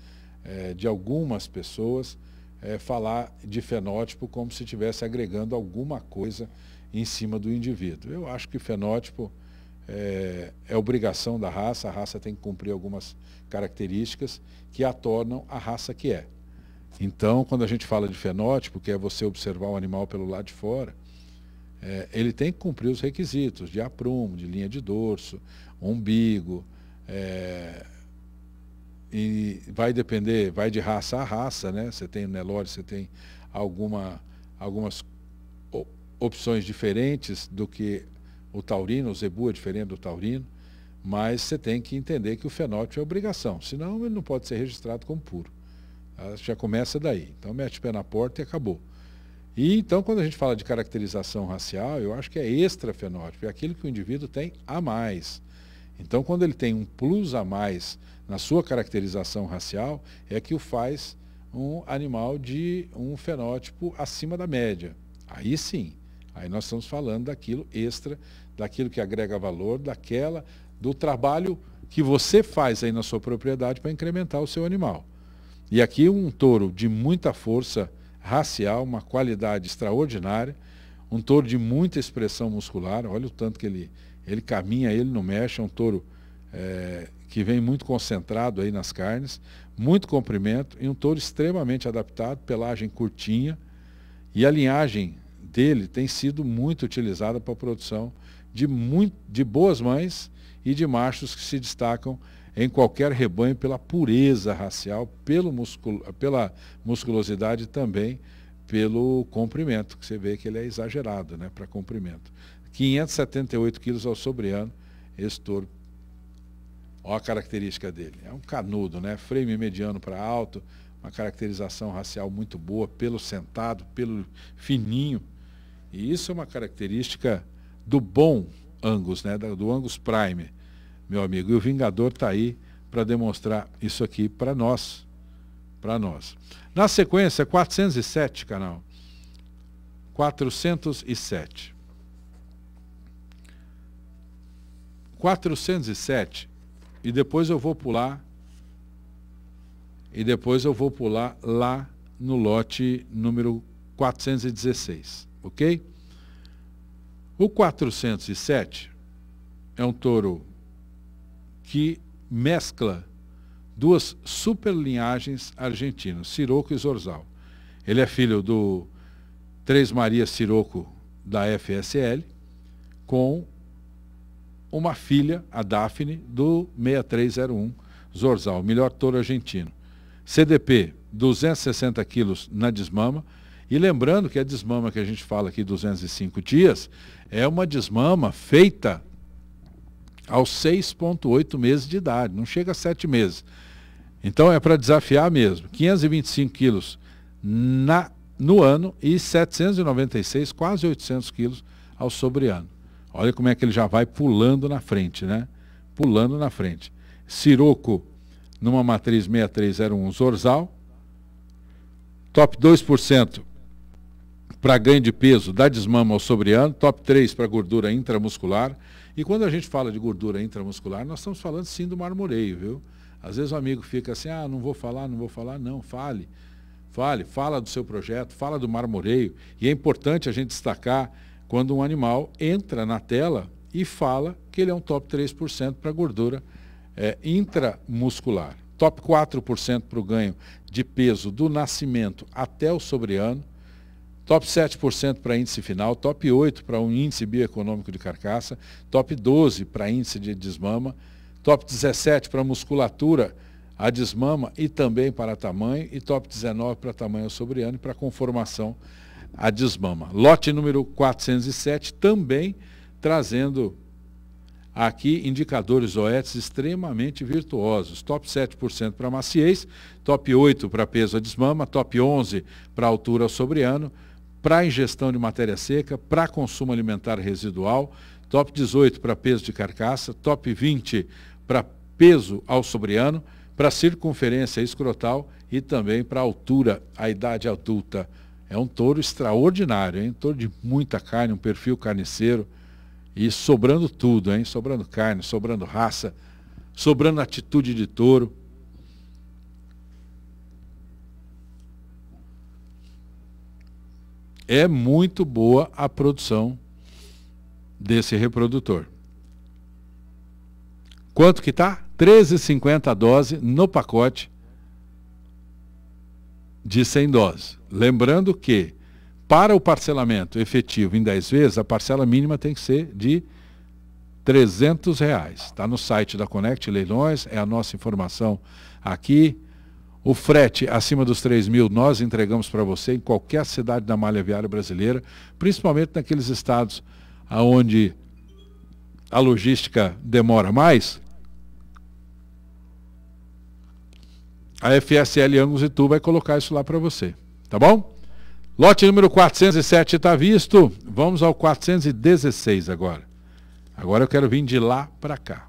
é, de algumas pessoas, é, falar de fenótipo como se estivesse agregando alguma coisa em cima do indivíduo. Eu acho que fenótipo é, é, obrigação da raça, a raça tem que cumprir algumas características que a tornam a raça que é. Então, quando a gente fala de fenótipo, que é você observar o animal pelo lado de fora, é, ele tem que cumprir os requisitos de aprumo, de linha de dorso, umbigo. É, e vai depender, vai de raça a raça, né? Você tem o Nelore, você tem alguma, algumas opções diferentes do que o taurino, o zebu é diferente do taurino, mas você tem que entender que o fenótipo é obrigação, senão ele não pode ser registrado como puro. Ah, já começa daí. Então mete o pé na porta e acabou. E então, quando a gente fala de caracterização racial, eu acho que é extra fenótipo é aquilo que o indivíduo tem a mais. Então, quando ele tem um plus a mais na sua caracterização racial, é que o faz um animal de um fenótipo acima da média. Aí sim, aí nós estamos falando daquilo extra, daquilo que agrega valor, daquela, do trabalho que você faz aí na sua propriedade para incrementar o seu animal. E aqui um touro de muita força racial, uma qualidade extraordinária, um touro de muita expressão muscular, olha o tanto que ele, ele caminha, ele não mexe, é um touro é, que vem muito concentrado aí nas carnes, muito comprimento e um touro extremamente adaptado, pelagem curtinha e a linhagem dele tem sido muito utilizada para a produção de, muito, de boas mães e de machos que se destacam em qualquer rebanho pela pureza racial, pelo musculo, pela musculosidade também, pelo comprimento, que você vê que ele é exagerado né, para comprimento. 578 quilos ao sobreano, esse touro. Olha a característica dele. É um canudo, né? Frame mediano para alto, uma caracterização racial muito boa, pelo sentado, pelo fininho. E isso é uma característica do bom Angus, né? do Angus Prime meu amigo. E o Vingador está aí para demonstrar isso aqui para nós. Para nós. Na sequência, 407, canal. 407. 407 e depois eu vou pular e depois eu vou pular lá no lote número 416, OK? O 407 é um touro que mescla duas superlinhagens argentinas, Siroco e Zorzal. Ele é filho do Três Maria Siroco da FSL com uma filha, a Daphne, do 6301 Zorzal, melhor touro argentino. CDP, 260 quilos na desmama. E lembrando que a desmama que a gente fala aqui, 205 dias, é uma desmama feita aos 6,8 meses de idade, não chega a 7 meses. Então é para desafiar mesmo. 525 quilos na, no ano e 796, quase 800 quilos ao sobreano. Olha como é que ele já vai pulando na frente, né? Pulando na frente. Siroco numa matriz 6301 Zorzal. Top 2% para ganho de peso da desmama ao sobreano. Top 3 para gordura intramuscular. E quando a gente fala de gordura intramuscular, nós estamos falando sim do marmoreio, viu? Às vezes o amigo fica assim, ah, não vou falar, não vou falar, não, fale. Fale, fala do seu projeto, fala do marmoreio. E é importante a gente destacar quando um animal entra na tela e fala que ele é um top 3% para gordura é, intramuscular. Top 4% para o ganho de peso do nascimento até o sobreano Top 7% para índice final, top 8% para um índice bioeconômico de carcaça, top 12% para índice de desmama, top 17% para musculatura, a desmama e também para tamanho, e top 19 para tamanho sobreano e para conformação a desmama. Lote número 407 também trazendo aqui indicadores OETs extremamente virtuosos. Top 7% para maciez, top 8 para peso a desmama, top 11 para altura sobreano, para ingestão de matéria seca, para consumo alimentar residual, top 18 para peso de carcaça, top 20 para peso ao sobriano, para circunferência escrotal e também para altura, a idade adulta. É um touro extraordinário, hein? Um touro de muita carne, um perfil carniceiro e sobrando tudo, hein? Sobrando carne, sobrando raça, sobrando atitude de touro. é muito boa a produção desse reprodutor. Quanto que tá? 13,50 a dose no pacote de 100 doses. Lembrando que para o parcelamento efetivo em 10 vezes, a parcela mínima tem que ser de 300 reais. Está no site da Conect Leilões, é a nossa informação aqui. O frete acima dos 3 mil nós entregamos para você em qualquer cidade da malha viária brasileira, principalmente naqueles estados onde a logística demora mais. A FSL Angus e Tu vai colocar isso lá para você, tá bom? Lote número 407 está visto. Vamos ao 416 agora. Agora eu quero vir de lá para cá.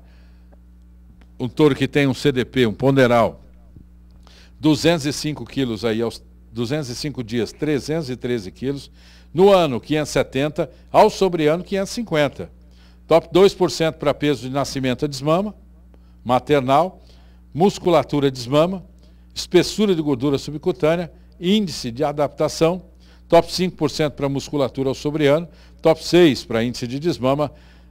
um touro que tem um CDP, um ponderal, 205 quilos aí aos 205 dias, 313 quilos. No ano, 570. Ao sobreano, 550. Top 2% para peso de nascimento a desmama, maternal, musculatura desmama, espessura de gordura subcutânea, índice de adaptação, top 5% para musculatura ao sobreano, top 6 para índice de desmama,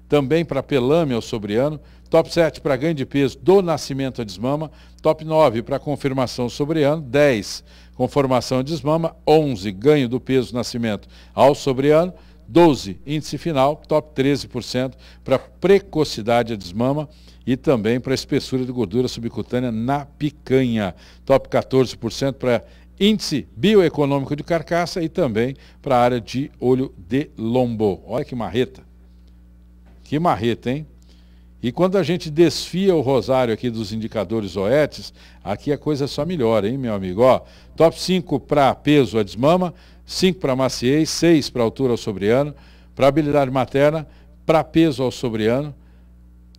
também para pelame ao sobreano, Top 7 para ganho de peso do nascimento à desmama. Top 9 para confirmação sobre ano. 10, conformação à desmama. 11, ganho do peso do nascimento ao sobre ano. 12, índice final. Top 13% para precocidade à desmama e também para espessura de gordura subcutânea na picanha. Top 14% para índice bioeconômico de carcaça e também para área de olho de lombo. Olha que marreta. Que marreta, hein? E quando a gente desfia o rosário aqui dos indicadores OETs, aqui a coisa só melhora, hein, meu amigo? Ó, top 5 para peso a desmama, 5 para maciez, 6 para altura ao sobreano, para habilidade materna, para peso ao sobreano,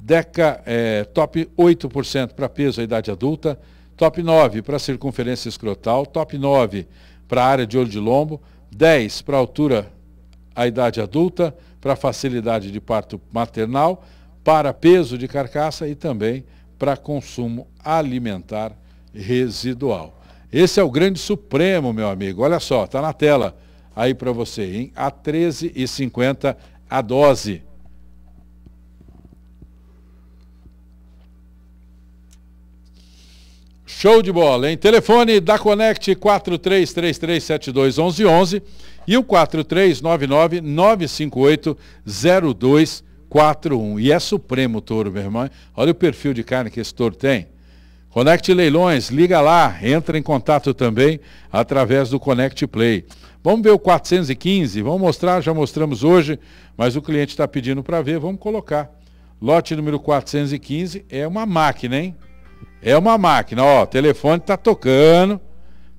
Deca é, top 8% para peso à idade adulta, top 9 para circunferência escrotal, top 9 para área de olho de lombo, 10 para altura à idade adulta, para facilidade de parto maternal, para peso de carcaça e também para consumo alimentar residual. Esse é o grande supremo, meu amigo. Olha só, está na tela aí para você, hein? A 13,50 a dose. Show de bola, hein? Telefone da Conect 4333721111 e o 4399 4-1. E é supremo o touro, meu irmão. Olha o perfil de carne que esse touro tem. Conect Leilões, liga lá, entra em contato também através do Conect Play. Vamos ver o 415, vamos mostrar, já mostramos hoje, mas o cliente está pedindo para ver, vamos colocar. Lote número 415 é uma máquina, hein? É uma máquina, ó, telefone está tocando,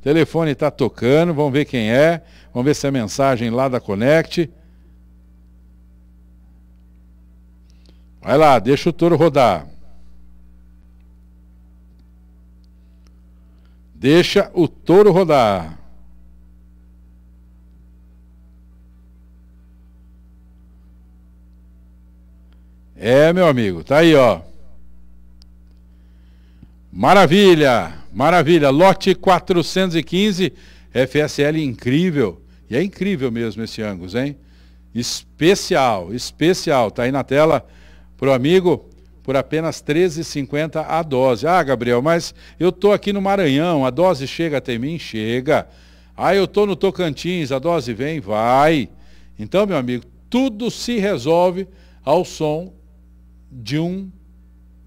telefone está tocando, vamos ver quem é, vamos ver se é mensagem lá da Conect. Vai lá, deixa o touro rodar. Deixa o touro rodar. É, meu amigo, tá aí, ó. Maravilha, maravilha. Lote 415, FSL incrível. E é incrível mesmo esse Angus, hein? Especial, especial. Tá aí na tela para o amigo por apenas R$ 13,50 a dose. Ah, Gabriel, mas eu estou aqui no Maranhão, a dose chega até mim? Chega. Ah, eu estou no Tocantins, a dose vem? Vai. Então, meu amigo, tudo se resolve ao som de um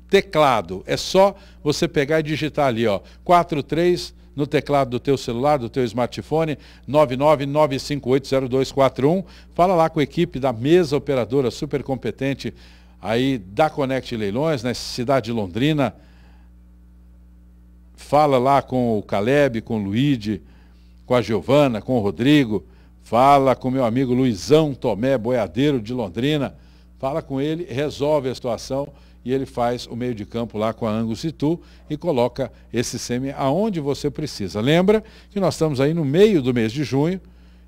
teclado. É só você pegar e digitar ali, ó, 43 no teclado do teu celular, do teu smartphone, 999580241. Fala lá com a equipe da mesa operadora super competente aí da Connect Leilões, na né, cidade de Londrina. Fala lá com o Caleb, com o Luíde, com a Giovana, com o Rodrigo. Fala com meu amigo Luizão Tomé, boiadeiro de Londrina. Fala com ele, resolve a situação e ele faz o meio de campo lá com a Angus Itu e coloca esse sêmen aonde você precisa. Lembra que nós estamos aí no meio do mês de junho,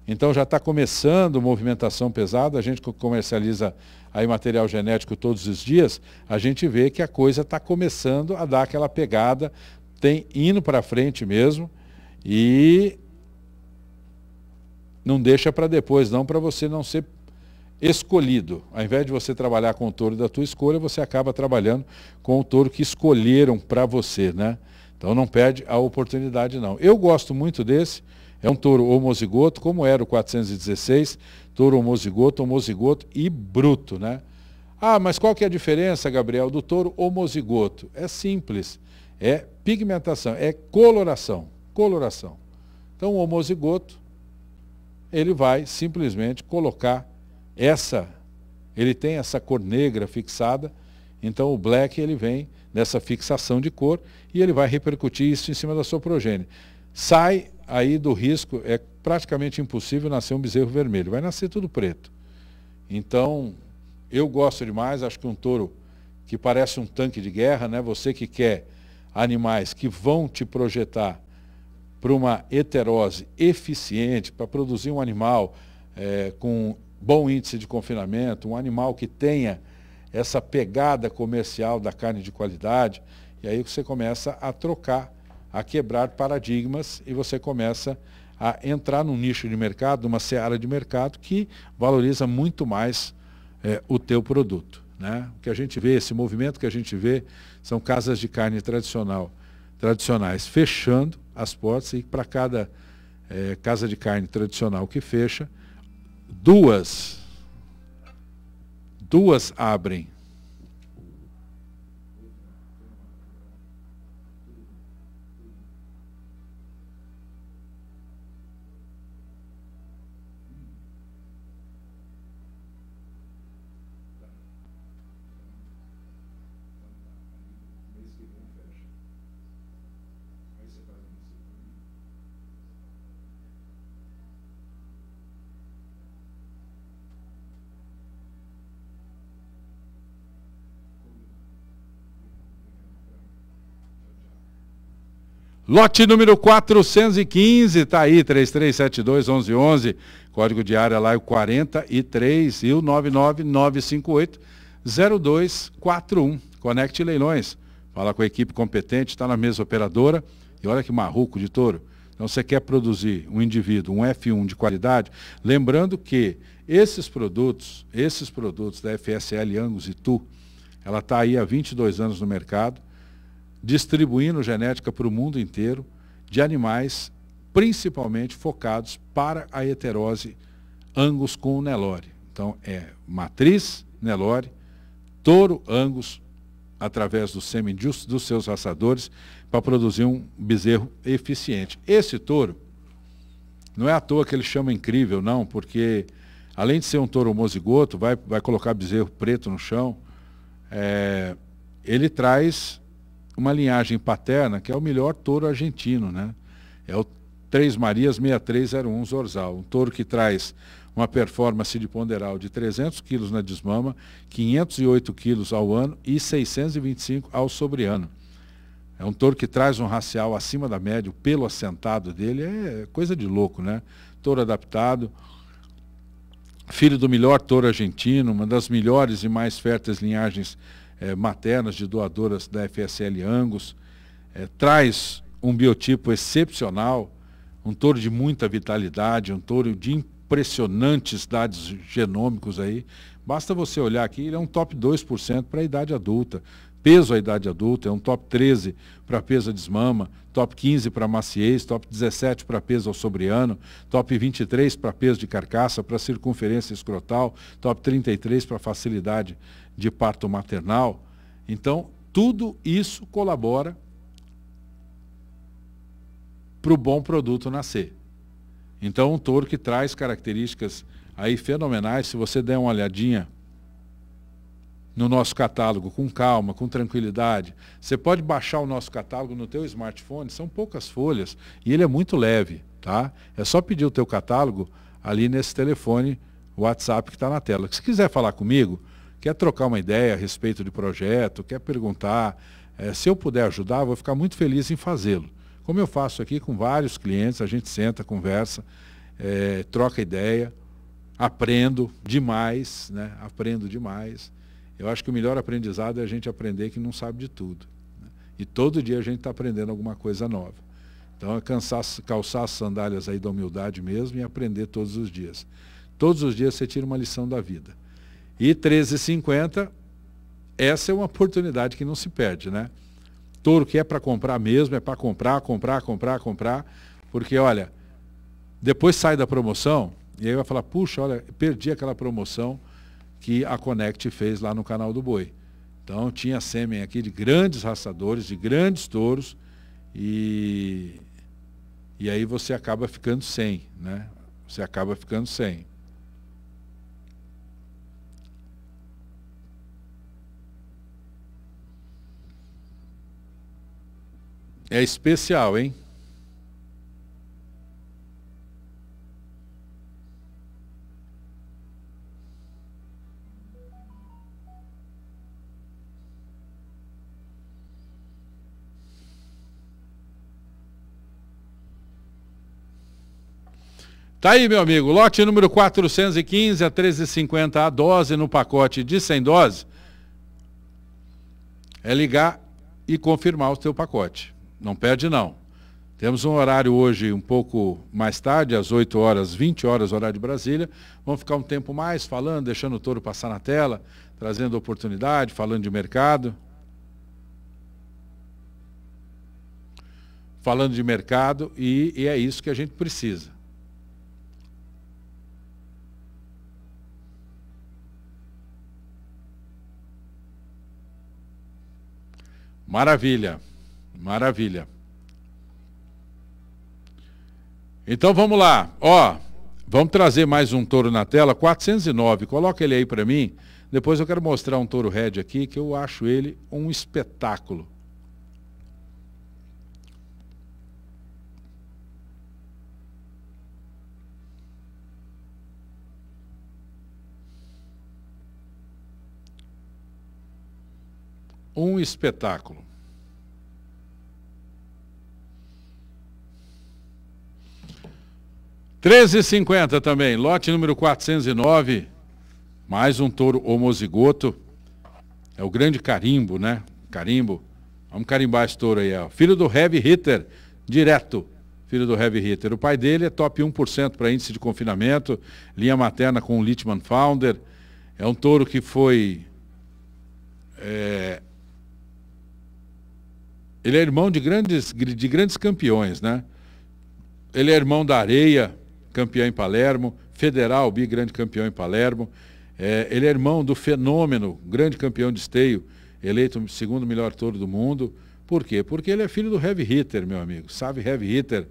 então já está começando movimentação pesada, a gente comercializa aí material genético todos os dias, a gente vê que a coisa está começando a dar aquela pegada, tem indo para frente mesmo e não deixa para depois não, para você não ser escolhido. Ao invés de você trabalhar com o touro da tua escolha, você acaba trabalhando com o touro que escolheram para você, né? Então não perde a oportunidade não. Eu gosto muito desse, é um touro homozigoto, como era o 416, touro homozigoto, homozigoto e bruto, né? Ah, mas qual que é a diferença, Gabriel, do touro homozigoto? É simples, é pigmentação, é coloração, coloração. Então, o homozigoto, ele vai simplesmente colocar essa, ele tem essa cor negra fixada, então o black ele vem dessa fixação de cor e ele vai repercutir isso em cima da sua progênie. Sai aí do risco é praticamente impossível nascer um bezerro vermelho, vai nascer tudo preto. Então, eu gosto demais, acho que um touro que parece um tanque de guerra, né? Você que quer animais que vão te projetar para uma heterose eficiente, para produzir um animal é, com bom índice de confinamento, um animal que tenha essa pegada comercial da carne de qualidade, e aí você começa a trocar a quebrar paradigmas e você começa a entrar num nicho de mercado, numa seara de mercado que valoriza muito mais é, o teu produto. Né? O que a gente vê, esse movimento que a gente vê, são casas de carne tradicional, tradicionais fechando as portas e para cada é, casa de carne tradicional que fecha, duas, duas abrem Lote número 415, tá aí, 3372-1111, código de área lá é o 43 e o 99958-0241. Conecte Leilões, fala com a equipe competente, está na mesa operadora e olha que marruco de touro. Então você quer produzir um indivíduo, um F1 de qualidade, lembrando que esses produtos, esses produtos da FSL Angus e Tu, ela está aí há 22 anos no mercado, distribuindo genética para o mundo inteiro de animais principalmente focados para a heterose Angus com Nelore. Então é matriz Nelore, touro Angus através do sêmen dos seus raçadores para produzir um bezerro eficiente. Esse touro não é à toa que ele chama incrível, não, porque além de ser um touro mozigoto, vai, vai colocar bezerro preto no chão, é, ele traz uma linhagem paterna que é o melhor touro argentino, né? É o três Marias 6301 Zorzal, um touro que traz uma performance de ponderal de 300 quilos na desmama, 508 quilos ao ano e 625 ao sobreano. É um touro que traz um racial acima da média, o pelo assentado dele é coisa de louco, né? Touro adaptado, filho do melhor touro argentino, uma das melhores e mais férteis linhagens é, maternas de doadoras da FSL Angus, é, traz um biotipo excepcional, um touro de muita vitalidade, um touro de impressionantes dados genômicos aí. Basta você olhar aqui, ele é um top 2% para a idade adulta. Peso à idade adulta, é um top 13 para peso à desmama, top 15 para maciez, top 17 para peso ao sobreano, top 23 para peso de carcaça, para circunferência escrotal, top 33 para facilidade de parto maternal. Então, tudo isso colabora para o bom produto nascer. Então, um touro que traz características aí fenomenais, se você der uma olhadinha no nosso catálogo com calma, com tranquilidade. Você pode baixar o nosso catálogo no teu smartphone, são poucas folhas e ele é muito leve, tá? É só pedir o teu catálogo ali nesse telefone WhatsApp que está na tela. Se quiser falar comigo, quer trocar uma ideia a respeito de projeto, quer perguntar. É, se eu puder ajudar, vou ficar muito feliz em fazê-lo. Como eu faço aqui com vários clientes, a gente senta, conversa, é, troca ideia, aprendo demais, né? aprendo demais. Eu acho que o melhor aprendizado é a gente aprender que não sabe de tudo. Né? E todo dia a gente está aprendendo alguma coisa nova. Então é cansar, calçar as sandálias aí da humildade mesmo e aprender todos os dias. Todos os dias você tira uma lição da vida. E 13,50, essa é uma oportunidade que não se perde, né? Touro que é para comprar mesmo, é para comprar, comprar, comprar, comprar, porque olha, depois sai da promoção e aí vai falar, puxa, olha, perdi aquela promoção que a Connect fez lá no canal do Boi. Então tinha sêmen aqui de grandes raçadores, de grandes touros e e aí você acaba ficando sem, né? Você acaba ficando sem. É especial, hein? Tá aí, meu amigo, lote número 415 a 13,50 a dose no pacote de 100 doses. É ligar e confirmar o seu pacote. Não perde não. Temos um horário hoje um pouco mais tarde, às 8 horas, 20 horas, horário de Brasília. Vamos ficar um tempo mais falando, deixando o touro passar na tela, trazendo oportunidade, falando de mercado. Falando de mercado e, e é isso que a gente precisa. Maravilha. Maravilha. Então vamos lá. Ó, vamos trazer mais um touro na tela, 409. Coloca ele aí para mim. Depois eu quero mostrar um touro red aqui que eu acho ele um espetáculo. Um espetáculo. 13,50 também, lote número 409, mais um touro homozigoto. É o grande carimbo, né? Carimbo. Vamos carimbar esse touro aí, ó. Filho do Heavy Hitter, direto. Filho do Heavy Hitter. O pai dele é top 1% para índice de confinamento, linha materna com o Litman Founder. É um touro que foi. É, ele é irmão de grandes, de grandes campeões, né? Ele é irmão da Areia, campeão em Palermo, Federal, bi grande campeão em Palermo. É, ele é irmão do Fenômeno, grande campeão de esteio, eleito segundo melhor touro do mundo. Por quê? Porque ele é filho do Heavy Hitter, meu amigo. Sabe, Heavy Hitter,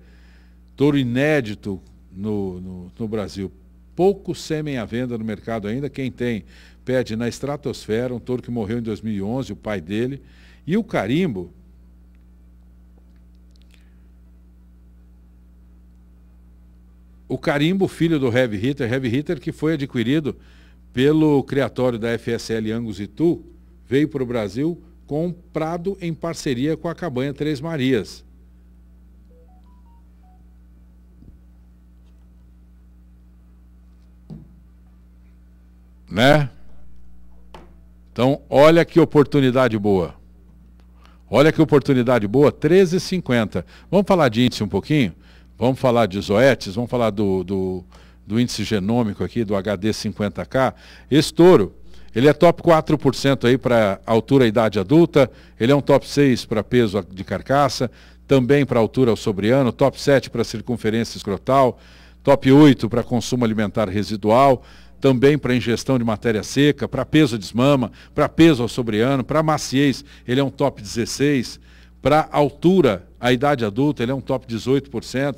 touro inédito no, no, no Brasil. Poucos sêmen à venda no mercado ainda. Quem tem, pede na estratosfera, um touro que morreu em 2011, o pai dele. E o carimbo, o carimbo filho do Heavy Hitter, Heavy Hitter que foi adquirido pelo criatório da FSL Angus Tu, veio para o Brasil comprado em parceria com a Cabanha Três Marias. Né? Então, olha que oportunidade boa. Olha que oportunidade boa, 13,50. Vamos falar de índice um pouquinho? Vamos falar de zoetes, vamos falar do, do, do índice genômico aqui, do HD50K. Esse touro, ele é top 4% aí para altura e idade adulta, ele é um top 6 para peso de carcaça, também para altura sobriano, top 7 para circunferência escrotal, top 8 para consumo alimentar residual, também para ingestão de matéria seca, para peso de esmama, para peso ao sobriano, para maciez, ele é um top 16, para altura a idade adulta, ele é um top 18%.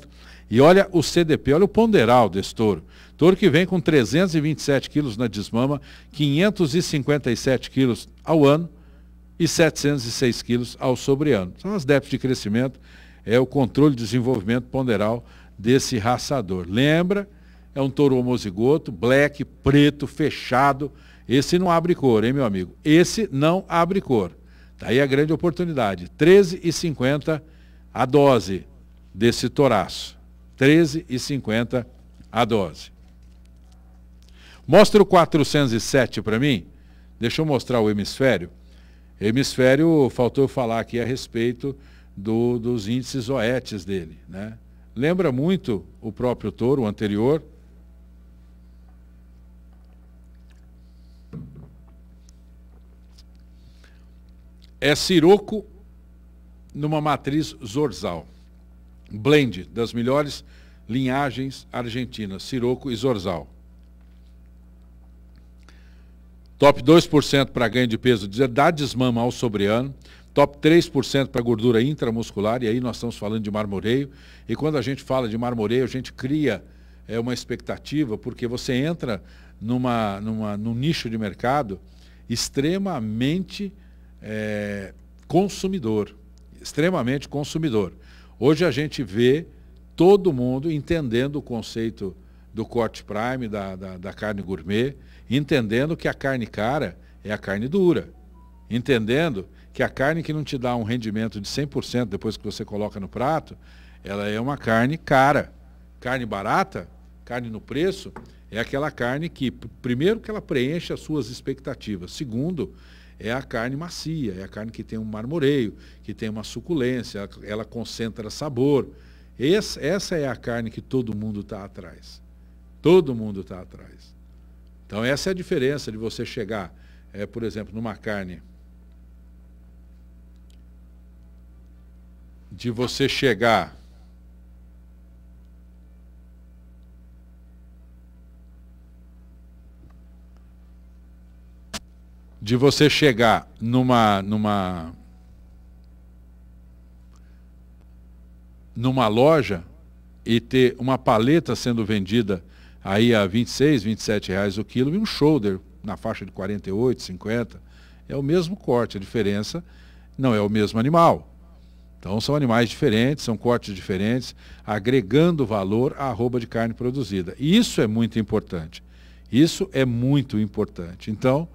E olha o CDP, olha o ponderal desse touro. Touro que vem com 327 quilos na desmama, 557 quilos ao ano e 706 quilos ao sobreano. São as déficits de crescimento, é o controle de desenvolvimento ponderal desse raçador. Lembra, é um touro homozigoto, black, preto, fechado. Esse não abre cor, hein, meu amigo? Esse não abre cor. Daí tá a grande oportunidade. 13,50 a dose desse toraço. 13,50 a dose. Mostra o 407 para mim. Deixa eu mostrar o hemisfério. Hemisfério, faltou falar aqui a respeito do, dos índices OETs dele. Né? Lembra muito o próprio touro, o anterior. É siroco numa matriz zorzal. Blend das melhores linhagens argentinas, Siroco e Zorzal. Top 2% para ganho de peso da desmama ao sobreano. Top 3% para gordura intramuscular. E aí nós estamos falando de marmoreio. E quando a gente fala de marmoreio, a gente cria é, uma expectativa, porque você entra numa, numa, num nicho de mercado extremamente é, consumidor extremamente consumidor. Hoje a gente vê todo mundo entendendo o conceito do corte prime, da, da, da, carne gourmet, entendendo que a carne cara é a carne dura, entendendo que a carne que não te dá um rendimento de 100% depois que você coloca no prato, ela é uma carne cara. Carne barata, carne no preço, é aquela carne que, primeiro, que ela preenche as suas expectativas. Segundo, é a carne macia, é a carne que tem um marmoreio, que tem uma suculência, ela, concentra sabor. Esse, essa é a carne que todo mundo está atrás. Todo mundo está atrás. Então essa é a diferença de você chegar, é, por exemplo, numa carne. De você chegar de você chegar numa numa numa loja e ter uma paleta sendo vendida aí a 26, 27 reais o quilo e um shoulder na faixa de 48, 50, é o mesmo corte, a diferença não é o mesmo animal. Então são animais diferentes, são cortes diferentes, agregando valor à arroba de carne produzida. E isso é muito importante. Isso é muito importante. Então,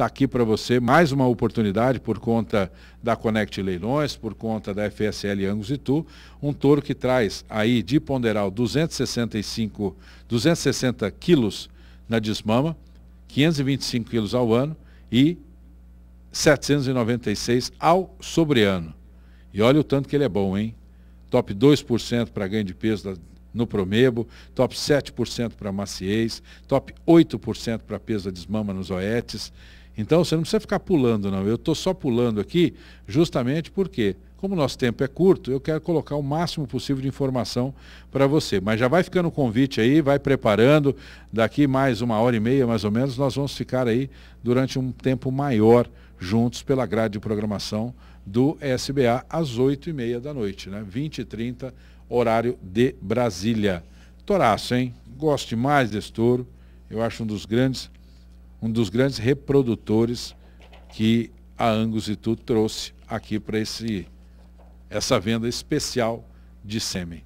está aqui para você mais uma oportunidade por conta da Connect Leilões, por conta da FSL Angus e Tu, um touro que traz aí de ponderal 265, 260 quilos na desmama, 525 quilos ao ano e 796 ao sobreano. E olha o tanto que ele é bom, hein? Top 2% para ganho de peso da, no Promebo, top 7% para maciez, top 8% para peso da desmama nos oetes então você não precisa ficar pulando, não. Eu estou só pulando aqui justamente porque, como o nosso tempo é curto, eu quero colocar o máximo possível de informação para você. Mas já vai ficando o convite aí, vai preparando. Daqui mais uma hora e meia, mais ou menos, nós vamos ficar aí durante um tempo maior juntos pela grade de programação do SBA às oito e meia da noite, né? 20 e 30 horário de Brasília. Toraço, hein? Gosto demais desse touro. Eu acho um dos grandes um dos grandes reprodutores que a Angus e Tu trouxe aqui para esse essa venda especial de sêmen.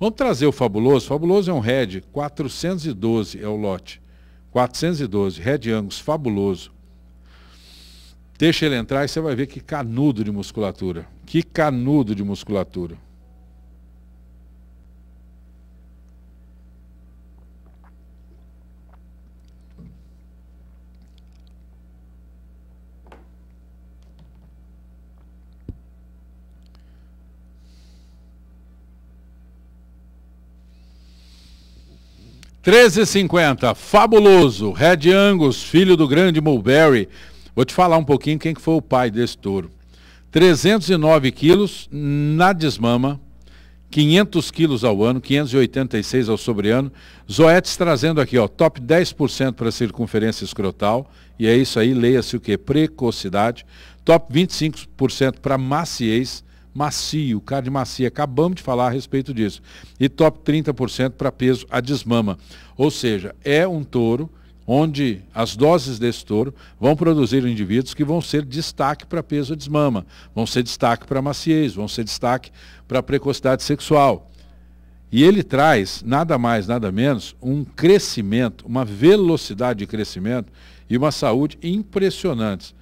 Vamos trazer o Fabuloso. Fabuloso é um Red 412 é o lote. 412, Red Angus, fabuloso. Deixa ele entrar e você vai ver que canudo de musculatura. Que canudo de musculatura. 13,50, fabuloso, Red Angus, filho do grande Mulberry. Vou te falar um pouquinho quem que foi o pai desse touro. 309 quilos na desmama, 500 quilos ao ano, 586 ao sobreano. Zoetes trazendo aqui, ó, top 10% para circunferência escrotal, e é isso aí, leia-se o que? Precocidade. Top 25% para maciez macio, carne macia. Acabamos de falar a respeito disso. E top 30% para peso a desmama. Ou seja, é um touro onde as doses desse touro vão produzir indivíduos que vão ser destaque para peso a desmama, vão ser destaque para maciez, vão ser destaque para precocidade sexual. E ele traz, nada mais, nada menos, um crescimento, uma velocidade de crescimento e uma saúde impressionantes.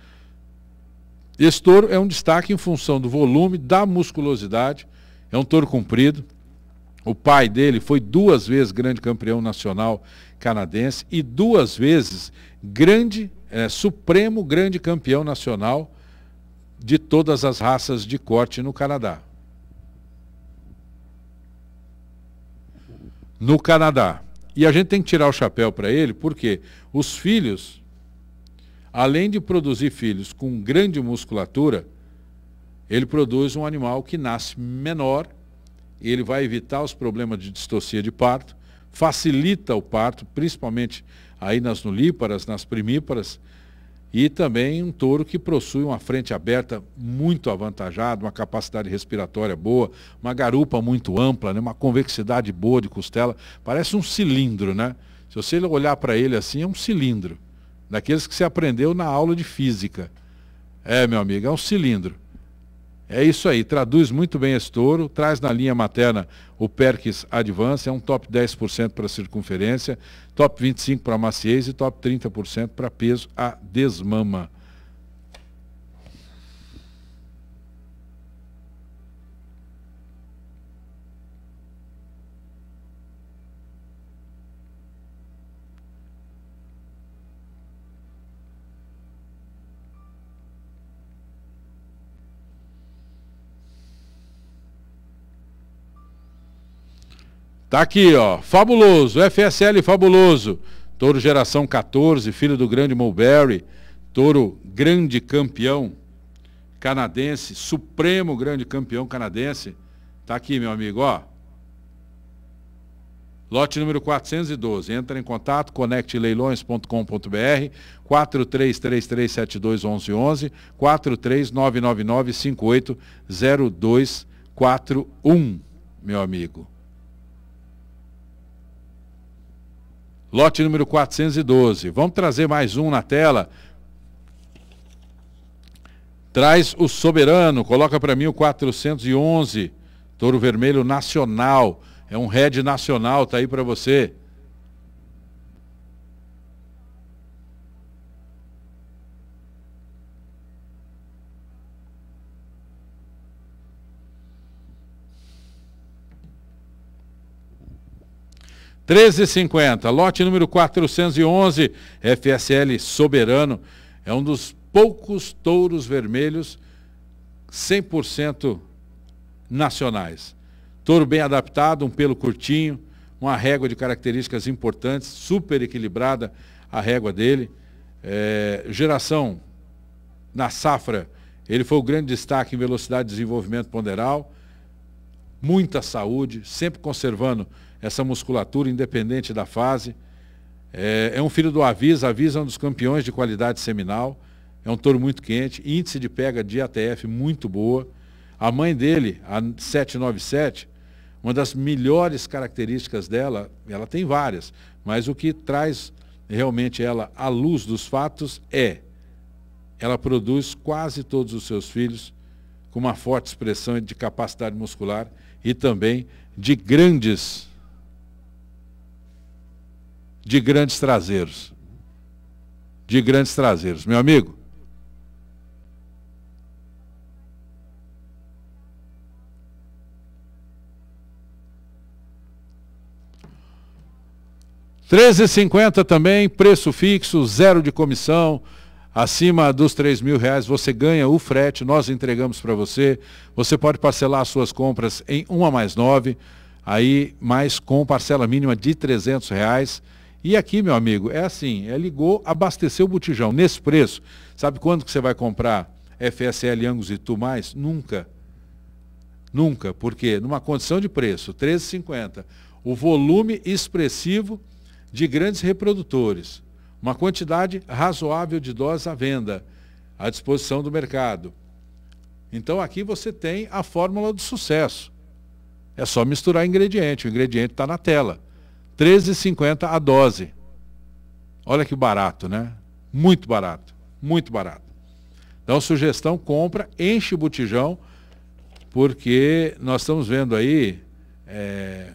Esse touro é um destaque em função do volume, da musculosidade, é um touro comprido. O pai dele foi duas vezes grande campeão nacional canadense e duas vezes grande, é, supremo grande campeão nacional de todas as raças de corte no Canadá. No Canadá. E a gente tem que tirar o chapéu para ele, porque os filhos além de produzir filhos com grande musculatura, ele produz um animal que nasce menor, ele vai evitar os problemas de distocia de parto, facilita o parto, principalmente aí nas nulíparas, nas primíparas, e também um touro que possui uma frente aberta muito avantajada, uma capacidade respiratória boa, uma garupa muito ampla, né? uma convexidade boa de costela, parece um cilindro, né? Se você olhar para ele assim, é um cilindro daqueles que se aprendeu na aula de física. É, meu amigo, é um cilindro. É isso aí, traduz muito bem esse touro, traz na linha materna o Perkins Advance, é um top 10% para circunferência, top 25% para maciez e top 30% para peso a desmama. Tá aqui, ó. Fabuloso, FSL Fabuloso. Touro geração 14, filho do grande Mulberry. Touro grande campeão canadense, supremo grande campeão canadense. Tá aqui, meu amigo, ó. Lote número 412. Entra em contato, conecteleilões.com.br, 4333721111, 43999580241, meu amigo. lote número 412. Vamos trazer mais um na tela. Traz o Soberano, coloca para mim o 411, Touro Vermelho Nacional. É um Red Nacional, tá aí para você. 1350, lote número 411, FSL Soberano. É um dos poucos touros vermelhos 100% nacionais. Touro bem adaptado, um pelo curtinho, uma régua de características importantes, super equilibrada a régua dele. É, geração na safra, ele foi o grande destaque em velocidade de desenvolvimento ponderal. Muita saúde, sempre conservando essa musculatura, independente da fase. É, é um filho do Avisa, Avisa é um dos campeões de qualidade seminal. É um touro muito quente, índice de pega de ATF muito boa. A mãe dele, a 797, uma das melhores características dela, ela tem várias, mas o que traz realmente ela à luz dos fatos é ela produz quase todos os seus filhos com uma forte expressão de capacidade muscular e também de grandes de grandes traseiros. De grandes traseiros. Meu amigo, R$ 13,50 também, preço fixo, zero de comissão. Acima dos três mil reais você ganha o frete, nós entregamos para você. Você pode parcelar suas compras em uma mais nove, aí mais com parcela mínima de 300 reais. E aqui, meu amigo, é assim, é ligou, abasteceu o botijão nesse preço. Sabe quando que você vai comprar FSL Angus e tu mais? Nunca. Nunca, porque numa condição de preço, 13,50, o volume expressivo de grandes reprodutores, uma quantidade razoável de doses à venda, à disposição do mercado. Então aqui você tem a fórmula do sucesso. É só misturar ingrediente, o ingrediente está na tela. 13,50 a dose. Olha que barato, né? Muito barato, muito barato. Então, sugestão, compra, enche o botijão, porque nós estamos vendo aí, é,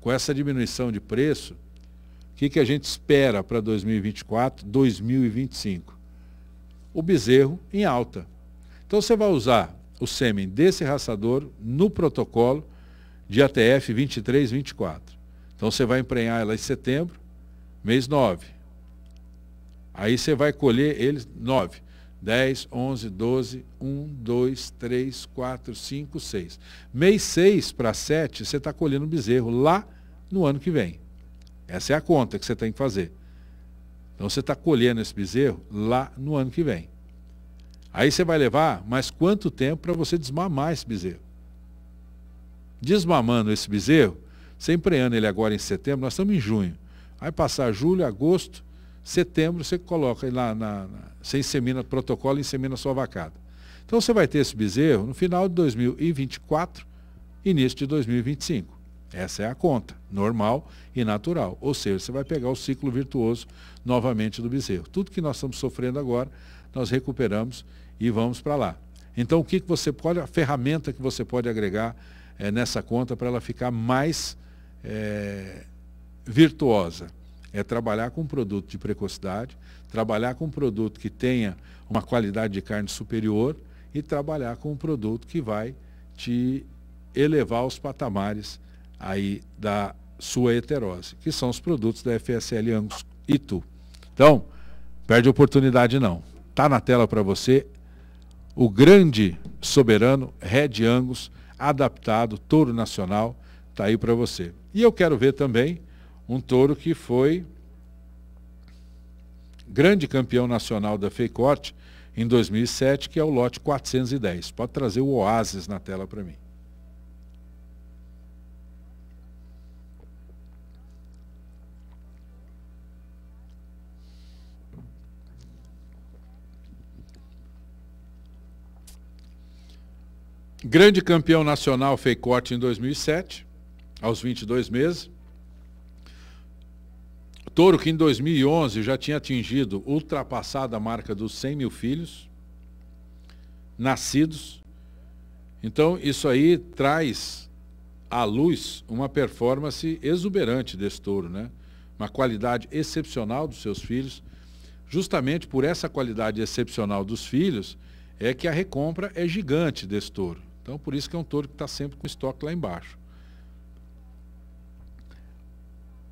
com essa diminuição de preço, o que, que a gente espera para 2024, 2025? O bezerro em alta. Então, você vai usar o sêmen desse raçador no protocolo de ATF 23, 24. Então você vai emprenhar ela em setembro, mês 9. Aí você vai colher ele 9. 10, 11, 12, 1, 2, 3, 4, 5, 6. Mês 6 para 7, você está colhendo bezerro lá no ano que vem. Essa é a conta que você tem que fazer. Então você está colhendo esse bezerro lá no ano que vem. Aí você vai levar mais quanto tempo para você desmamar esse bezerro? Desmamando esse bezerro, você empreando ele agora em setembro, nós estamos em junho. Aí passar julho, agosto, setembro, você coloca ele lá, na, na, você insemina protocolo e insemina sua vacada. Então você vai ter esse bezerro no final de 2024, início de 2025. Essa é a conta, normal e natural. Ou seja, você vai pegar o ciclo virtuoso novamente do bezerro. Tudo que nós estamos sofrendo agora, nós recuperamos e vamos para lá. Então o que, que você pode, é a ferramenta que você pode agregar é, nessa conta para ela ficar mais é, virtuosa. É trabalhar com um produto de precocidade, trabalhar com um produto que tenha uma qualidade de carne superior e trabalhar com um produto que vai te elevar aos patamares aí da sua heterose, que são os produtos da FSL Angus e Tu. Então, perde oportunidade não. Tá na tela para você o grande soberano Red Angus adaptado, touro nacional, está aí para você. E eu quero ver também um touro que foi grande campeão nacional da FECORT em 2007, que é o lote 410. Pode trazer o Oasis na tela para mim. Grande campeão nacional corte em 2007, aos 22 meses. Touro que em 2011 já tinha atingido, ultrapassado a marca dos 100 mil filhos nascidos. Então, isso aí traz à luz uma performance exuberante desse touro, né? Uma qualidade excepcional dos seus filhos. Justamente por essa qualidade excepcional dos filhos, é que a recompra é gigante desse touro. Então, por isso que é um touro que está sempre com estoque lá embaixo.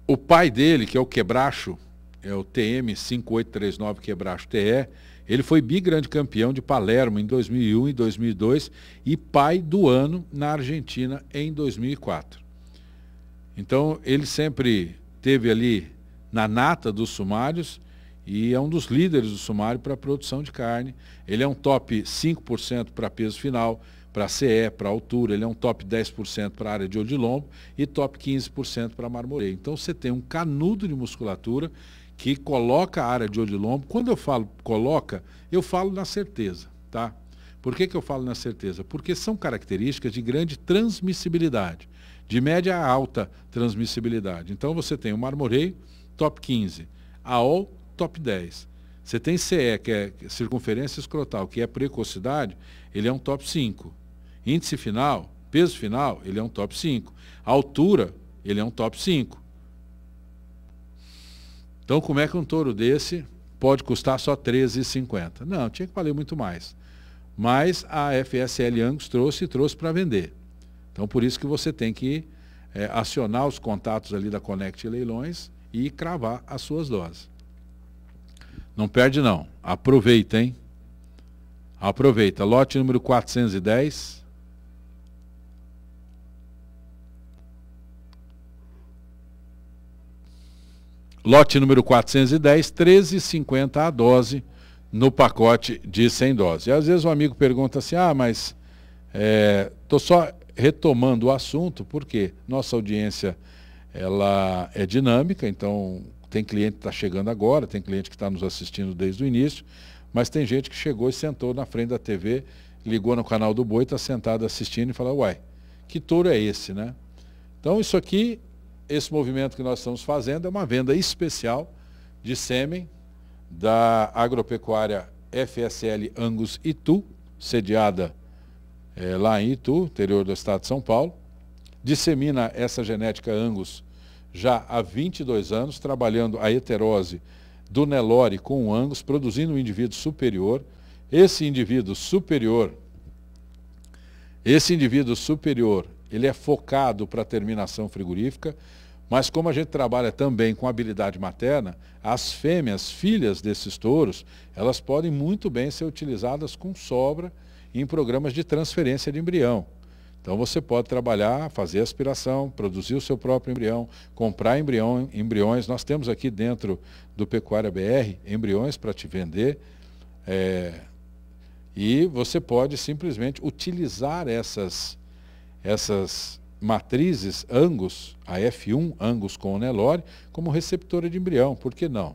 O pai dele, que é o Quebracho, é o TM5839 Quebracho TE, ele foi bigrande campeão de Palermo em 2001 e 2002 e pai do ano na Argentina em 2004. Então, ele sempre teve ali na nata dos sumários e é um dos líderes do sumário para produção de carne. Ele é um top 5% para peso final, para CE, para altura, ele é um top 10% para a área de lombo e top 15% para marmoreio. Então você tem um canudo de musculatura que coloca a área de lombo. Quando eu falo coloca, eu falo na certeza, tá? Por que, que eu falo na certeza? Porque são características de grande transmissibilidade, de média a alta transmissibilidade. Então você tem o marmoreio, top 15, AOL, top 10. Você tem CE, que é circunferência escrotal, que é precocidade, ele é um top 5. Índice final, peso final, ele é um top 5. Altura, ele é um top 5. Então, como é que um touro desse pode custar só 13,50? Não, tinha que valer muito mais. Mas a FSL Angus trouxe e trouxe para vender. Então, por isso que você tem que é, acionar os contatos ali da Connect Leilões e cravar as suas doses. Não perde não. Aproveita, hein? Aproveita. Lote número 410. Lote número 410, 13,50 a dose no pacote de 100 doses. E às vezes o um amigo pergunta assim, ah, mas estou é, só retomando o assunto, porque nossa audiência ela é dinâmica, então tem cliente que está chegando agora, tem cliente que está nos assistindo desde o início, mas tem gente que chegou e sentou na frente da TV, ligou no canal do Boi, está sentado assistindo e fala, uai, que touro é esse, né? Então isso aqui esse movimento que nós estamos fazendo é uma venda especial de sêmen da agropecuária FSL Angus Itu, sediada é, lá em Itu, interior do estado de São Paulo. Dissemina essa genética Angus já há 22 anos, trabalhando a heterose do Nelore com o Angus, produzindo um indivíduo superior. Esse indivíduo superior, esse indivíduo superior, ele é focado para terminação frigorífica mas como a gente trabalha também com habilidade materna, as fêmeas, filhas desses touros, elas podem muito bem ser utilizadas com sobra em programas de transferência de embrião. Então você pode trabalhar, fazer aspiração, produzir o seu próprio embrião, comprar embrião, embriões. Nós temos aqui dentro do Pecuária BR embriões para te vender. É, e você pode simplesmente utilizar essas, essas matrizes Angus, a F1, Angus com o Nelore, como receptora de embrião, por que não?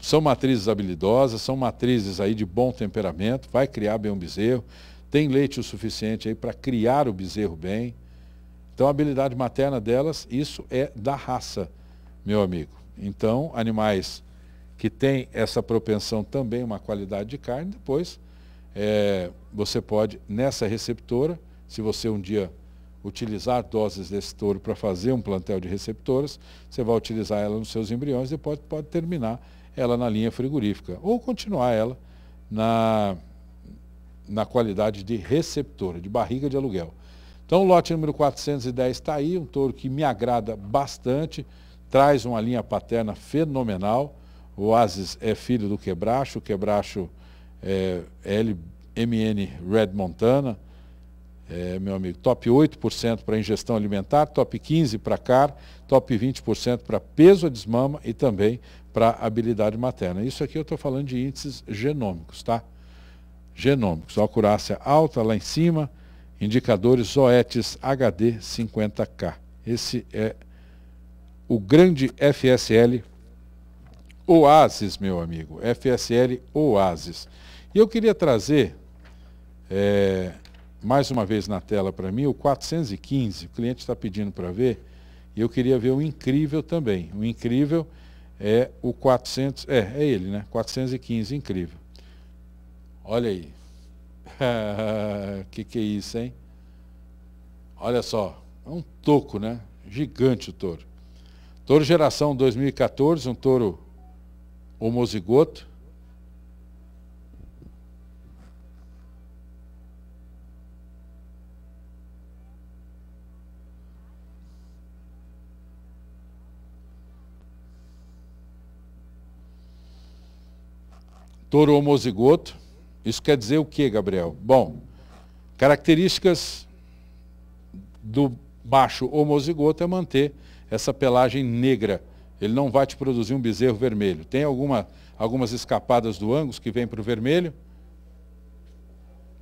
São matrizes habilidosas, são matrizes aí de bom temperamento, vai criar bem um bezerro, tem leite o suficiente aí para criar o bezerro bem. Então a habilidade materna delas, isso é da raça, meu amigo. Então, animais que têm essa propensão também, uma qualidade de carne, depois é, você pode, nessa receptora, se você um dia utilizar doses desse touro para fazer um plantel de receptoras, você vai utilizar ela nos seus embriões e depois pode terminar ela na linha frigorífica ou continuar ela na, na qualidade de receptora, de barriga de aluguel. Então, o lote número 410 está aí, um touro que me agrada bastante, traz uma linha paterna fenomenal. O Oasis é filho do Quebracho, o Quebracho é LMN Red Montana, é, meu amigo, top 8% para ingestão alimentar, top 15% para CAR, top 20% para peso a desmama e também para habilidade materna. Isso aqui eu estou falando de índices genômicos, tá? Genômicos, a acurácia alta lá em cima, indicadores zoetis HD 50K. Esse é o grande FSL Oasis, meu amigo. FSL Oasis. E eu queria trazer é, mais uma vez na tela para mim, o 415, o cliente está pedindo para ver, e eu queria ver o incrível também. O incrível é o 400, é, é ele, né? 415, incrível. Olha aí. que que é isso, hein? Olha só, é um toco, né? Gigante o touro. Touro geração 2014, um touro homozigoto, touro homozigoto. Isso quer dizer o que, Gabriel? Bom, características do macho homozigoto é manter essa pelagem negra. Ele não vai te produzir um bezerro vermelho. Tem alguma, algumas escapadas do Angus que vem para o vermelho,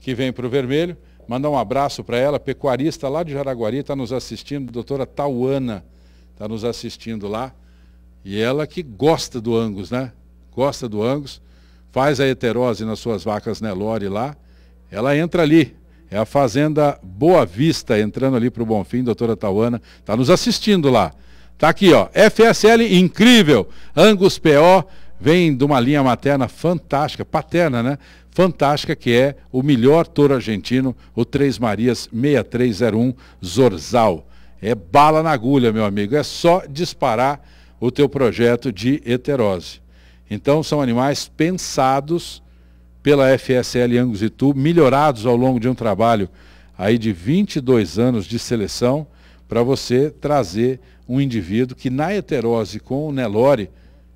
que vem para o vermelho. Mandar um abraço para ela, pecuarista lá de Jaraguari, está nos assistindo, doutora Tauana está nos assistindo lá. E ela que gosta do Angus, né? Gosta do Angus faz a heterose nas suas vacas Nelore lá, ela entra ali. É a Fazenda Boa Vista, entrando ali para o Bonfim, doutora Tauana, está nos assistindo lá. Tá aqui, ó. FSL incrível. Angus PO vem de uma linha materna fantástica, paterna, né? Fantástica, que é o melhor touro argentino, o três Marias 6301 Zorzal. É bala na agulha, meu amigo. É só disparar o teu projeto de heterose. Então são animais pensados pela FSL Angus Itu, melhorados ao longo de um trabalho aí de 22 anos de seleção, para você trazer um indivíduo que na heterose com o Nelore,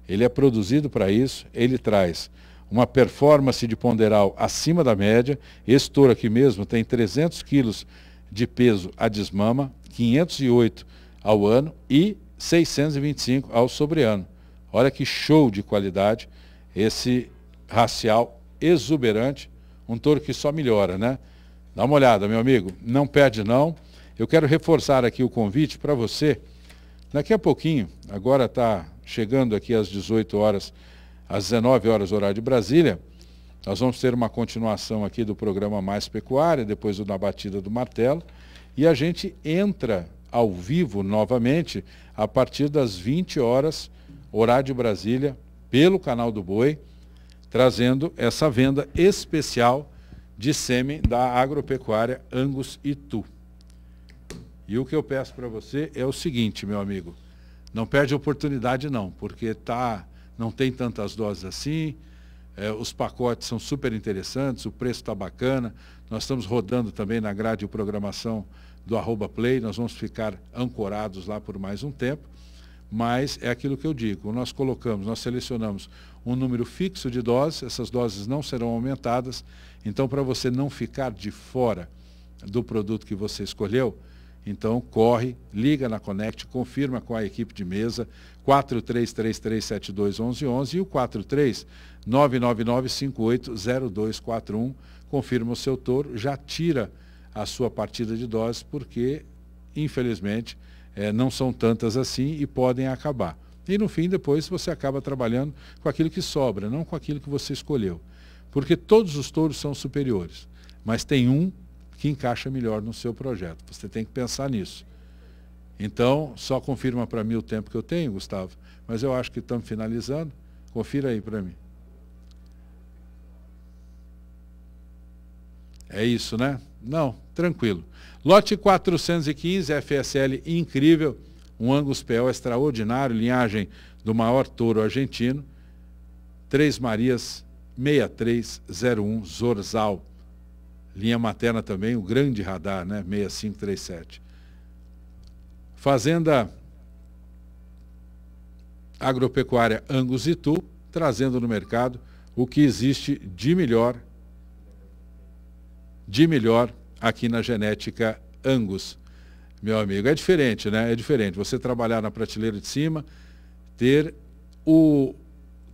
ele é produzido para isso, ele traz uma performance de ponderal acima da média. Esse touro aqui mesmo tem 300 quilos de peso a desmama, 508 ao ano e 625 ao sobreano. Olha que show de qualidade esse racial exuberante, um touro que só melhora, né? Dá uma olhada, meu amigo, não perde não. Eu quero reforçar aqui o convite para você. Daqui a pouquinho, agora está chegando aqui às 18 horas, às 19 horas, horário de Brasília, nós vamos ter uma continuação aqui do programa Mais Pecuária, depois do Na Batida do Martelo, e a gente entra ao vivo novamente a partir das 20 horas Horário de Brasília, pelo canal do Boi, trazendo essa venda especial de sêmen da agropecuária Angus Itu. E o que eu peço para você é o seguinte, meu amigo, não perde oportunidade não, porque tá, não tem tantas doses assim, é, os pacotes são super interessantes, o preço está bacana, nós estamos rodando também na grade de programação do arroba play, nós vamos ficar ancorados lá por mais um tempo mas é aquilo que eu digo. Nós colocamos, nós selecionamos um número fixo de doses, essas doses não serão aumentadas, então para você não ficar de fora do produto que você escolheu, então corre, liga na Connect, confirma com a equipe de mesa 4333721111 e o 43999580241, confirma o seu touro, já tira a sua partida de doses porque infelizmente é, não são tantas assim e podem acabar. E no fim, depois, você acaba trabalhando com aquilo que sobra, não com aquilo que você escolheu. Porque todos os touros são superiores, mas tem um que encaixa melhor no seu projeto. Você tem que pensar nisso. Então, só confirma para mim o tempo que eu tenho, Gustavo, mas eu acho que estamos finalizando. Confira aí para mim. É isso, né? Não, tranquilo. Lote 415, FSL incrível, um Angus Pel extraordinário, linhagem do maior touro argentino. Três Marias 6301 Zorzal. Linha materna também, o grande radar, né? 6537. Fazenda agropecuária Angus Itu, trazendo no mercado o que existe de melhor, de melhor aqui na genética Angus. Meu amigo, é diferente, né? É diferente. Você trabalhar na prateleira de cima, ter o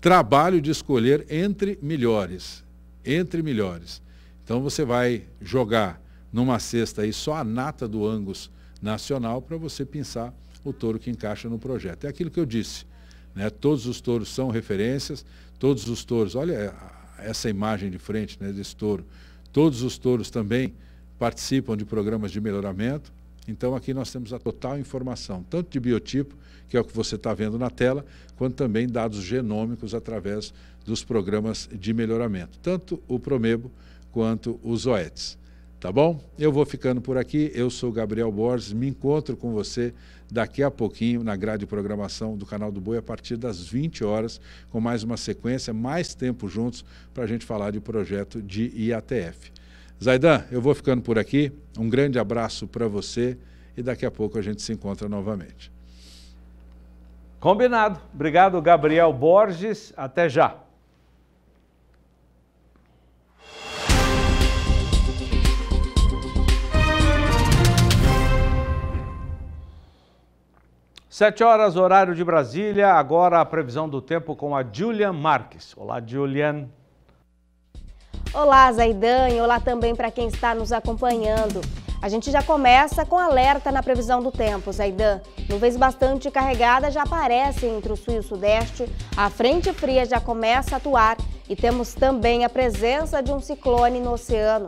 trabalho de escolher entre melhores, entre melhores. Então você vai jogar numa cesta aí só a nata do Angus nacional para você pensar o touro que encaixa no projeto. É aquilo que eu disse. Né? Todos os touros são referências, todos os touros, olha essa imagem de frente né, desse touro, todos os touros também participam de programas de melhoramento. Então, aqui nós temos a total informação, tanto de biotipo, que é o que você está vendo na tela, quanto também dados genômicos através dos programas de melhoramento, tanto o Promebo quanto os OETs. Tá bom? Eu vou ficando por aqui. Eu sou Gabriel Borges. Me encontro com você daqui a pouquinho na grade de programação do canal do Boi a partir das 20 horas, com mais uma sequência, mais tempo juntos para a gente falar de projeto de IATF. Zaidan, eu vou ficando por aqui. Um grande abraço para você e daqui a pouco a gente se encontra novamente. Combinado. Obrigado, Gabriel Borges. Até já. Sete horas, horário de Brasília. Agora a previsão do tempo com a Julian Marques. Olá, Julian. Olá, Zaidan, olá também para quem está nos acompanhando. A gente já começa com alerta na previsão do tempo, Zaidan. Nuvens bastante carregadas já aparecem entre o sul e o sudeste, a frente fria já começa a atuar e temos também a presença de um ciclone no oceano.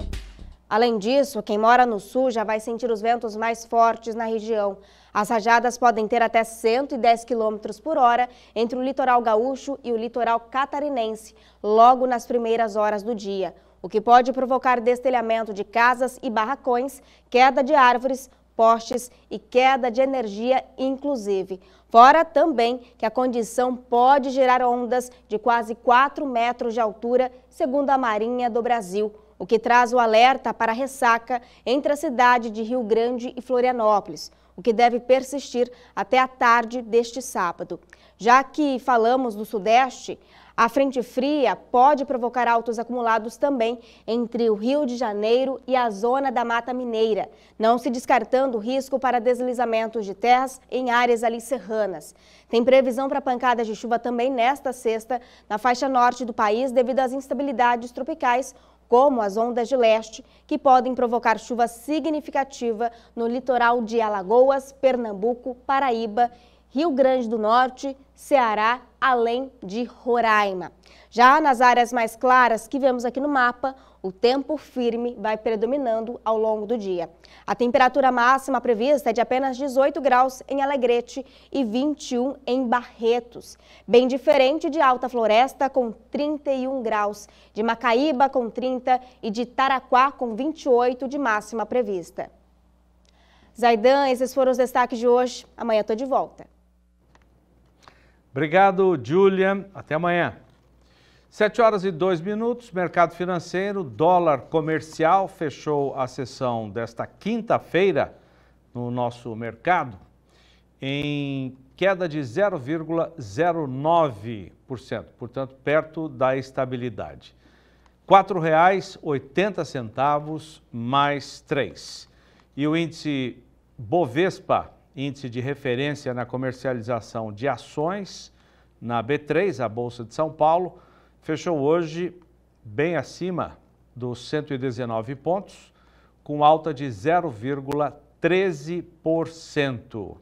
Além disso, quem mora no sul já vai sentir os ventos mais fortes na região. As rajadas podem ter até 110 km por hora entre o litoral gaúcho e o litoral catarinense, logo nas primeiras horas do dia, o que pode provocar destelhamento de casas e barracões, queda de árvores, postes e queda de energia, inclusive. Fora também que a condição pode gerar ondas de quase 4 metros de altura, segundo a Marinha do Brasil o que traz o alerta para ressaca entre a cidade de Rio Grande e Florianópolis, o que deve persistir até a tarde deste sábado. Já que falamos do Sudeste, a frente fria pode provocar altos acumulados também entre o Rio de Janeiro e a zona da Mata Mineira, não se descartando o risco para deslizamentos de terras em áreas ali serranas. Tem previsão para pancadas de chuva também nesta sexta na faixa norte do país devido às instabilidades tropicais como as ondas de leste, que podem provocar chuva significativa no litoral de Alagoas, Pernambuco, Paraíba, Rio Grande do Norte, Ceará, além de Roraima. Já nas áreas mais claras que vemos aqui no mapa, o tempo firme vai predominando ao longo do dia. A temperatura máxima prevista é de apenas 18 graus em Alegrete e 21 em Barretos. Bem diferente de Alta Floresta, com 31 graus, de Macaíba, com 30 e de Taraquá, com 28 de máxima prevista. Zaidan, esses foram os destaques de hoje. Amanhã estou de volta. Obrigado, Julia. Até amanhã. 7 horas e 2 minutos, mercado financeiro, dólar comercial fechou a sessão desta quinta-feira no nosso mercado em queda de 0,09%, portanto, perto da estabilidade. R$ 4,80 mais 3. E o índice Bovespa, índice de referência na comercialização de ações na B3, a Bolsa de São Paulo, fechou hoje bem acima dos 119 pontos, com alta de 0,13%.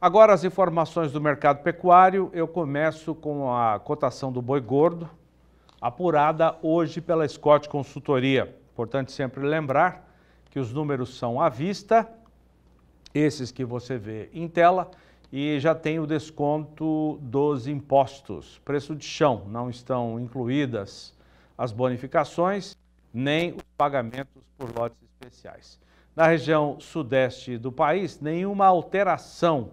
Agora as informações do mercado pecuário, eu começo com a cotação do boi gordo, apurada hoje pela Scott Consultoria. Importante sempre lembrar que os números são à vista, esses que você vê em tela, e já tem o desconto dos impostos. Preço de chão, não estão incluídas as bonificações nem os pagamentos por lotes especiais. Na região sudeste do país, nenhuma alteração,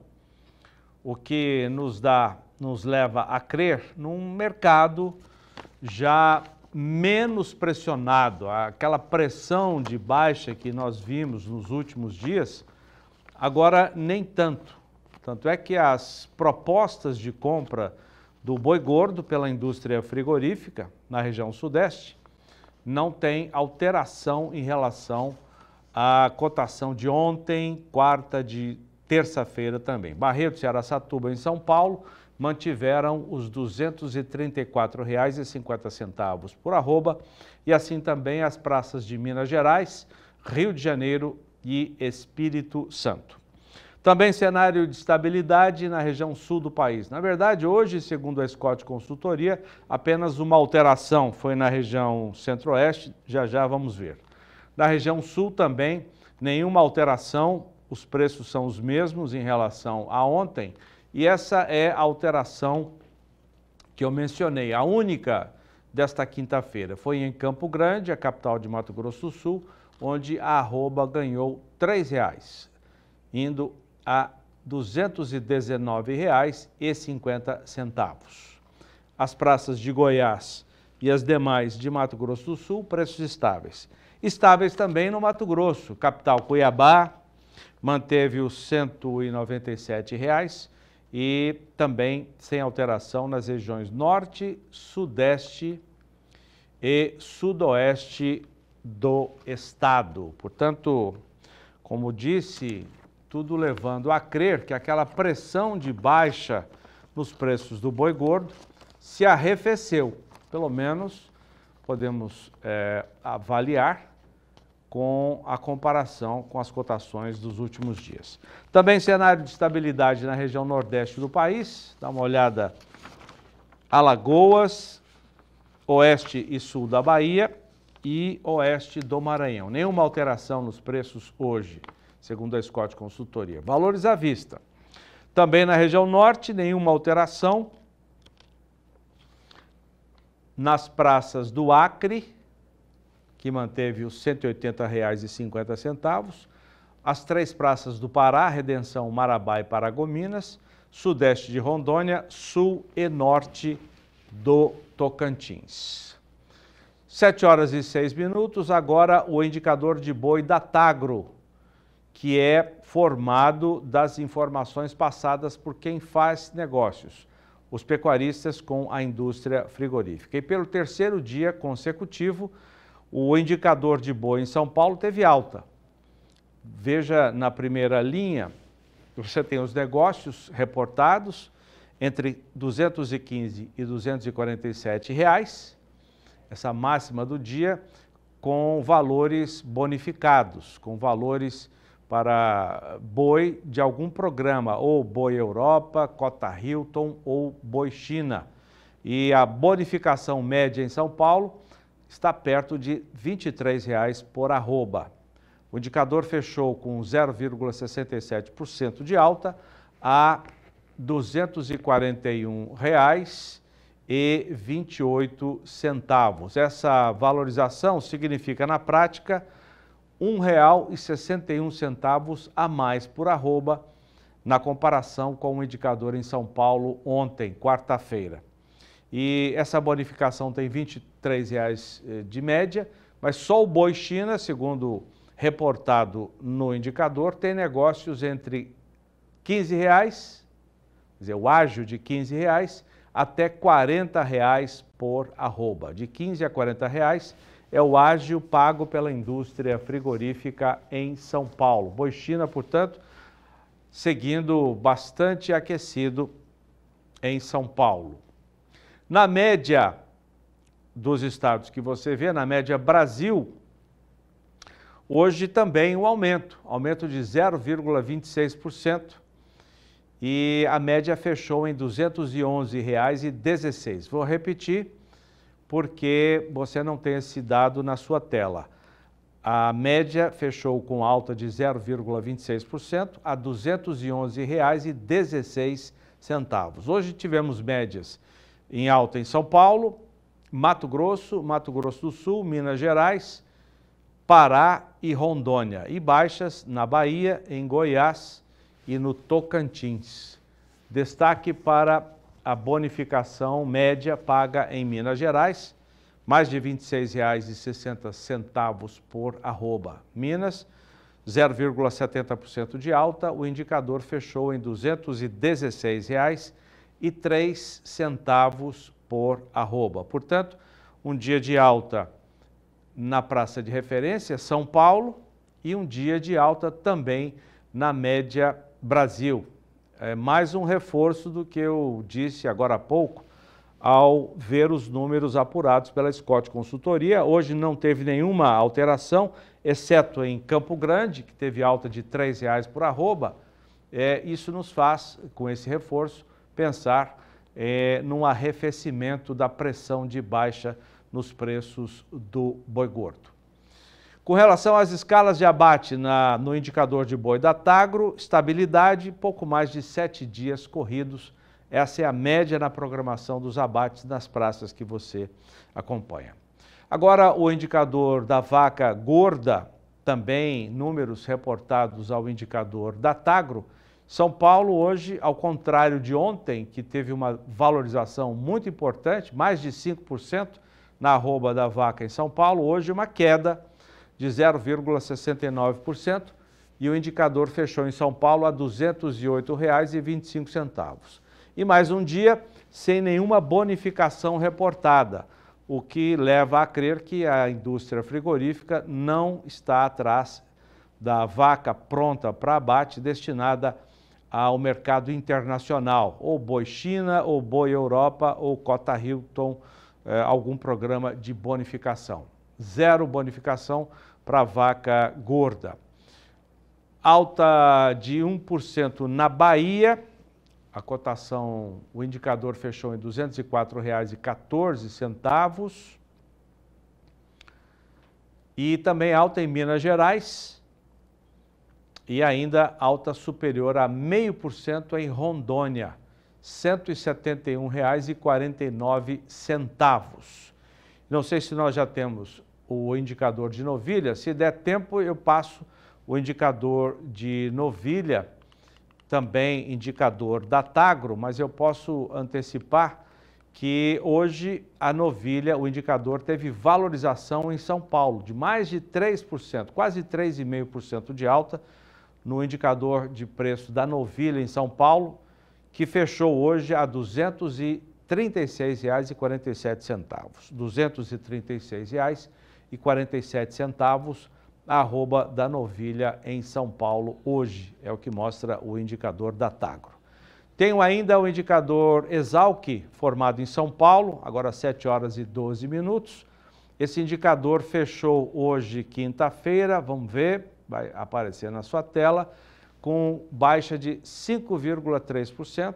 o que nos dá, nos leva a crer num mercado já menos pressionado. Aquela pressão de baixa que nós vimos nos últimos dias, agora nem tanto tanto é que as propostas de compra do boi gordo pela indústria frigorífica na região sudeste não tem alteração em relação à cotação de ontem, quarta de terça-feira também. Barreto, e Araçatuba, em São Paulo, mantiveram os R$ 234,50 por arroba e assim também as praças de Minas Gerais, Rio de Janeiro e Espírito Santo. Também cenário de estabilidade na região sul do país. Na verdade, hoje, segundo a Scott Consultoria, apenas uma alteração foi na região centro-oeste, já já vamos ver. Na região sul também, nenhuma alteração, os preços são os mesmos em relação a ontem, e essa é a alteração que eu mencionei, a única desta quinta-feira. Foi em Campo Grande, a capital de Mato Grosso do Sul, onde a arroba ganhou R$ 3,00, indo a R$ 219,50. As praças de Goiás e as demais de Mato Grosso do Sul, preços estáveis. Estáveis também no Mato Grosso, capital Cuiabá, manteve os R$ 197,00 e também sem alteração nas regiões Norte, Sudeste e Sudoeste do Estado. Portanto, como disse tudo levando a crer que aquela pressão de baixa nos preços do boi gordo se arrefeceu. Pelo menos podemos é, avaliar com a comparação com as cotações dos últimos dias. Também cenário de estabilidade na região nordeste do país. Dá uma olhada Alagoas, oeste e sul da Bahia e oeste do Maranhão. Nenhuma alteração nos preços hoje segundo a Scott Consultoria. Valores à vista. Também na região norte, nenhuma alteração. Nas praças do Acre, que manteve os R$ 180,50. As três praças do Pará, Redenção, Marabá e Paragominas. Sudeste de Rondônia, Sul e Norte do Tocantins. 7 horas e 6 minutos, agora o indicador de boi da Tagro que é formado das informações passadas por quem faz negócios, os pecuaristas com a indústria frigorífica. E pelo terceiro dia consecutivo, o indicador de boi em São Paulo teve alta. Veja na primeira linha, você tem os negócios reportados entre 215 e 247 reais, essa máxima do dia, com valores bonificados, com valores para boi de algum programa, ou Boi Europa, Cota Hilton ou Boi China. E a bonificação média em São Paulo está perto de R$ reais por arroba. O indicador fechou com 0,67% de alta a R$ 241,28. Essa valorização significa, na prática, R$ 1,61 a mais por arroba na comparação com o indicador em São Paulo ontem, quarta-feira. E essa bonificação tem R$ 23,00 eh, de média, mas só o boi China, segundo reportado no indicador, tem negócios entre R$ 15,00, o ágio de R$ 15,00 até R$ 40,00 por arroba. De 15 a 40 reais é o ágio pago pela indústria frigorífica em São Paulo. Boi China, portanto, seguindo bastante aquecido em São Paulo. Na média dos estados que você vê, na média Brasil, hoje também o um aumento, aumento de 0,26%, e a média fechou em R$ 211,16. Vou repetir, porque você não tem esse dado na sua tela. A média fechou com alta de 0,26% a R$ 211,16. Hoje tivemos médias em alta em São Paulo, Mato Grosso, Mato Grosso do Sul, Minas Gerais, Pará e Rondônia, e baixas na Bahia, em Goiás e no Tocantins. Destaque para a bonificação média paga em Minas Gerais, mais de R$ 26,60 por arroba. Minas, 0,70% de alta, o indicador fechou em R$ 216,03 por arroba. Portanto, um dia de alta na praça de referência, São Paulo, e um dia de alta também na média Brasil é mais um reforço do que eu disse agora há pouco ao ver os números apurados pela Scott Consultoria. Hoje não teve nenhuma alteração, exceto em Campo Grande, que teve alta de R$ 3,00 por arroba. É, isso nos faz, com esse reforço, pensar é, num arrefecimento da pressão de baixa nos preços do boi gordo. Com relação às escalas de abate na, no indicador de boi da Tagro, estabilidade, pouco mais de sete dias corridos. Essa é a média na programação dos abates nas praças que você acompanha. Agora, o indicador da vaca gorda, também números reportados ao indicador da Tagro. São Paulo, hoje, ao contrário de ontem, que teve uma valorização muito importante, mais de 5% na arroba da vaca em São Paulo, hoje uma queda de 0,69% e o indicador fechou em São Paulo a R$ 208,25. E mais um dia sem nenhuma bonificação reportada, o que leva a crer que a indústria frigorífica não está atrás da vaca pronta para abate destinada ao mercado internacional, ou boi China, ou boi Europa, ou cota Hilton, eh, algum programa de bonificação zero bonificação para vaca gorda. Alta de 1% na Bahia, a cotação, o indicador fechou em R$ 204,14. E também alta em Minas Gerais e ainda alta superior a 0,5% em Rondônia, R$ 171,49. Não sei se nós já temos o indicador de novilha. Se der tempo, eu passo o indicador de novilha, também indicador da Tagro, mas eu posso antecipar que hoje a novilha, o indicador, teve valorização em São Paulo de mais de 3%, quase 3,5% de alta no indicador de preço da novilha em São Paulo, que fechou hoje a R$ 236,47. R$ 236,47 e 47 centavos, arroba da novilha em São Paulo hoje, é o que mostra o indicador da Tagro. Tenho ainda o indicador Exalc, formado em São Paulo, agora 7 horas e 12 minutos. Esse indicador fechou hoje, quinta-feira, vamos ver, vai aparecer na sua tela, com baixa de 5,3%,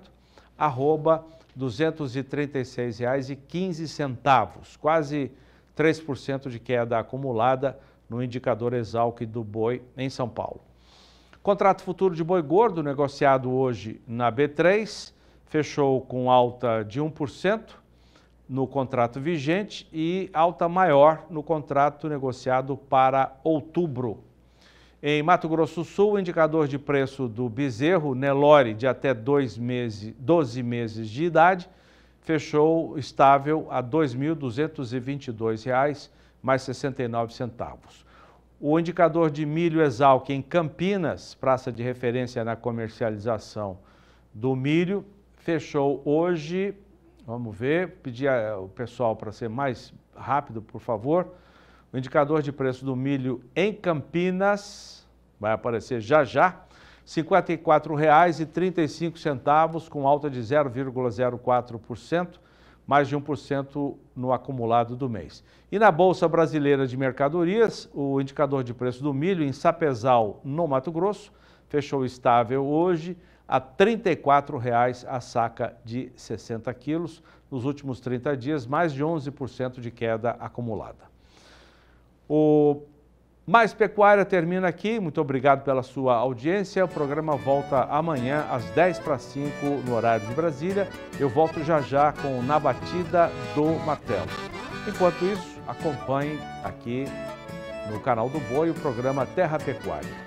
arroba R$ 236,15, quase 3% de queda acumulada no indicador Exalc do boi em São Paulo. Contrato futuro de boi gordo, negociado hoje na B3, fechou com alta de 1% no contrato vigente e alta maior no contrato negociado para outubro. Em Mato Grosso do Sul, o indicador de preço do bezerro Nelore de até dois meses, 12 meses de idade fechou estável a R$ 2.222,69. Mais centavos. O indicador de milho Exalc em Campinas, praça de referência na comercialização do milho, fechou hoje. Vamos ver, pedir ao pessoal para ser mais rápido, por favor. O indicador de preço do milho em Campinas vai aparecer já já. R$ 54,35, com alta de 0,04%, mais de 1% no acumulado do mês. E na Bolsa Brasileira de Mercadorias, o indicador de preço do milho em Sapezal, no Mato Grosso, fechou estável hoje a R$ 34,00 a saca de 60 quilos. Nos últimos 30 dias, mais de 11% de queda acumulada. O mais Pecuária termina aqui. Muito obrigado pela sua audiência. O programa volta amanhã às 10 para 5 no horário de Brasília. Eu volto já já com Na Batida do Martelo. Enquanto isso, acompanhe aqui no canal do Boi o programa Terra Pecuária.